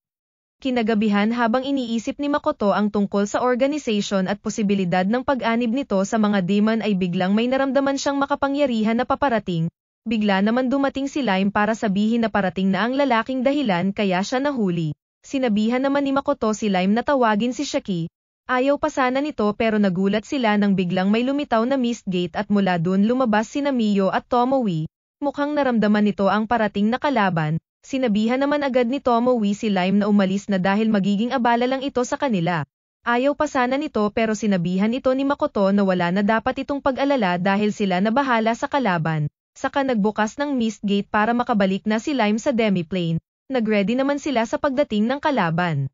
Kinagabihan habang iniisip ni Makoto ang tungkol sa organization at posibilidad ng pag-anib nito sa mga demon ay biglang may naramdaman siyang makapangyarihan na paparating, bigla naman dumating si Lime para sabihin na parating na ang lalaking dahilan kaya siya nahuli. Sinabihan naman ni Makoto si Lime na tawagin si Shaki, Ayaw pa sana nito pero nagulat sila nang biglang may lumitaw na mist gate at mula dun lumabas si Namiyo at Tomoe. Mukhang naramdaman nito ang parating na kalaban, Sinabihan naman agad ni Tomo Wee si Lime na umalis na dahil magiging abala lang ito sa kanila. Ayaw pa sana nito pero sinabihan ito ni Makoto na wala na dapat itong pag-alala dahil sila na bahala sa kalaban. Saka nagbukas ng mist gate para makabalik na si Lime sa demiplane. Nagready naman sila sa pagdating ng kalaban.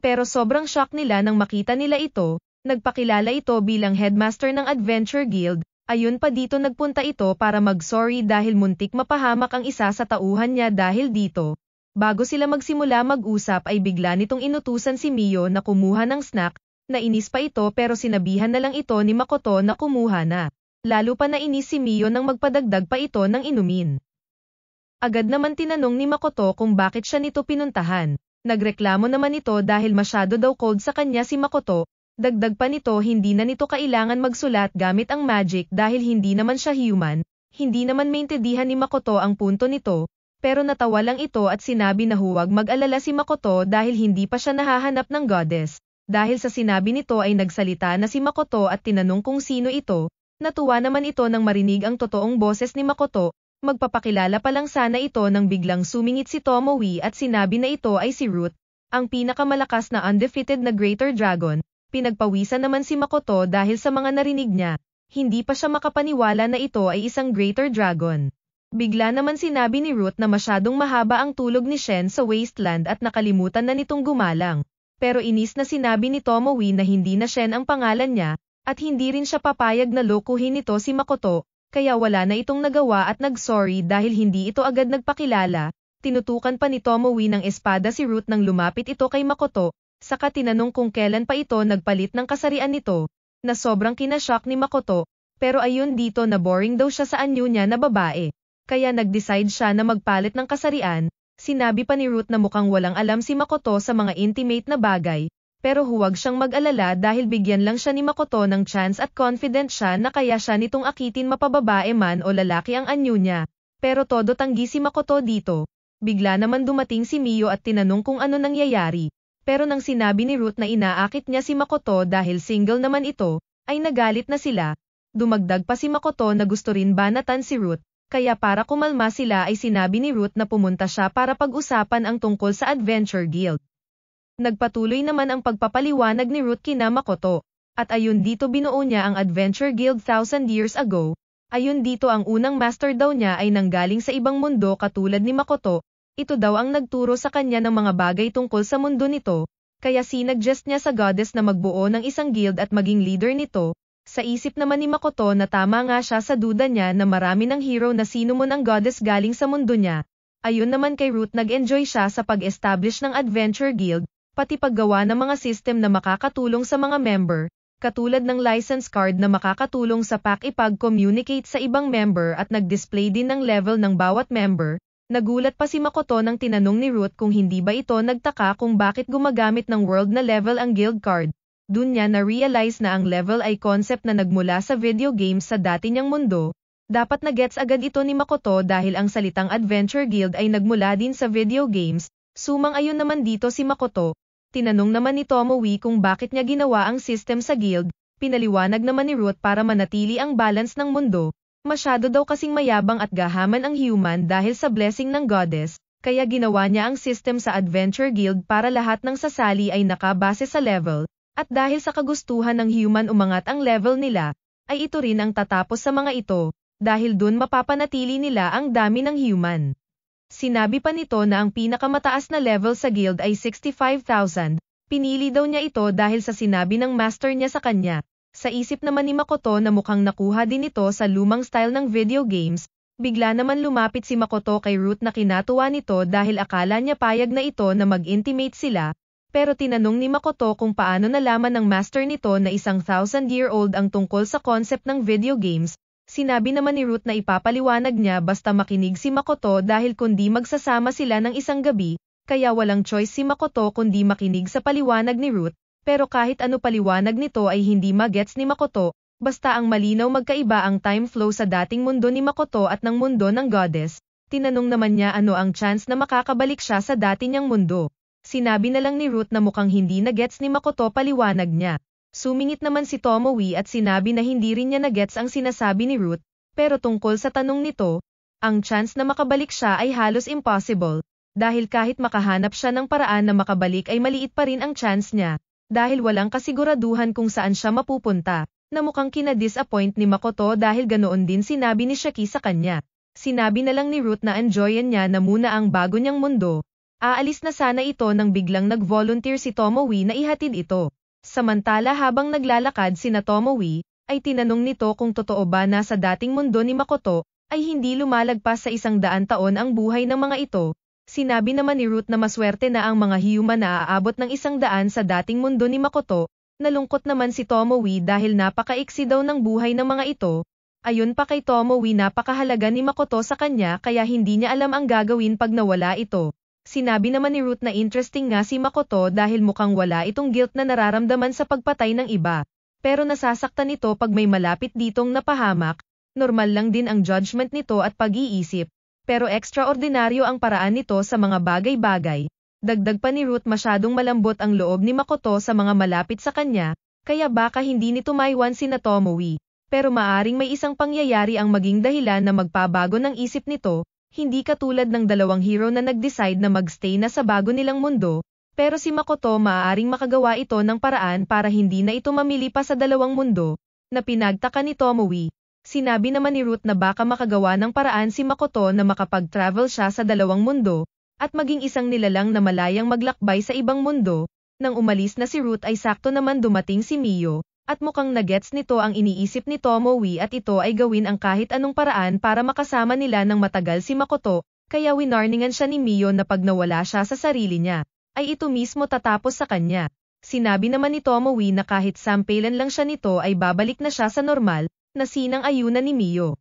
Pero sobrang shock nila nang makita nila ito, nagpakilala ito bilang headmaster ng Adventure Guild, Ayun pa dito nagpunta ito para mag-sorry dahil muntik mapahamak ang isa sa tauhan niya dahil dito. Bago sila magsimula mag-usap ay bigla nitong inutusan si Mio na kumuha ng snack, nainis pa ito pero sinabihan na lang ito ni Makoto na kumuha na. Lalo pa nainis si Mio nang magpadagdag pa ito ng inumin. Agad naman tinanong ni Makoto kung bakit siya nito pinuntahan. Nagreklamo naman ito dahil masyado daw cold sa kanya si Makoto, Dagdag pa nito hindi na nito kailangan magsulat gamit ang magic dahil hindi naman siya human, hindi naman maintindihan ni Makoto ang punto nito, pero natawa lang ito at sinabi na huwag mag-alala si Makoto dahil hindi pa siya nahahanap ng goddess. Dahil sa sinabi nito ay nagsalita na si Makoto at tinanong kung sino ito, natuwa naman ito nang marinig ang totoong boses ni Makoto, magpapakilala pa lang sana ito nang biglang sumingit si Tomoe at sinabi na ito ay si Root, ang pinakamalakas na undefeated na Greater Dragon, Pinagpawisan naman si Makoto dahil sa mga narinig niya. Hindi pa siya makapaniwala na ito ay isang greater dragon. Bigla naman sinabi ni Root na masyadong mahaba ang tulog ni Shen sa wasteland at nakalimutan na nitong gumalang. Pero inis na sinabi ni Tomoe na hindi na Shen ang pangalan niya, at hindi rin siya papayag na lokuhin nito si Makoto, kaya wala na itong nagawa at nag-sorry dahil hindi ito agad nagpakilala. Tinutukan pa ni Tomoe ng espada si Root nang lumapit ito kay Makoto, saka tinanong kung kailan pa ito nagpalit ng kasarian nito, na sobrang kinashock ni Makoto, pero ayun dito na boring daw siya sa anyo niya na babae. Kaya nag-decide siya na magpalit ng kasarian, sinabi pa ni Ruth na mukhang walang alam si Makoto sa mga intimate na bagay, pero huwag siyang mag-alala dahil bigyan lang siya ni Makoto ng chance at confident siya na kaya siya nitong akitin mapababae man o lalaki ang anyo niya. Pero todo tanggi si Makoto dito. Bigla naman dumating si Mio at tinanong kung ano nangyayari pero nang sinabi ni Ruth na inaakit niya si Makoto dahil single naman ito, ay nagalit na sila. Dumagdag pa si Makoto na gusto rin banatan si Ruth, kaya para kumalma sila ay sinabi ni Ruth na pumunta siya para pag-usapan ang tungkol sa Adventure Guild. Nagpatuloy naman ang pagpapaliwanag ni Ruth kina Makoto, at ayun dito binuo niya ang Adventure Guild thousand years ago, ayun dito ang unang master daw niya ay nanggaling sa ibang mundo katulad ni Makoto, ito daw ang nagturo sa kanya ng mga bagay tungkol sa mundo nito, kaya sinuggest niya sa goddess na magbuo ng isang guild at maging leader nito, sa isip naman ni Makoto na tama nga siya sa duda niya na marami ng hero na sino sinumon ang goddess galing sa mundo niya. Ayun naman kay Root nag-enjoy siya sa pag-establish ng adventure guild, pati paggawa ng mga system na makakatulong sa mga member, katulad ng license card na makakatulong sa pack ipag-communicate sa ibang member at nag-display din ng level ng bawat member, Nagulat pa si Makoto nang tinanong ni Ruth kung hindi ba ito nagtaka kung bakit gumagamit ng world na level ang guild card. Dun niya na-realize na ang level ay concept na nagmula sa video games sa dati niyang mundo. Dapat na-gets agad ito ni Makoto dahil ang salitang Adventure Guild ay nagmula din sa video games, sumang ayon naman dito si Makoto. Tinanong naman ni Tomoe kung bakit niya ginawa ang system sa guild, pinaliwanag naman ni Ruth para manatili ang balance ng mundo. Masyado daw kasing mayabang at gahaman ang human dahil sa blessing ng goddess, kaya ginawa niya ang system sa Adventure Guild para lahat ng sasali ay nakabase sa level, at dahil sa kagustuhan ng human umangat ang level nila, ay ito rin ang tatapos sa mga ito, dahil dun mapapanatili nila ang dami ng human. Sinabi pa nito na ang pinakamataas na level sa guild ay 65,000, pinili daw niya ito dahil sa sinabi ng master niya sa kanya, sa isip naman ni Makoto na mukhang nakuha din ito sa lumang style ng video games, bigla naman lumapit si Makoto kay Root na kinatuwa nito dahil akala niya payag na ito na mag-intimate sila, pero tinanong ni Makoto kung paano nalaman ng master nito na isang thousand-year-old ang tungkol sa concept ng video games, sinabi naman ni Root na ipapaliwanag niya basta makinig si Makoto dahil kundi magsasama sila ng isang gabi, kaya walang choice si Makoto kundi makinig sa paliwanag ni Root pero kahit ano paliwanag nito ay hindi magets ni Makoto, basta ang malinaw magkaiba ang time flow sa dating mundo ni Makoto at ng mundo ng goddess, tinanong naman niya ano ang chance na makakabalik siya sa dati niyang mundo. Sinabi na lang ni Ruth na mukhang hindi nagets ni Makoto paliwanag niya. Sumingit naman si Tomowi at sinabi na hindi rin niya nagets ang sinasabi ni Ruth, pero tungkol sa tanong nito, ang chance na makabalik siya ay halos impossible, dahil kahit makahanap siya ng paraan na makabalik ay maliit pa rin ang chance niya dahil walang kasiguraduhan kung saan siya mapupunta, na mukhang kinadisappoint ni Makoto dahil ganoon din sinabi ni Shaki sa kanya. Sinabi na lang ni Ruth na enjoyin niya na muna ang bago niyang mundo. Aalis na sana ito nang biglang nag-volunteer si Tomowi na ihatid ito. Samantala habang naglalakad si na Tomowi, ay tinanong nito kung totoo ba na sa dating mundo ni Makoto, ay hindi lumalagpas sa isang daan taon ang buhay ng mga ito, Sinabi naman ni Root na maswerte na ang mga human na aabot ng isang daan sa dating mundo ni Makoto, nalungkot naman si Tomoe dahil napakaiksi daw ng buhay ng mga ito, ayon pa kay Tomoe napakahalaga ni Makoto sa kanya kaya hindi niya alam ang gagawin pag nawala ito. Sinabi naman ni Ruth na interesting nga si Makoto dahil mukhang wala itong guilt na nararamdaman sa pagpatay ng iba. Pero nasasaktan ito pag may malapit ditong napahamak, normal lang din ang judgment nito at pag-iisip pero ekstraordinaryo ang paraan nito sa mga bagay-bagay. Dagdag pa ni Ruth masyadong malambot ang loob ni Makoto sa mga malapit sa kanya, kaya baka hindi nito maiwan si Natomoe. Pero maaring may isang pangyayari ang maging dahilan na magpabago ng isip nito, hindi katulad ng dalawang hero na nag-decide na magstay na sa bago nilang mundo, pero si Makoto maaaring makagawa ito ng paraan para hindi na ito mamili pa sa dalawang mundo, na pinagtaka ni Tomoe sinabi naman ni Ruth na baka makagawa ng paraan si Makoto na makapag-travel siya sa dalawang mundo, at maging isang nilalang na malayang maglakbay sa ibang mundo, nang umalis na si Ruth ay sakto naman dumating si Mio, at mukhang nagets nito ang iniisip ni Tomowi at ito ay gawin ang kahit anong paraan para makasama nila ng matagal si Makoto, kaya winarningan siya ni Mio na pag nawala siya sa sarili niya, ay ito mismo tatapos sa kanya. Sinabi naman ni Tomowi na kahit sampailan lang siya nito ay babalik na siya sa normal, na sinang ayuna ni Mio.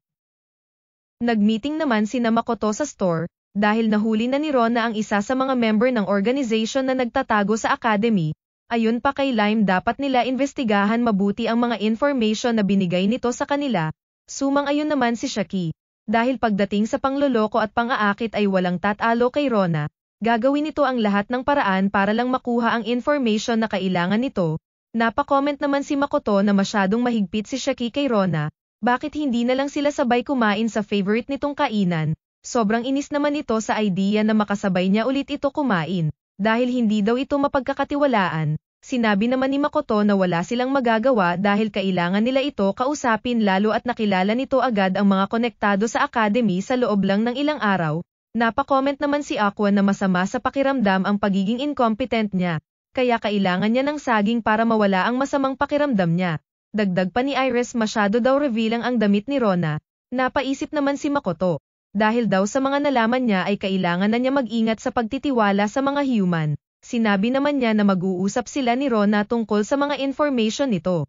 Nagmeeting naman si Namakoto sa store, dahil nahuli na ni Ron na ang isa sa mga member ng organization na nagtatago sa academy, ayun pa kay Lime dapat nila investigahan mabuti ang mga information na binigay nito sa kanila, sumang-ayon naman si Shaki. Dahil pagdating sa pangloloko at pang-aakit ay walang tatalo kay Rona, gagawin nito ang lahat ng paraan para lang makuha ang information na kailangan nito, Napakomment naman si Makoto na masyadong mahigpit si Shaki kay Rona, bakit hindi na lang sila sabay kumain sa favorite nitong kainan? Sobrang inis naman ito sa idea na makasabay niya ulit ito kumain, dahil hindi daw ito mapagkakatiwalaan. Sinabi naman ni Makoto na wala silang magagawa dahil kailangan nila ito kausapin lalo at nakilala nito agad ang mga konektado sa academy sa loob lang ng ilang araw. Napakomment naman si Aqua na masama sa pakiramdam ang pagiging incompetent niya, kaya kailangan niya ng saging para mawala ang masamang pakiramdam niya. Dagdag pa ni Iris masyado daw revealing ang damit ni Rona, napaisip naman si Makoto. Dahil daw sa mga nalaman niya ay kailangan na niya mag-ingat sa pagtitiwala sa mga human. Sinabi naman niya na mag-uusap sila ni Rona tungkol sa mga information nito.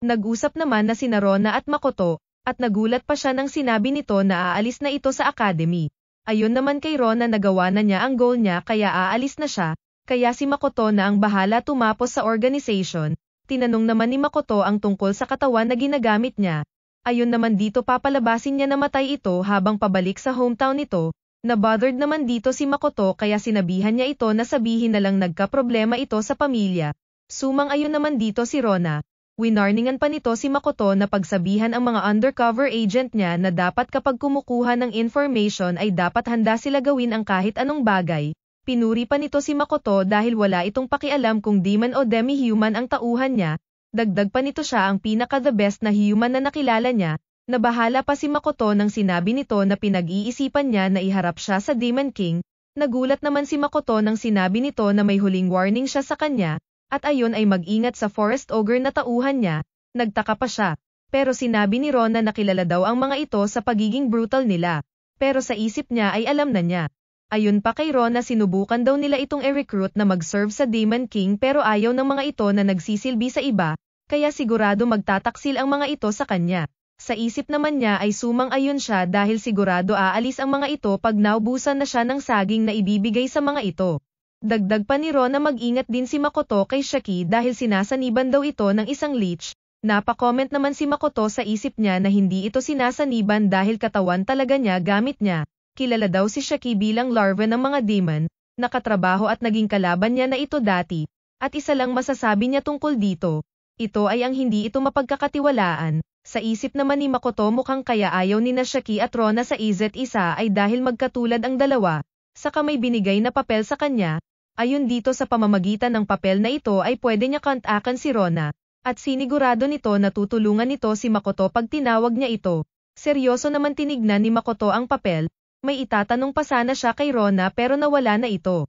Nag-usap naman na sina Rona at Makoto, at nagulat pa siya nang sinabi nito na aalis na ito sa academy. Ayon naman kay Rona nagawa na niya ang goal niya kaya aalis na siya, kaya si Makoto na ang bahala tumapos sa organization, tinanong naman ni Makoto ang tungkol sa katawan na ginagamit niya. Ayun naman dito papalabasin niya namatay ito habang pabalik sa hometown nito, Nabothered naman dito si Makoto kaya sinabihan niya ito na sabihin na lang nagka-problema ito sa pamilya. Sumang-ayon naman dito si Rona. Winarningan pa nito si Makoto na pagsabihan ang mga undercover agent niya na dapat kapag kumukuha ng information ay dapat handa sila gawin ang kahit anong bagay, Pinuri pa nito si Makoto dahil wala itong pakialam kung demon o demi-human ang tauhan niya, dagdag pa nito siya ang pinaka-the best na human na nakilala niya, nabahala pa si Makoto nang sinabi nito na pinag-iisipan niya na iharap siya sa Demon King, nagulat naman si Makoto nang sinabi nito na may huling warning siya sa kanya, at ayon ay mag-ingat sa forest ogre na tauhan niya, nagtaka pa siya. Pero sinabi ni Ron na nakilala daw ang mga ito sa pagiging brutal nila. Pero sa isip niya ay alam na niya. Ayun pa kay Ron na sinubukan daw nila itong i-recruit na mag-serve sa Demon King pero ayaw ng mga ito na nagsisilbi sa iba, kaya sigurado magtataksil ang mga ito sa kanya. Sa isip naman niya ay sumang-ayon siya dahil sigurado aalis ang mga ito pag naubusan na siya ng saging na ibibigay sa mga ito. Dagdag pa ni Ron na mag-ingat din si Makoto kay Shaki dahil sinasaniban daw ito ng isang leech. Napakomment naman si Makoto sa isip niya na hindi ito sinasaniban dahil katawan talaga niya gamit niya kilala daw si Shaki bilang larva ng mga demon, nakatrabaho at naging kalaban niya na ito dati, at isa lang masasabi niya tungkol dito, ito ay ang hindi ito mapagkakatiwalaan, sa isip naman ni Makoto mukhang kaya ayaw ni Nashaki at Rona sa Izet isa ay dahil magkatulad ang dalawa, saka may binigay na papel sa kanya, ayon dito sa pamamagitan ng papel na ito ay pwede niya kantakan si Rona, at sinigurado nito na tutulungan nito si Makoto pag tinawag niya ito. Seryoso naman tinignan ni Makoto ang papel, may itatanong pa sana siya kay Rona pero nawala na ito.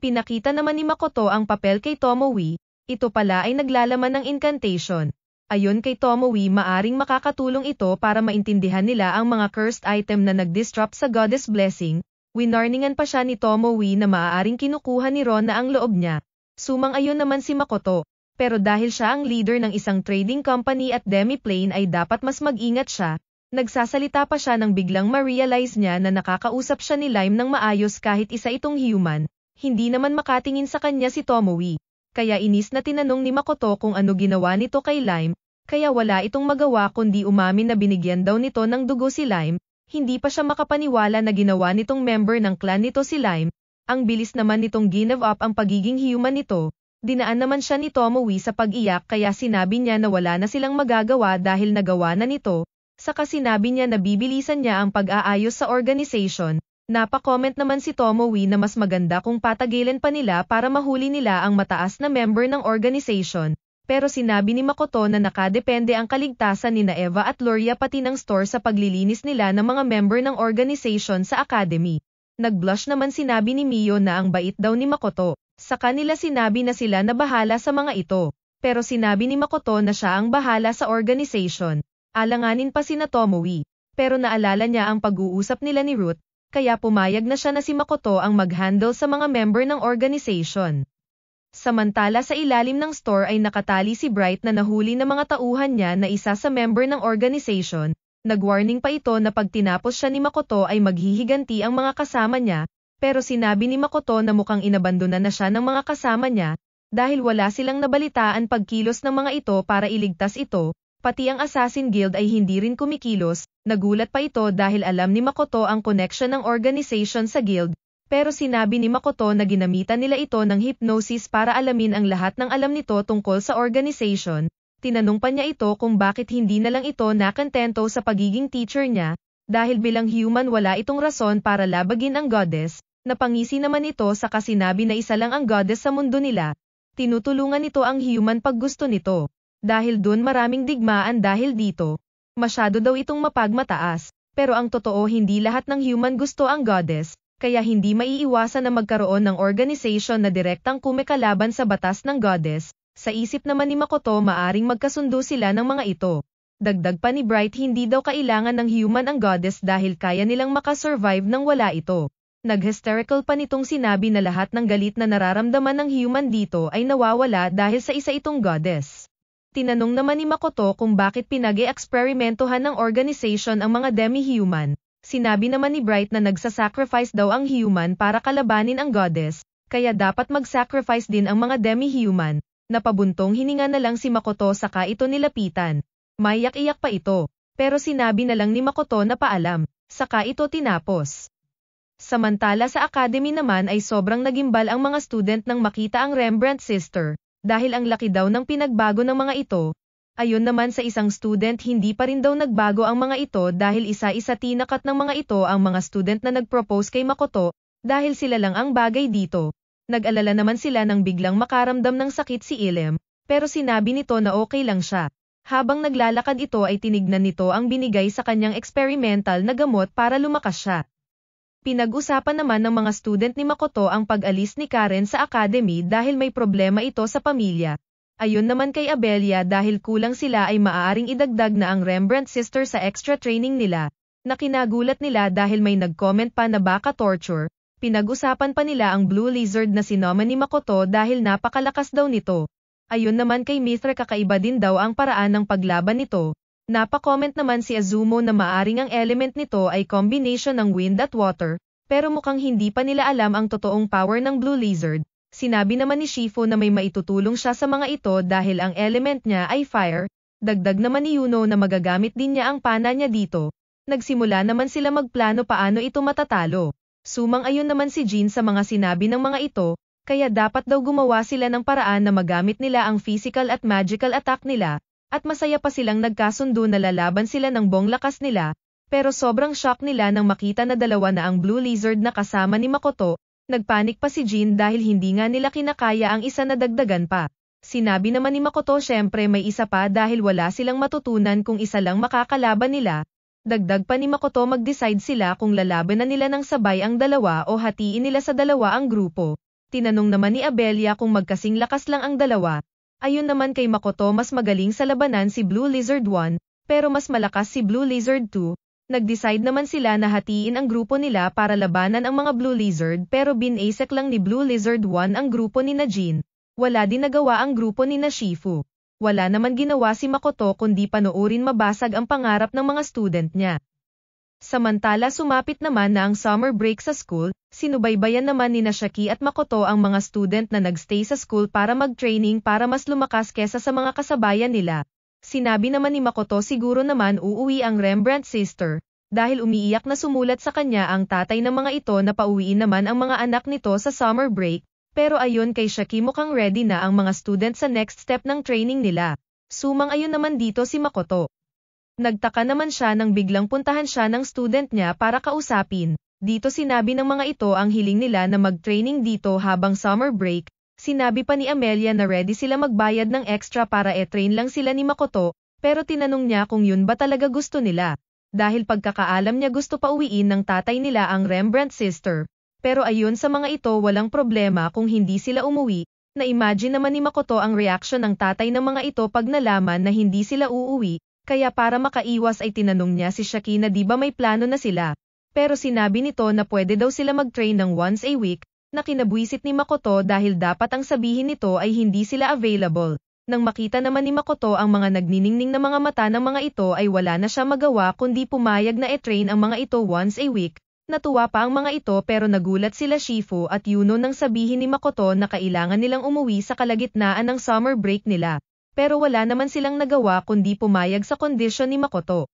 Pinakita naman ni Makoto ang papel kay Tomoe, ito pala ay naglalaman ng incantation. Ayon kay Tomoe maaring makakatulong ito para maintindihan nila ang mga cursed item na nagdisrupt sa Goddess Blessing, winarningan pa siya ni Tomoe na maaring kinukuha ni Rona ang loob niya. Sumang ayon naman si Makoto, pero dahil siya ang leader ng isang trading company at demiplane ay dapat mas mag-ingat siya, Nagsasalita pa siya nang biglang ma-realize niya na nakakausap siya ni Lime ng maayos kahit isa itong human, hindi naman makatingin sa kanya si Tomoe. Kaya inis na tinanong ni Makoto kung ano ginawa nito kay Lime, kaya wala itong magawa kundi umamin na binigyan daw nito ng dugo si Lime, hindi pa siya makapaniwala na ginawa nitong member ng clan nito si Lime, ang bilis naman nitong give up ang pagiging human nito, dinaan naman siya ni Tomoe sa pag-iyak kaya sinabi niya na wala na silang magagawa dahil nagawa na nito, saka sinabi niya na bibilisan niya ang pag-aayos sa organization, napakomment naman si Tomowi na mas maganda kung patagilin pa nila para mahuli nila ang mataas na member ng organization, pero sinabi ni Makoto na nakadepende ang kaligtasan ni Eva at Loria pati ng store sa paglilinis nila ng mga member ng organization sa academy. Nagblush naman sinabi ni Mio na ang bait daw ni Makoto. Sa kanila sinabi na sila na bahala sa mga ito. Pero sinabi ni Makoto na siya ang bahala sa organization. Alanganin pa sina Tomoe, pero naalala niya ang pag-uusap nila ni Ruth, kaya pumayag na siya na si Makoto ang mag-handle sa mga member ng organization. Samantala sa ilalim ng store ay nakatali si Bright na nahuli ng mga tauhan niya na isa sa member ng organization, nagwarning pa ito na pag tinapos siya ni Makoto ay maghihiganti ang mga kasama niya, pero sinabi ni Makoto na mukhang inabandona na siya ng mga kasama niya, dahil wala silang nabalitaan pagkilos ng mga ito para iligtas ito, Pati ang Assassin Guild ay hindi rin kumikilos, nagulat pa ito dahil alam ni Makoto ang connection ng organization sa guild, pero sinabi ni Makoto na ginamitan nila ito ng hypnosis para alamin ang lahat ng alam nito tungkol sa organization. Tinanong pa niya ito kung bakit hindi na lang ito nakantento sa pagiging teacher niya, dahil bilang human wala itong rason para labagin ang goddess, napangisi naman ito sa kasinabi na isa lang ang goddess sa mundo nila. Tinutulungan ito ang human pag gusto nito. Dahil dun maraming digmaan dahil dito. Masyado daw itong mapagmataas, pero ang totoo hindi lahat ng human gusto ang goddess, kaya hindi maiiwasan na magkaroon ng organization na direktang kumikalaban sa batas ng goddess, sa isip naman ni Makoto maaring magkasundo sila ng mga ito. Dagdag pa ni Bright hindi daw kailangan ng human ang goddess dahil kaya nilang makasurvive nang wala ito. Nag-hysterical pa nitong sinabi na lahat ng galit na nararamdaman ng human dito ay nawawala dahil sa isa itong goddess. Tinanong naman ni Makoto kung bakit pinag e ng organization ang mga demi-human. Sinabi naman ni Bright na nagsasacrifice daw ang human para kalabanin ang goddess, kaya dapat mag-sacrifice din ang mga demi-human. Napabuntong hininga na lang si Makoto saka ito nilapitan. Mayak-iyak pa ito, pero sinabi na lang ni Makoto na paalam, saka ito tinapos. Samantala sa academy naman ay sobrang nagimbal ang mga student nang makita ang Rembrandt sister. Dahil ang laki daw ng pinagbago ng mga ito, ayon naman sa isang student hindi pa rin daw nagbago ang mga ito dahil isa-isa tinakat ng mga ito ang mga student na nagpropose kay Makoto, dahil sila lang ang bagay dito. Nag-alala naman sila nang biglang makaramdam ng sakit si Ilem, pero sinabi nito na okay lang siya. Habang naglalakad ito ay tinignan nito ang binigay sa kanyang experimental na gamot para lumakas siya. Pinag-usapan naman ng mga student ni Makoto ang pag-alis ni Karen sa academy dahil may problema ito sa pamilya. Ayon naman kay Abelia dahil kulang sila ay maaaring idagdag na ang Rembrandt sister sa extra training nila, na kinagulat nila dahil may nag-comment pa na baka torture. Pinag-usapan pa nila ang Blue Lizard na sinoma ni Makoto dahil napakalakas daw nito. Ayon naman kay Mithra kakaiba din daw ang paraan ng paglaban nito, Napakomment naman si Azumo na maaring ang element nito ay combination ng wind at water, pero mukhang hindi pa nila alam ang totoong power ng Blue Lizard. Sinabi naman ni Shifo na may maitutulong siya sa mga ito dahil ang element niya ay fire, dagdag naman ni Yuno na magagamit din niya ang pana niya dito. Nagsimula naman sila magplano paano ito matatalo. Sumang ayon naman si Jin sa mga sinabi ng mga ito, kaya dapat daw gumawa sila ng paraan na magamit nila ang physical at magical attack nila, at masaya pa silang nagkasundo na lalaban sila ng buong lakas nila, pero sobrang shock nila nang makita na dalawa na ang Blue Lizard na kasama ni Makoto, nagpanik pa si Jin dahil hindi nga nila kinakaya ang isa na dagdagan pa. Sinabi naman ni Makoto syempre may isa pa dahil wala silang matutunan kung isa lang makakalaban nila, Dagdag pa ni Makoto mag-decide sila kung lalaban na nila ng sabay ang dalawa o hatiin nila sa dalawa ang grupo. Tinanong naman ni Abelia kung magkasing lakas lang ang dalawa, Ayun naman kay Makoto mas magaling sa labanan si Blue Lizard 1, pero mas malakas si Blue Lizard 2. Nag-decide naman sila na hatiin ang grupo nila para labanan ang mga Blue Lizard pero binasek lang ni Blue Lizard 1 ang grupo ni Najin. Wala din nagawa ang grupo ni Nashifu. Wala naman ginawa si Makoto kundi panoorin mabasag ang pangarap ng mga student niya. Samantala sumapit naman na ang summer break sa school, sinubaybayan naman ni Nashaki at Makoto ang mga student na nagstay sa school para mag-training para mas lumakas kesa sa mga kasabayan nila. Sinabi naman ni Makoto siguro naman uuwi ang Rembrandt sister, dahil umiiyak na sumulat sa kanya ang tatay ng mga ito na pauwiin naman ang mga anak nito sa summer break, pero ayon kay Shaki mukhang ready na ang mga student sa next step ng training nila. Sumang ayon naman dito si Makoto. Nagtaka naman siya nang biglang puntahan siya ng student niya para kausapin. Dito sinabi ng mga ito ang hiling nila na mag-training dito habang summer break. Sinabi pa ni Amelia na ready sila magbayad ng extra para e-train lang sila ni Makoto, pero tinanong niya kung yun ba talaga gusto nila. Dahil pagkakaalam niya gusto pa uwiin ng tatay nila ang Rembrandt sister. Pero ayun sa mga ito walang problema kung hindi sila umuwi, na-imagine naman ni Makoto ang reaction ng tatay ng mga ito pag nalaman na hindi sila uuwi, kaya para makaiwas ay tinanong niya si Shaki na di ba may plano na sila. Pero sinabi nito na pwede daw sila mag-train ng once a week, na kinabwisit ni Makoto dahil dapat ang sabihin nito ay hindi sila available. Nang makita naman ni Makoto ang mga nagniningning na mga mata ng mga ito ay wala na siya magawa kundi pumayag na e-train ang mga ito once a week. Natuwa pa ang mga ito pero nagulat sila Shifu at Yuno nang sabihin ni Makoto na kailangan nilang umuwi sa kalagitnaan ng summer break nila. Pero wala naman silang nagawa kundi pumayag sa kondisyon ni Makoto.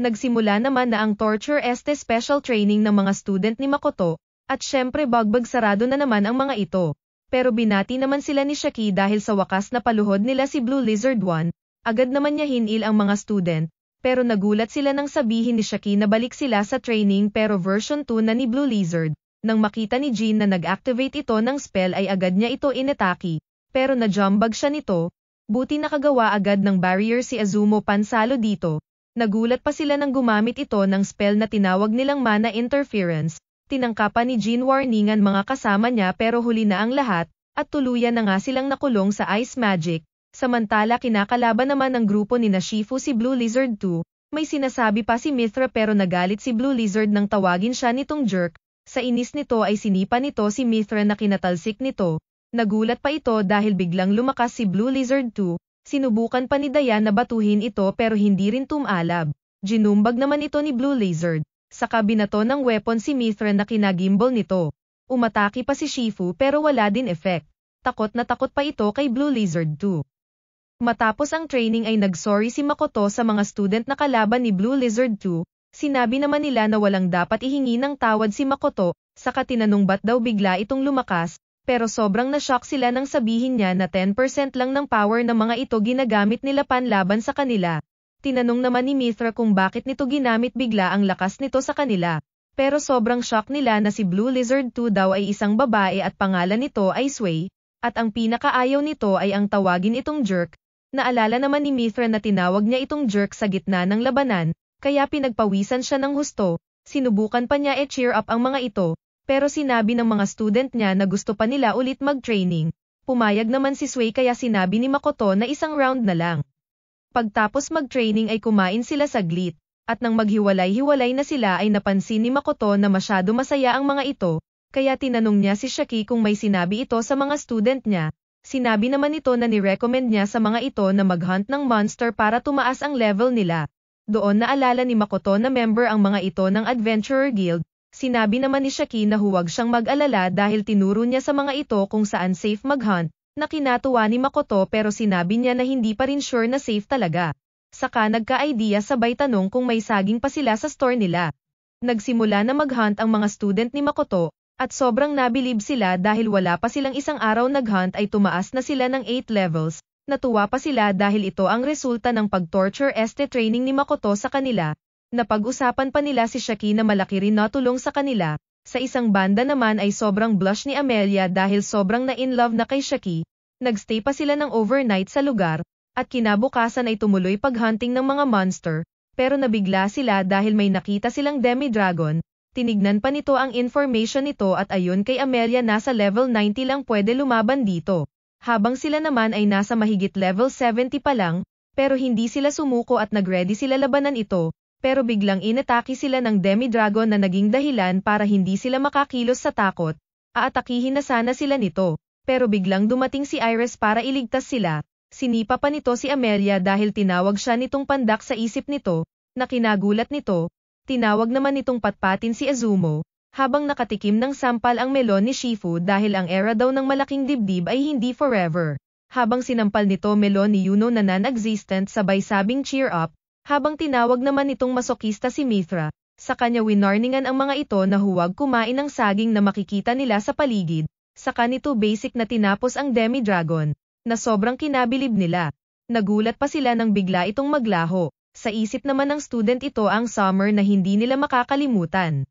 Nagsimula naman na ang torture este special training ng mga student ni Makoto, at syempre bagbag sarado na naman ang mga ito. Pero binati naman sila ni Shaki dahil sa wakas na paluhod nila si Blue Lizard 1, agad naman niya hinil ang mga student, pero nagulat sila nang sabihin ni Shaki na balik sila sa training pero version 2 na ni Blue Lizard. Nang makita ni Jean na nag-activate ito ng spell ay agad niya ito inataki, pero najumbag siya nito, Buti nakagawa agad ng barrier si Azumo Pansalo dito. Nagulat pa sila nang gumamit ito ng spell na tinawag nilang mana interference. Tinangkapan ni Jean Warningan mga kasama niya pero huli na ang lahat, at tuluyan na nga silang nakulong sa ice magic. Samantala kinakalaban naman ng grupo ni Nashifu si Blue Lizard 2. May sinasabi pa si Mithra pero nagalit si Blue Lizard nang tawagin siya nitong jerk. Sa inis nito ay sinipa nito si Mithra na kinatalsik nito. Nagulat pa ito dahil biglang lumakas si Blue Lizard 2, sinubukan pa ni Dayan na batuhin ito pero hindi rin tumalab. Ginumbag naman ito ni Blue Lizard. Sa kabinato ng weapon si Mithra na kinagimbal nito. Umataki pa si Shifu pero wala din effect. Takot na takot pa ito kay Blue Lizard 2. Matapos ang training ay nagsorry si Makoto sa mga student na kalaban ni Blue Lizard 2, sinabi naman nila na walang dapat ihingi ng tawad si Makoto, saka tinanong ba't daw bigla itong lumakas, pero sobrang nashock sila nang sabihin niya na 10% lang ng power ng mga ito ginagamit nila panlaban sa kanila. Tinanong naman ni Mithra kung bakit nito ginamit bigla ang lakas nito sa kanila. Pero sobrang shock nila na si Blue Lizard 2 daw ay isang babae at pangalan nito ay Sway, at ang pinakaayaw nito ay ang tawagin itong jerk. Naalala naman ni Mithra na tinawag niya itong jerk sa gitna ng labanan, kaya pinagpawisan siya ng husto, sinubukan pa niya e-cheer up ang mga ito, pero sinabi ng mga student niya na gusto pa nila ulit mag-training. Pumayag naman si Sway kaya sinabi ni Makoto na isang round na lang. Pagtapos mag-training ay kumain sila saglit, at nang maghiwalay-hiwalay na sila ay napansin ni Makoto na masyado masaya ang mga ito, kaya tinanong niya si Shaki kung may sinabi ito sa mga student niya. Sinabi naman ito na ni-recommend niya sa mga ito na mag-hunt ng monster para tumaas ang level nila. Doon na alala ni Makoto na member ang mga ito ng Adventurer Guild, Sinabi naman ni Shaki na huwag siyang mag-alala dahil tinuro niya sa mga ito kung saan safe mag-hunt, na kinatuwa ni Makoto pero sinabi niya na hindi pa rin sure na safe talaga. Saka nagka-idea sabay tanong kung may saging pa sila sa store nila. Nagsimula na mag-hunt ang mga student ni Makoto, at sobrang nabilib sila dahil wala pa silang isang araw nag-hunt ay tumaas na sila ng 8 levels, natuwa pa sila dahil ito ang resulta ng pag-torture este training ni Makoto sa kanila, Napag-usapan pa nila si Shaki na malaki rin natulong sa kanila. Sa isang banda naman ay sobrang blush ni Amelia dahil sobrang na-in-love na kay Shaki. Nagstay pa sila ng overnight sa lugar, at kinabukasan ay tumuloy paghunting ng mga monster, pero nabigla sila dahil may nakita silang demi-dragon. Tinignan pa nito ang information nito at ayon kay Amelia nasa level 90 lang pwede lumaban dito. Habang sila naman ay nasa mahigit level 70 pa lang, pero hindi sila sumuko at nagready sila labanan ito, pero biglang inatake sila ng Demi-Dragon na naging dahilan para hindi sila makakilos sa takot. Aatakihin na sana sila nito, pero biglang dumating si Iris para iligtas sila. Sinipa pa nito si Amelia dahil tinawag siya nitong pandak sa isip nito, na kinagulat nito. Tinawag naman nitong patpatin si Azumo, habang nakatikim ng sampal ang melon ni Shifu dahil ang era daw ng malaking dibdib ay hindi forever. Habang sinampal nito melon ni Yuno na non-existent sabay sabing cheer up, habang tinawag naman itong masokista si Mithra. Sa kanya winarningan ang mga ito na huwag kumain ng saging na makikita nila sa paligid, saka nito basic na tinapos ang demi-dragon, na sobrang kinabilib nila. Nagulat pa sila nang bigla itong maglaho, sa isip naman ng student ito ang summer na hindi nila makakalimutan.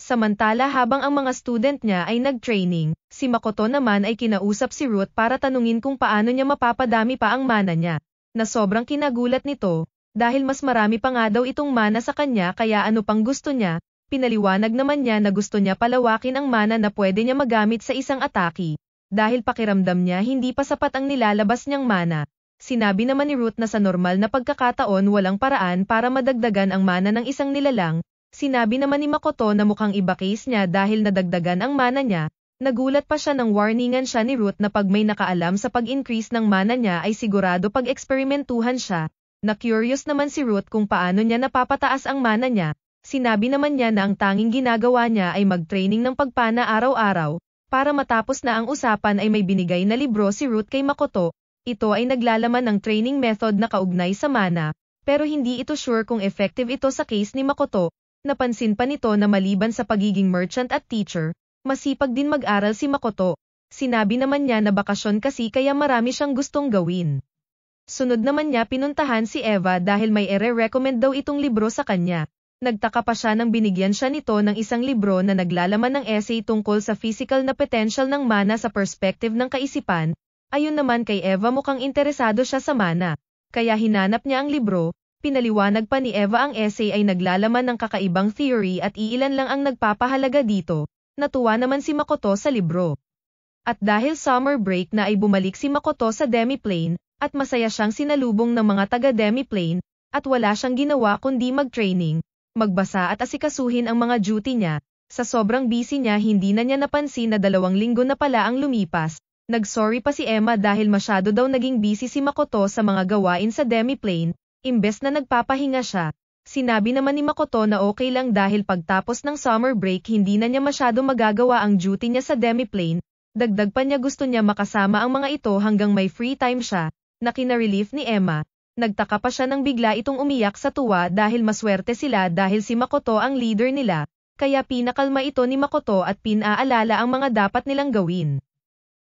Samantala habang ang mga student niya ay nag-training, si Makoto naman ay kinausap si Ruth para tanungin kung paano niya mapapadami pa ang mana niya na sobrang kinagulat nito, dahil mas marami pa nga daw itong mana sa kanya kaya ano pang gusto niya, pinaliwanag naman niya na gusto niya palawakin ang mana na pwede niya magamit sa isang ataki, dahil pakiramdam niya hindi pa sapat ang nilalabas niyang mana. Sinabi naman ni Ruth na sa normal na pagkakataon walang paraan para madagdagan ang mana ng isang nilalang, sinabi naman ni Makoto na mukhang iba case niya dahil nadagdagan ang mana niya, Nagulat pa siya nang warningan siya ni Ruth na pag may nakaalam sa pag-increase ng mana niya ay sigurado pag-eksperimentuhan siya. Na-curious naman si Ruth kung paano niya napapataas ang mana niya. Sinabi naman niya na ang tanging ginagawa niya ay mag-training ng pagpana araw-araw. Para matapos na ang usapan ay may binigay na libro si Ruth kay Makoto. Ito ay naglalaman ng training method na kaugnay sa mana. Pero hindi ito sure kung effective ito sa case ni Makoto. Napansin pa nito na maliban sa pagiging merchant at teacher, Masipag din mag-aral si Makoto. Sinabi naman niya na bakasyon kasi kaya marami siyang gustong gawin. Sunod naman niya pinuntahan si Eva dahil may ere-recommend daw itong libro sa kanya. Nagtaka pa siya nang binigyan siya nito ng isang libro na naglalaman ng essay tungkol sa physical na potential ng mana sa perspective ng kaisipan. Ayun naman kay Eva mukhang interesado siya sa mana. Kaya hinanap niya ang libro, pinaliwanag pa ni Eva ang essay ay naglalaman ng kakaibang theory at iilan lang ang nagpapahalaga dito natuwa naman si Makoto sa libro. At dahil summer break na ay bumalik si Makoto sa demiplane, at masaya siyang sinalubong ng mga taga-demiplane, at wala siyang ginawa kundi mag-training, magbasa at asikasuhin ang mga duty niya. Sa sobrang busy niya hindi na niya napansin na dalawang linggo na pala ang lumipas. nag-sorry pa si Emma dahil masyado daw naging busy si Makoto sa mga gawain sa demiplane, imbes na nagpapahinga siya. Sinabi naman ni Makoto na okay lang dahil pagtapos ng summer break hindi na niya masyado magagawa ang duty niya sa demiplane, dagdag pa niya gusto niya makasama ang mga ito hanggang may free time siya, na kinarelief ni Emma. Nagtaka pa siya nang bigla itong umiyak sa tuwa dahil maswerte sila dahil si Makoto ang leader nila, kaya pinakalma ito ni Makoto at pinaalala ang mga dapat nilang gawin.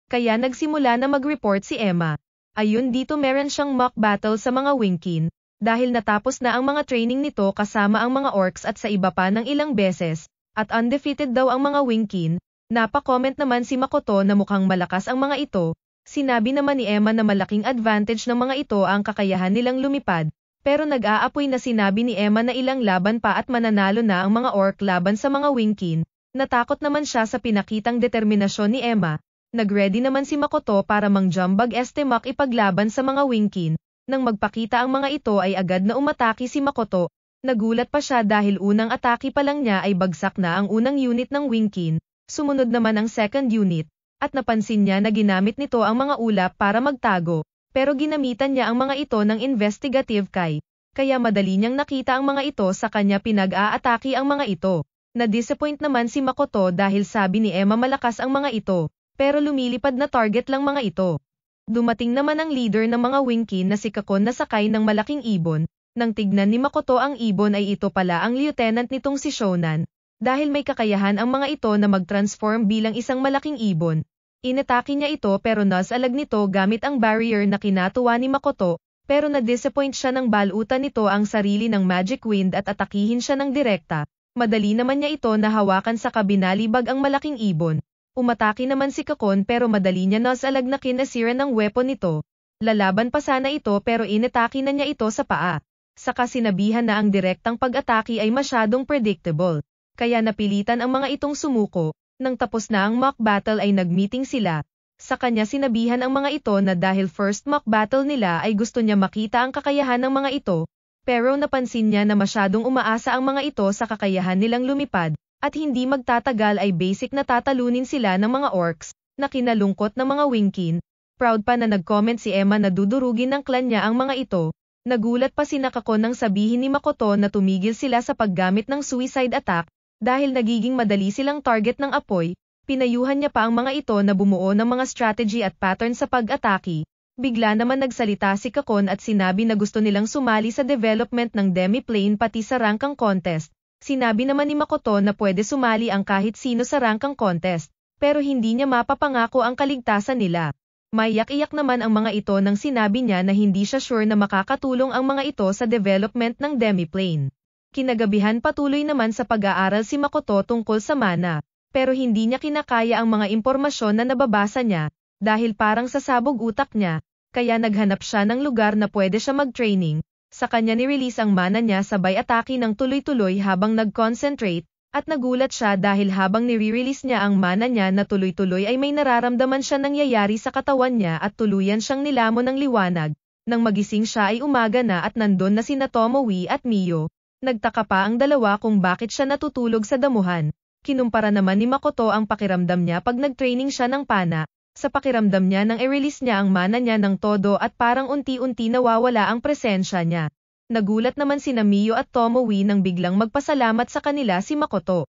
Kaya nagsimula na mag-report si Emma. Ayun dito meron siyang mock battle sa mga Winkin, dahil natapos na ang mga training nito kasama ang mga orcs at sa iba pa ng ilang beses, at undefeated daw ang mga Winkin, napakomment naman si Makoto na mukhang malakas ang mga ito, sinabi naman ni Emma na malaking advantage ng mga ito ang kakayahan nilang lumipad, pero nag-aapoy na sinabi ni Emma na ilang laban pa at mananalo na ang mga orc laban sa mga Winkin, natakot naman siya sa pinakitang determinasyon ni Emma, nagready naman si Makoto para mang-jumbag este ipaglaban sa mga Winkin, nang magpakita ang mga ito ay agad na umataki si Makoto, nagulat pa siya dahil unang atake pa lang niya ay bagsak na ang unang unit ng Winkin, sumunod naman ang second unit, at napansin niya na ginamit nito ang mga ulap para magtago, pero ginamitan niya ang mga ito ng investigative kai, kaya madali niyang nakita ang mga ito sa kanya pinag-aatake ang mga ito. Na-disappoint naman si Makoto dahil sabi ni Emma malakas ang mga ito, pero lumilipad na target lang mga ito. Dumating naman ang leader ng mga Winky na si Kakon na sakay ng malaking ibon, nang tignan ni Makoto ang ibon ay ito pala ang lieutenant nitong si Shonan, dahil may kakayahan ang mga ito na mag-transform bilang isang malaking ibon. Inatake niya ito pero nasalag nito gamit ang barrier na kinatuwa ni Makoto, pero na-disappoint siya nang balutan nito ang sarili ng Magic Wind at atakihin siya ng direkta. Madali naman niya ito nahawakan sa kabinalibag ang malaking ibon. Umataki naman si Kakon pero madali niya nasalagnakin kinasira ng weapon nito. Lalaban pa sana ito pero inataki na niya ito sa paa. Saka sinabihan na ang direktang pag-atake ay masyadong predictable. Kaya napilitan ang mga itong sumuko. Nang tapos na ang mock battle ay nagmeeting sila. Sa kanya sinabihan ang mga ito na dahil first mock battle nila ay gusto niya makita ang kakayahan ng mga ito. Pero napansin niya na masyadong umaasa ang mga ito sa kakayahan nilang lumipad at hindi magtatagal ay basic na tatalunin sila ng mga orcs, na kinalungkot ng mga wingkin, proud pa na nag-comment si Emma na dudurugin ng klan niya ang mga ito, nagulat pa si Nakako nang sabihin ni Makoto na tumigil sila sa paggamit ng suicide attack, dahil nagiging madali silang target ng apoy, pinayuhan niya pa ang mga ito na bumuo ng mga strategy at pattern sa pag-atake. Bigla naman nagsalita si Kakon at sinabi na gusto nilang sumali sa development ng demiplane pati sa rankang contest, Sinabi naman ni Makoto na pwede sumali ang kahit sino sa rangkang contest, pero hindi niya mapapangako ang kaligtasan nila. Mayak-iyak naman ang mga ito nang sinabi niya na hindi siya sure na makakatulong ang mga ito sa development ng demiplane. Kinagabihan patuloy naman sa pag-aaral si Makoto tungkol sa mana, pero hindi niya kinakaya ang mga impormasyon na nababasa niya, dahil parang sasabog utak niya, kaya naghanap siya ng lugar na pwede siya mag-training, sa kanya nirelease ang mana niya sabay atake ng tuloy-tuloy habang nag-concentrate, at nagulat siya dahil habang nire-release niya ang mana niya na tuloy-tuloy ay may nararamdaman siya nangyayari sa katawan niya at tuluyan siyang nilamo ng liwanag. Nang magising siya ay umaga na at nandun na sina Tomoe at Mio. Nagtaka pa ang dalawa kung bakit siya natutulog sa damuhan. Kinumpara naman ni Makoto ang pakiramdam niya pag nag-training siya ng pana, sa pakiramdam niya nang i-release niya ang mana niya ng todo at parang unti-unti nawawala ang presensya niya. Nagulat naman si Namiyo at Tomoe nang biglang magpasalamat sa kanila si Makoto.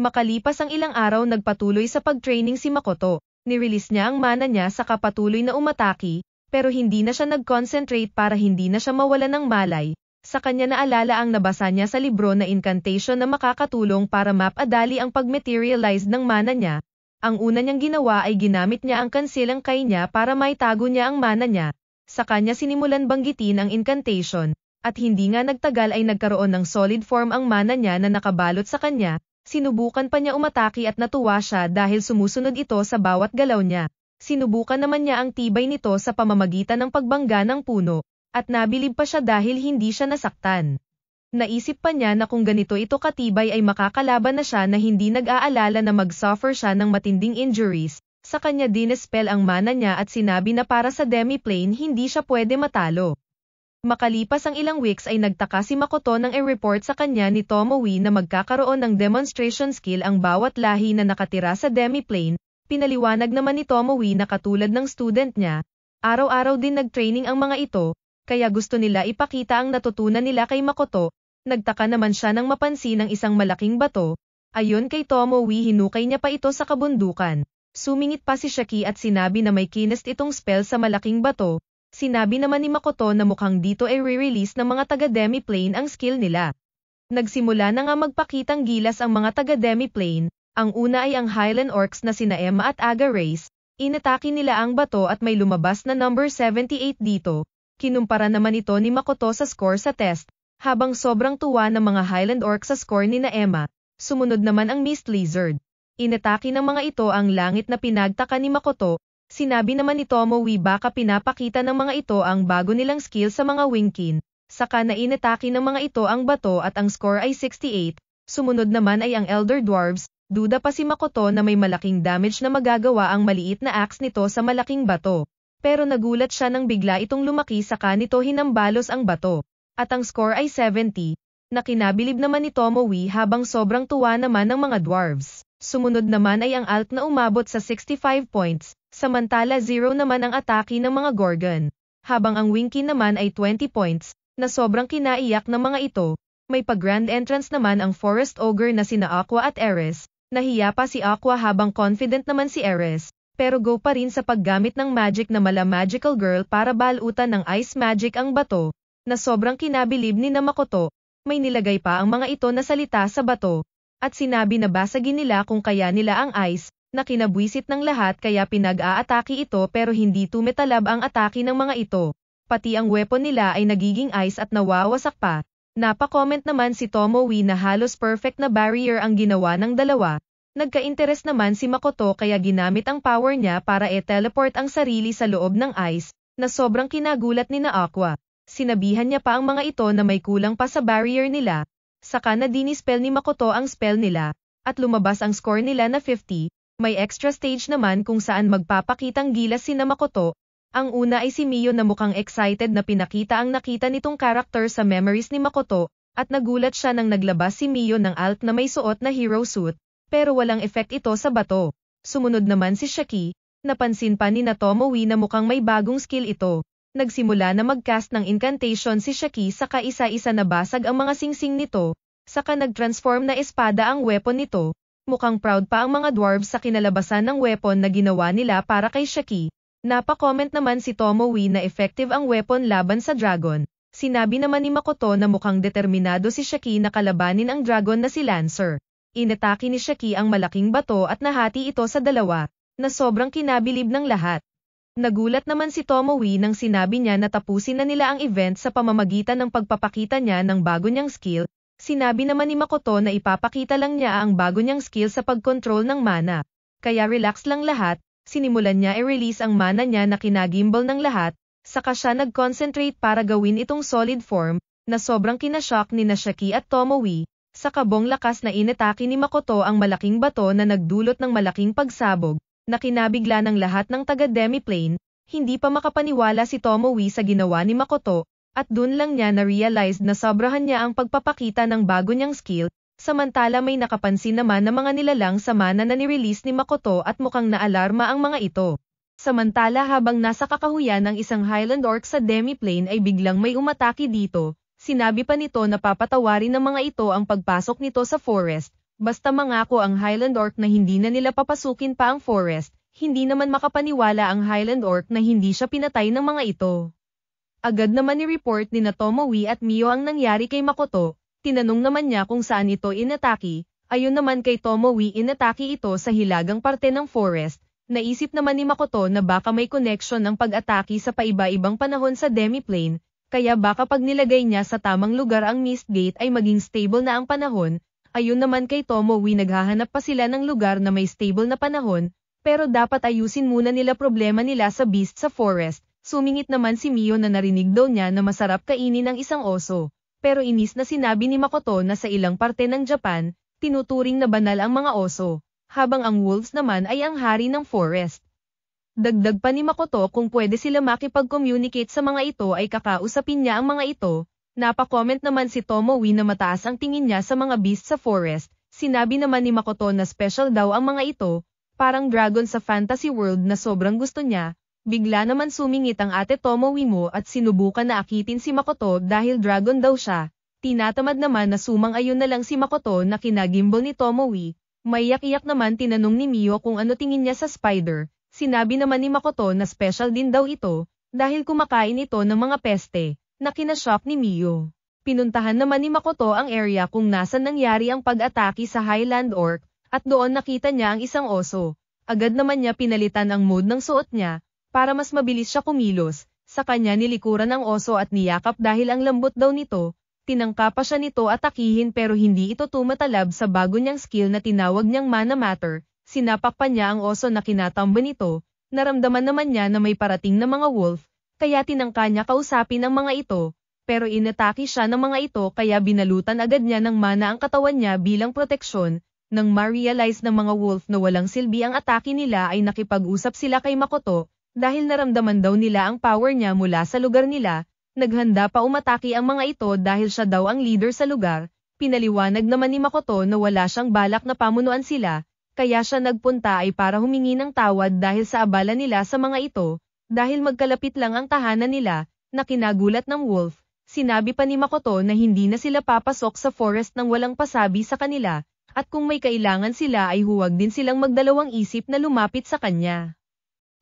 Makalipas ang ilang araw nagpatuloy sa pag-training si Makoto. Nirelease niya ang mana niya sa kapatuloy na umataki, pero hindi na siya nag-concentrate para hindi na siya mawala ng malay. Sa kanya naalala ang nabasa niya sa libro na incantation na makakatulong para map-adali ang pag-materialize ng mana niya, ang una niyang ginawa ay ginamit niya ang kansilang kay niya para maitago niya ang mana niya. Sa kanya sinimulan banggitin ang incantation, at hindi nga nagtagal ay nagkaroon ng solid form ang mana niya na nakabalot sa kanya, sinubukan pa niya umataki at natuwa siya dahil sumusunod ito sa bawat galaw niya. Sinubukan naman niya ang tibay nito sa pamamagitan ng pagbangga ng puno, at nabilib pa siya dahil hindi siya nasaktan. Naisip pa niya na kung ganito ito katibay ay makakalaban na siya na hindi nag-aalala na mag-suffer siya ng matinding injuries. Sa kanya dinespel ang mana niya at sinabi na para sa demiplane hindi siya pwede matalo. Makalipas ang ilang weeks ay nagtaka si Makoto ng e-report sa kanya ni Tomoe na magkakaroon ng demonstration skill ang bawat lahi na nakatira sa demiplane. pinaliwanag naman ni Tomoe na katulad ng student niya, araw-araw din nag-training ang mga ito, kaya gusto nila ipakita ang natutunan nila kay Makoto, nagtaka naman siya nang mapansin ang isang malaking bato, ayon kay Tomoe hinukay niya pa ito sa kabundukan. Sumingit pa si Shaki at sinabi na may kinest itong spell sa malaking bato, sinabi naman ni Makoto na mukhang dito ay re-release ng mga taga-demiplane ang skill nila. Nagsimula na nga magpakitang gilas ang mga taga-demiplane, ang una ay ang Highland Orcs na sina Emma at Aga Race, inatake nila ang bato at may lumabas na number 78 dito, kinumpara naman ito ni Makoto sa score sa test, habang sobrang tuwa ng mga Highland Orc sa score ni na Emma, sumunod naman ang Mist Lizard. Inatake ng mga ito ang langit na pinagtaka ni Makoto, sinabi naman ni Tomoe baka pinapakita ng mga ito ang bago nilang skill sa mga Winkin, saka na inatake ng mga ito ang bato at ang score ay 68, sumunod naman ay ang Elder Dwarves, duda pa si Makoto na may malaking damage na magagawa ang maliit na axe nito sa malaking bato pero nagulat siya nang bigla itong lumaki saka nito hinambalos ang bato at ang score ay 70, na naman ni Tomowi habang sobrang tuwa naman ng mga dwarves. Sumunod naman ay ang Alt na umabot sa 65 points, samantala 0 naman ang atake ng mga Gorgon. Habang ang Winky naman ay 20 points, na sobrang kinaiyak ng mga ito, may pag-grand entrance naman ang Forest Ogre na sina Aqua at Eris, nahiya pa si Aqua habang confident naman si Eris, pero go pa rin sa paggamit ng magic na mala Magical Girl para balutan ng Ice Magic ang bato, na sobrang kinabilib ni Namakoto, may nilagay pa ang mga ito na salita sa bato, at sinabi na basagin nila kung kaya nila ang ice, na kinabwisit ng lahat kaya pinag-aatake ito pero hindi tumetalab ang atake ng mga ito. Pati ang weapon nila ay nagiging ice at nawawasak pa. Napa-comment naman si Tomowi na halos perfect na barrier ang ginawa ng dalawa. nagka interest naman si Makoto kaya ginamit ang power niya para e-teleport ang sarili sa loob ng ice, na sobrang kinagulat ni na Aqua. Sinabihan niya pa ang mga ito na may kulang pa sa barrier nila, saka na dinispel ni Makoto ang spell nila, at lumabas ang score nila na 50, may extra stage naman kung saan magpapakitang gilas si na Makoto, ang una ay si Mio na mukhang excited na pinakita ang nakita nitong karakter sa memories ni Makoto, at nagulat siya nang naglabas si Mio ng alt na may suot na hero suit, pero walang effect ito sa bato. Sumunod naman si Shaki, napansin pa ni Natomowi na mukhang may bagong skill ito nagsimula na magcast ng incantation si Shaki sa kaisa-isa na basag ang mga singsing nito, saka nagtransform na espada ang weapon nito. Mukhang proud pa ang mga dwarves sa kinalabasan ng weapon na ginawa nila para kay Shaki. Napa-comment naman si Tomowi na effective ang weapon laban sa dragon. Sinabi naman ni Makoto na mukhang determinado si Shaki na kalabanin ang dragon na si Lancer. Inatake ni Shaki ang malaking bato at nahati ito sa dalawa, na sobrang kinabilib ng lahat. Nagulat naman si Tomoe nang sinabi niya na tapusin na nila ang event sa pamamagitan ng pagpapakita niya ng bago niyang skill, sinabi naman ni Makoto na ipapakita lang niya ang bago niyang skill sa pagkontrol ng mana. Kaya relax lang lahat, sinimulan niya i-release ang mana niya na kinagimbal ng lahat, saka siya nag-concentrate para gawin itong solid form, na sobrang kinashock ni Nashaki at Tomoe, sa kabong lakas na inatake ni Makoto ang malaking bato na nagdulot ng malaking pagsabog na kinabigla ng lahat ng taga-demiplane, hindi pa makapaniwala si Tomowi sa ginawa ni Makoto, at dun lang niya na-realize na sobrahan niya ang pagpapakita ng bago niyang skill, samantala may nakapansin naman na mga nilalang sa mana na nirelease ni Makoto at mukhang naalarma ang mga ito. Samantala habang nasa kakahuyan ng isang Highland Orc sa demiplane ay biglang may umataki dito, sinabi pa nito na papatawarin ng mga ito ang pagpasok nito sa forest, Basta mangako ang Highland Orc na hindi na nila papasukin pa ang forest, hindi naman makapaniwala ang Highland Orc na hindi siya pinatay ng mga ito. Agad naman ni-report ni Natomowi at Mio ang nangyari kay Makoto, tinanong naman niya kung saan ito inataki, ayon naman kay Tomowi inataki ito sa hilagang parte ng forest, naisip naman ni Makoto na baka may connection ng pag-ataki sa paiba-ibang panahon sa demiplane, kaya baka pag nilagay niya sa tamang lugar ang mist gate ay maging stable na ang panahon, Ayun naman kay Tomo Wi naghahanap pa sila ng lugar na may stable na panahon, pero dapat ayusin muna nila problema nila sa beast sa forest. Sumingit naman si Mio na narinig daw niya na masarap kainin ang isang oso, pero inis na sinabi ni Makoto na sa ilang parte ng Japan, tinuturing na banal ang mga oso, habang ang wolves naman ay ang hari ng forest. Dagdag pa ni Makoto kung pwede sila makipag-communicate sa mga ito ay kakausapin niya ang mga ito, Napakomment naman si Tomowi na mataas ang tingin niya sa mga beast sa forest, sinabi naman ni Makoto na special daw ang mga ito, parang dragon sa fantasy world na sobrang gusto niya, bigla naman sumingit ang ate Tomowi mo at sinubukan na akitin si Makoto dahil dragon daw siya, tinatamad naman na sumang ayon na lang si Makoto na kinagimbal ni Tomowi, may mayak-iyak naman tinanong ni Mio kung ano tingin niya sa spider, sinabi naman ni Makoto na special din daw ito, dahil kumakain ito ng mga peste na kinashock ni Mio. Pinuntahan naman ni Makoto ang area kung nasan nangyari ang pag-atake sa Highland Orc, at doon nakita niya ang isang oso. Agad naman niya pinalitan ang mode ng suot niya, para mas mabilis siya kumilos, sa kanya nilikuran ang oso at niyakap dahil ang lambot daw nito, tinangka pa siya nito at akihin pero hindi ito tumatalab sa bago niyang skill na tinawag niyang Mana Matter, sinapak pa niya ang oso na kinatamba nito, naramdaman naman niya na may parating na mga wolf, kaya tinangka niya kausapin ang mga ito, pero inatake siya ng mga ito kaya binalutan agad niya ng mana ang katawan niya bilang proteksyon, nang ma-realize ng mga wolf na walang silbi ang atake nila ay nakipag-usap sila kay Makoto, dahil naramdaman daw nila ang power niya mula sa lugar nila, naghanda pa umatake ang mga ito dahil siya daw ang leader sa lugar, pinaliwanag naman ni Makoto na wala siyang balak na pamunuan sila, kaya siya nagpunta ay para humingi ng tawad dahil sa abala nila sa mga ito, dahil magkalapit lang ang tahanan nila, na kinagulat ng Wolf, sinabi pa ni Makoto na hindi na sila papasok sa forest nang walang pasabi sa kanila, at kung may kailangan sila ay huwag din silang magdalawang isip na lumapit sa kanya.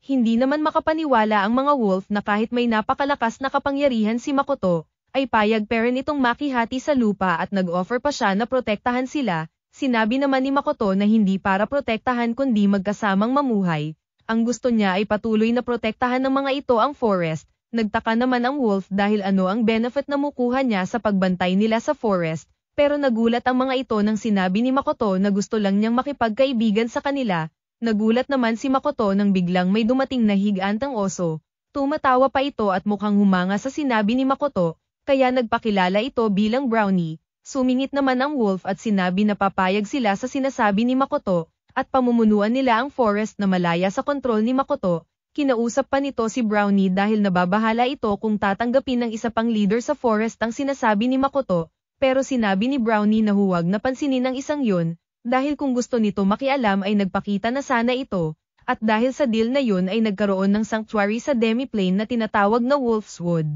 Hindi naman makapaniwala ang mga wolf na kahit may napakalakas na kapangyarihan si Makoto, ay payag pa rin itong makihati sa lupa at nag-offer pa siya na protektahan sila, sinabi naman ni Makoto na hindi para protektahan kundi magkasamang mamuhay, ang gusto niya ay patuloy na protektahan ng mga ito ang forest. Nagtaka naman ang wolf dahil ano ang benefit na mukuha niya sa pagbantay nila sa forest, pero nagulat ang mga ito nang sinabi ni Makoto na gusto lang niyang makipagkaibigan sa kanila. Nagulat naman si Makoto nang biglang may dumating na higantang oso. Tumatawa pa ito at mukhang humanga sa sinabi ni Makoto, kaya nagpakilala ito bilang brownie. Sumingit naman ang wolf at sinabi na papayag sila sa sinasabi ni Makoto, at pamumunuan nila ang forest na malaya sa kontrol ni Makoto, kinausap pa nito si Brownie dahil nababahala ito kung tatanggapin ng isa pang leader sa forest ang sinasabi ni Makoto, pero sinabi ni Brownie na huwag napansinin ang isang yun, dahil kung gusto nito makialam ay nagpakita na sana ito, at dahil sa deal na yun ay nagkaroon ng sanctuary sa demiplane na tinatawag na Wolf's Wood.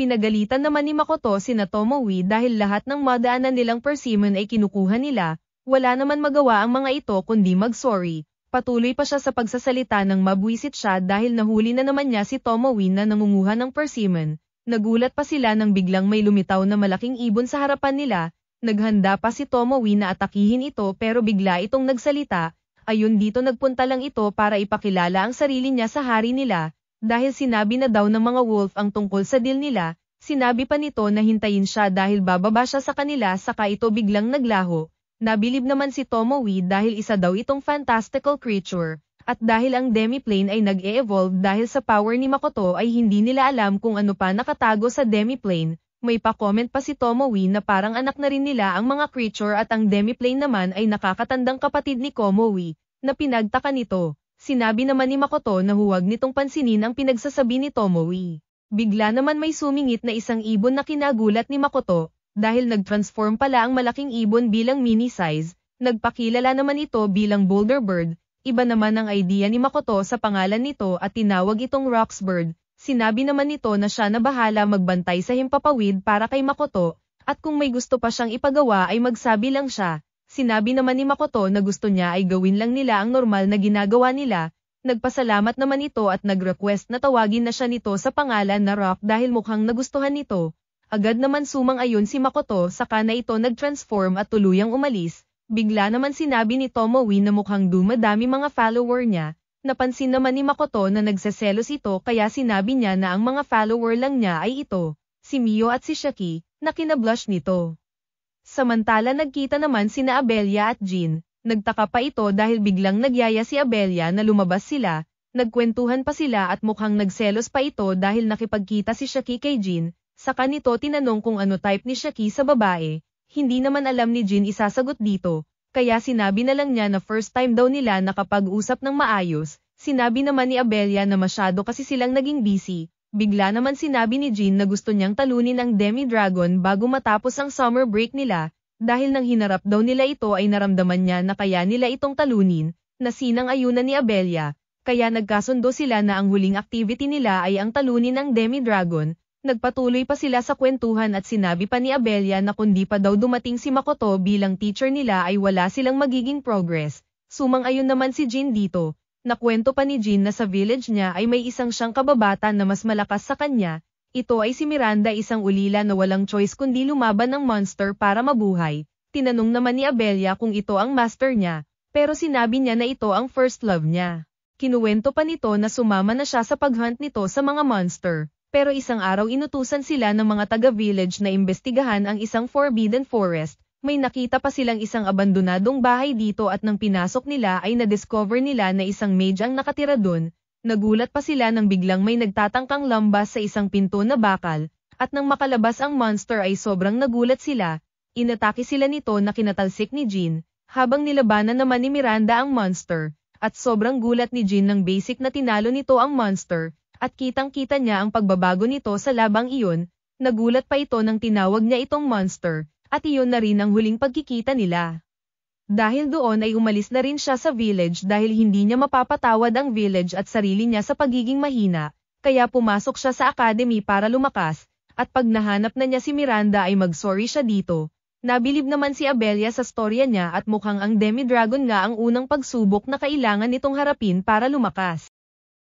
Pinagalitan naman ni Makoto si Natomowi dahil lahat ng madaanan nilang persimmon ay kinukuha nila, wala naman magawa ang mga ito kundi mag-sorry. Patuloy pa siya sa pagsasalita ng mabwisit siya dahil nahuli na naman niya si Tomowin na nangunguha ng persimmon. Nagulat pa sila nang biglang may lumitaw na malaking ibon sa harapan nila. Naghanda pa si Tomowin na atakihin ito pero bigla itong nagsalita. Ayun dito nagpunta lang ito para ipakilala ang sarili niya sa hari nila. Dahil sinabi na daw ng mga wolf ang tungkol sa deal nila, sinabi pa nito na hintayin siya dahil bababa siya sa kanila saka ito biglang naglaho. Nabilib naman si Tomoe dahil isa daw itong fantastical creature, at dahil ang demiplane ay nag-e-evolve dahil sa power ni Makoto ay hindi nila alam kung ano pa nakatago sa demiplane, may pa-comment pa si Tomoe na parang anak na rin nila ang mga creature at ang demiplane naman ay nakakatandang kapatid ni Komowi, na pinagtaka nito. Sinabi naman ni Makoto na huwag nitong pansinin ang pinagsasabi ni Tomoe. Bigla naman may sumingit na isang ibon na kinagulat ni Makoto, dahil nag-transform pala ang malaking ibon bilang mini size, nagpakilala naman ito bilang boulder bird, iba naman ang idea ni Makoto sa pangalan nito at tinawag itong rocks bird, sinabi naman nito na siya na bahala magbantay sa himpapawid para kay Makoto, at kung may gusto pa siyang ipagawa ay magsabi lang siya, sinabi naman ni Makoto na gusto niya ay gawin lang nila ang normal na ginagawa nila, nagpasalamat naman ito at nag-request na tawagin na siya nito sa pangalan na Rock dahil mukhang nagustuhan nito, Agad naman sumang ayon si Makoto saka na ito nag-transform at tuluyang umalis, bigla naman sinabi ni Tomoe na mukhang dumadami mga follower niya, napansin naman ni Makoto na nagsaselos ito kaya sinabi niya na ang mga follower lang niya ay ito, si Mio at si Shaki, na kinablush nito. Samantala nagkita naman sina Abelia at Jean, nagtaka pa ito dahil biglang nagyaya si Abelia na lumabas sila, nagkwentuhan pa sila at mukhang nagselos pa ito dahil nakipagkita si Shaki kay Jean, Saka nito tinanong kung ano type ni Shaki sa babae, hindi naman alam ni Jin isasagot dito, kaya sinabi na lang niya na first time daw nila nakapag-usap ng maayos, sinabi naman ni Abelia na masyado kasi silang naging busy, bigla naman sinabi ni Jin na gusto niyang talunin ang Demi-Dragon bago matapos ang summer break nila, dahil nang hinarap daw nila ito ay naramdaman niya na kaya nila itong talunin, na sinang ayunan ni Abelia, kaya nagkasundo sila na ang huling activity nila ay ang talunin ng Demi-Dragon, nagpatuloy pa sila sa kwentuhan at sinabi pa ni Abelia na kundi pa daw dumating si Makoto bilang teacher nila ay wala silang magiging progress. Sumang-ayon naman si Jin dito, nakwento pa ni Jin na sa village niya ay may isang siyang kababata na mas malakas sa kanya, ito ay si Miranda isang ulila na walang choice kundi lumaban ng monster para mabuhay. Tinanong naman ni Abelia kung ito ang master niya, pero sinabi niya na ito ang first love niya. Kinuwento pa nito na sumama na siya sa paghunt nito sa mga monster pero isang araw inutusan sila ng mga taga-village na imbestigahan ang isang forbidden forest, may nakita pa silang isang abandonadong bahay dito at nang pinasok nila ay na-discover nila na isang mage ang nakatira dun, nagulat pa sila nang biglang may nagtatangkang lambas sa isang pinto na bakal, at nang makalabas ang monster ay sobrang nagulat sila, inatake sila nito na kinatalsik ni Jean, habang nilabanan naman ni Miranda ang monster, at sobrang gulat ni Jean ng basic na tinalo nito ang monster, at kitang-kita niya ang pagbabago nito sa labang iyon, nagulat pa ito nang tinawag niya itong monster, at iyon na rin ang huling pagkikita nila. Dahil doon ay umalis na rin siya sa village dahil hindi niya mapapatawad ang village at sarili niya sa pagiging mahina, kaya pumasok siya sa academy para lumakas, at pag nahanap na niya si Miranda ay magsorry siya dito. Nabilib naman si Abelia sa storya niya at mukhang ang Demi Dragon nga ang unang pagsubok na kailangan nitong harapin para lumakas.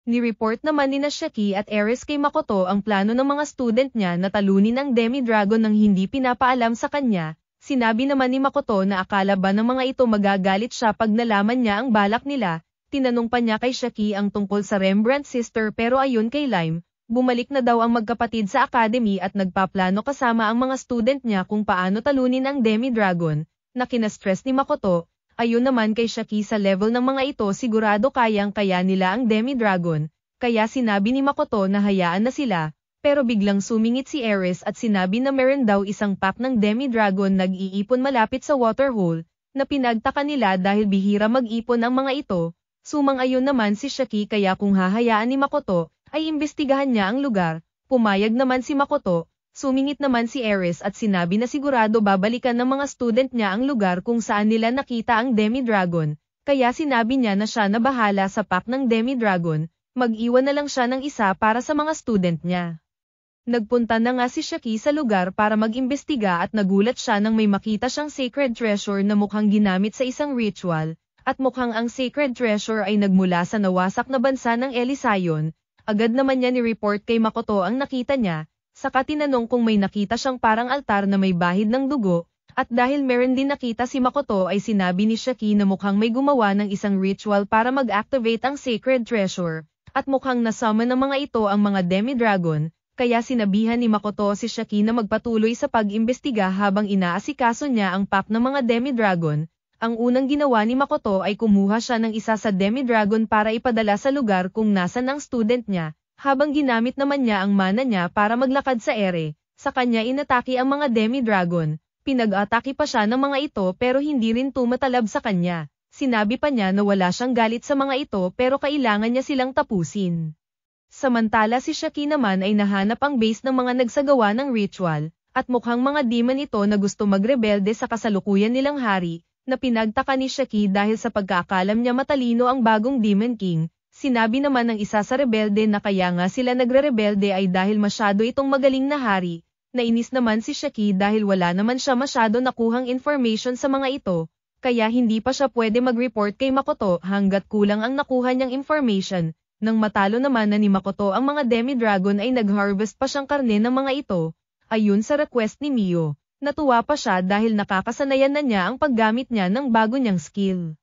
Ni-report naman ni Nashaki at Eris kay Makoto ang plano ng mga student niya na talunin ang Demi-Dragon nang hindi pinapaalam sa kanya, sinabi naman ni Makoto na akala ba ng mga ito magagalit siya pag nalaman niya ang balak nila, tinanong pa niya kay Shaki ang tungkol sa Rembrandt sister pero ayon kay Lime, bumalik na daw ang magkapatid sa academy at nagpaplano kasama ang mga student niya kung paano talunin ang Demi-Dragon, na kinastress ni Makoto, Ayun naman kay Shaki sa level ng mga ito sigurado kayang-kaya nila ang Demi-Dragon, kaya sinabi ni Makoto na hayaan na sila, pero biglang sumingit si Eris at sinabi na meron daw isang pack ng Demi-Dragon nag-iipon malapit sa waterhole, na pinagtaka nila dahil bihira mag-ipon ang mga ito, sumang-ayon naman si Shaki kaya kung hahayaan ni Makoto, ay imbestigahan niya ang lugar, pumayag naman si Makoto, Sumingit naman si Eris at sinabi na sigurado babalikan ng mga student niya ang lugar kung saan nila nakita ang Demi-Dragon, kaya sinabi niya na siya na bahala sa pack ng Demi-Dragon, mag-iwan na lang siya ng isa para sa mga student niya. Nagpunta na nga si Shaki sa lugar para mag-imbestiga at nagulat siya nang may makita siyang sacred treasure na mukhang ginamit sa isang ritual, at mukhang ang sacred treasure ay nagmula sa nawasak na bansa ng Elisayon, agad naman niya ni-report kay Makoto ang nakita niya, Saka tinanong kung may nakita siyang parang altar na may bahid ng dugo, at dahil meron din nakita si Makoto ay sinabi ni Shaki na mukhang may gumawa ng isang ritual para mag-activate ang sacred treasure, at mukhang nasama ng mga ito ang mga demi-dragon, kaya sinabihan ni Makoto si Shaki na magpatuloy sa pag-imbestiga habang inaasikaso niya ang pack ng mga demi-dragon. Ang unang ginawa ni Makoto ay kumuha siya ng isa sa demi-dragon para ipadala sa lugar kung nasan ang student niya, habang ginamit naman niya ang mana niya para maglakad sa ere, sa kanya inataki ang mga demi-dragon, pinag-ataki pa siya ng mga ito pero hindi rin tumatalab sa kanya, sinabi pa niya na wala siyang galit sa mga ito pero kailangan niya silang tapusin. Samantala si Shaki naman ay nahanap ang base ng mga nagsagawa ng ritual, at mukhang mga demon ito na gusto magrebelde sa kasalukuyan nilang hari, na pinagtaka ni Shaki dahil sa pagkakalam niya matalino ang bagong Demon King, Sinabi naman ng isa sa rebelde na kaya nga sila nagre-rebelde ay dahil masyado itong magaling na hari, nainis naman si Shaki dahil wala naman siya masyado nakuhang information sa mga ito, kaya hindi pa siya pwede mag-report kay Makoto hanggat kulang ang nakuha niyang information, nang matalo naman na ni Makoto ang mga demi-dragon ay nag-harvest pa siyang karne ng mga ito, ayun sa request ni Mio, natuwa pa siya dahil nakakasanayan na niya ang paggamit niya ng bago niyang skill.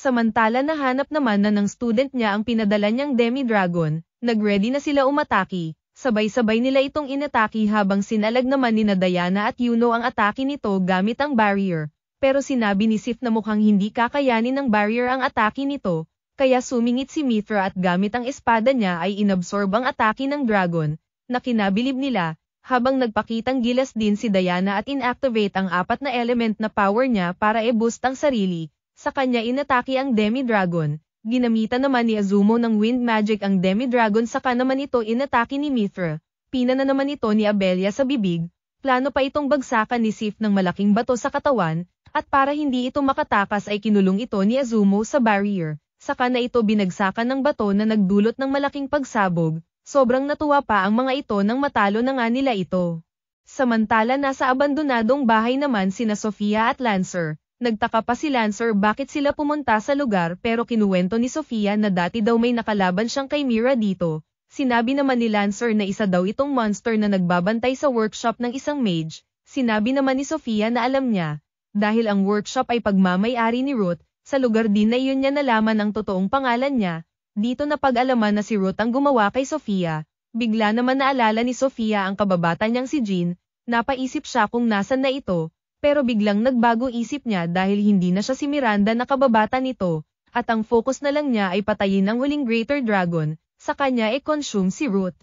Samantala nahanap naman na ng student niya ang pinadala niyang Demi-Dragon, nagready na sila umataki, sabay-sabay nila itong inataki habang sinalag naman ni Diana at Yuno ang atake nito gamit ang barrier. Pero sinabi ni Sif na mukhang hindi kakayanin ng barrier ang atake nito, kaya sumingit si Mithra at gamit ang espada niya ay inabsorb ang atake ng dragon, na kinabilib nila, habang nagpakitang gilas din si Diana at inactivate ang apat na element na power niya para e-boost ang sarili, sa kanya inatake ang Demi-Dragon, Ginamita naman ni Azumo ng Wind Magic ang Demi-Dragon saka naman ito inatake ni Mithra, pina na naman ito ni Abelia sa bibig, plano pa itong bagsakan ni Sif ng malaking bato sa katawan, at para hindi ito makatakas ay kinulong ito ni Azumo sa barrier, saka na ito binagsakan ng bato na nagdulot ng malaking pagsabog, sobrang natuwa pa ang mga ito nang matalo na nga nila ito. Samantala nasa abandonadong bahay naman sina Sofia at Lancer, Nagtaka pa si Lancer bakit sila pumunta sa lugar pero kinuwento ni Sofia na dati daw may nakalaban siyang kay Mira dito. Sinabi naman ni Lancer na isa daw itong monster na nagbabantay sa workshop ng isang mage. Sinabi naman ni Sofia na alam niya, dahil ang workshop ay pagmamayari ni Ruth, sa lugar din na yun niya nalaman ang totoong pangalan niya. Dito na pag-alaman na si Ruth ang gumawa kay Sofia. Bigla naman naalala ni Sofia ang kababata niyang si Jean, napaisip siya kung nasan na ito, pero biglang nagbago isip niya dahil hindi na siya si Miranda na kababata nito, at ang focus na lang niya ay patayin ang huling Greater Dragon, sa kanya e-consume si Root.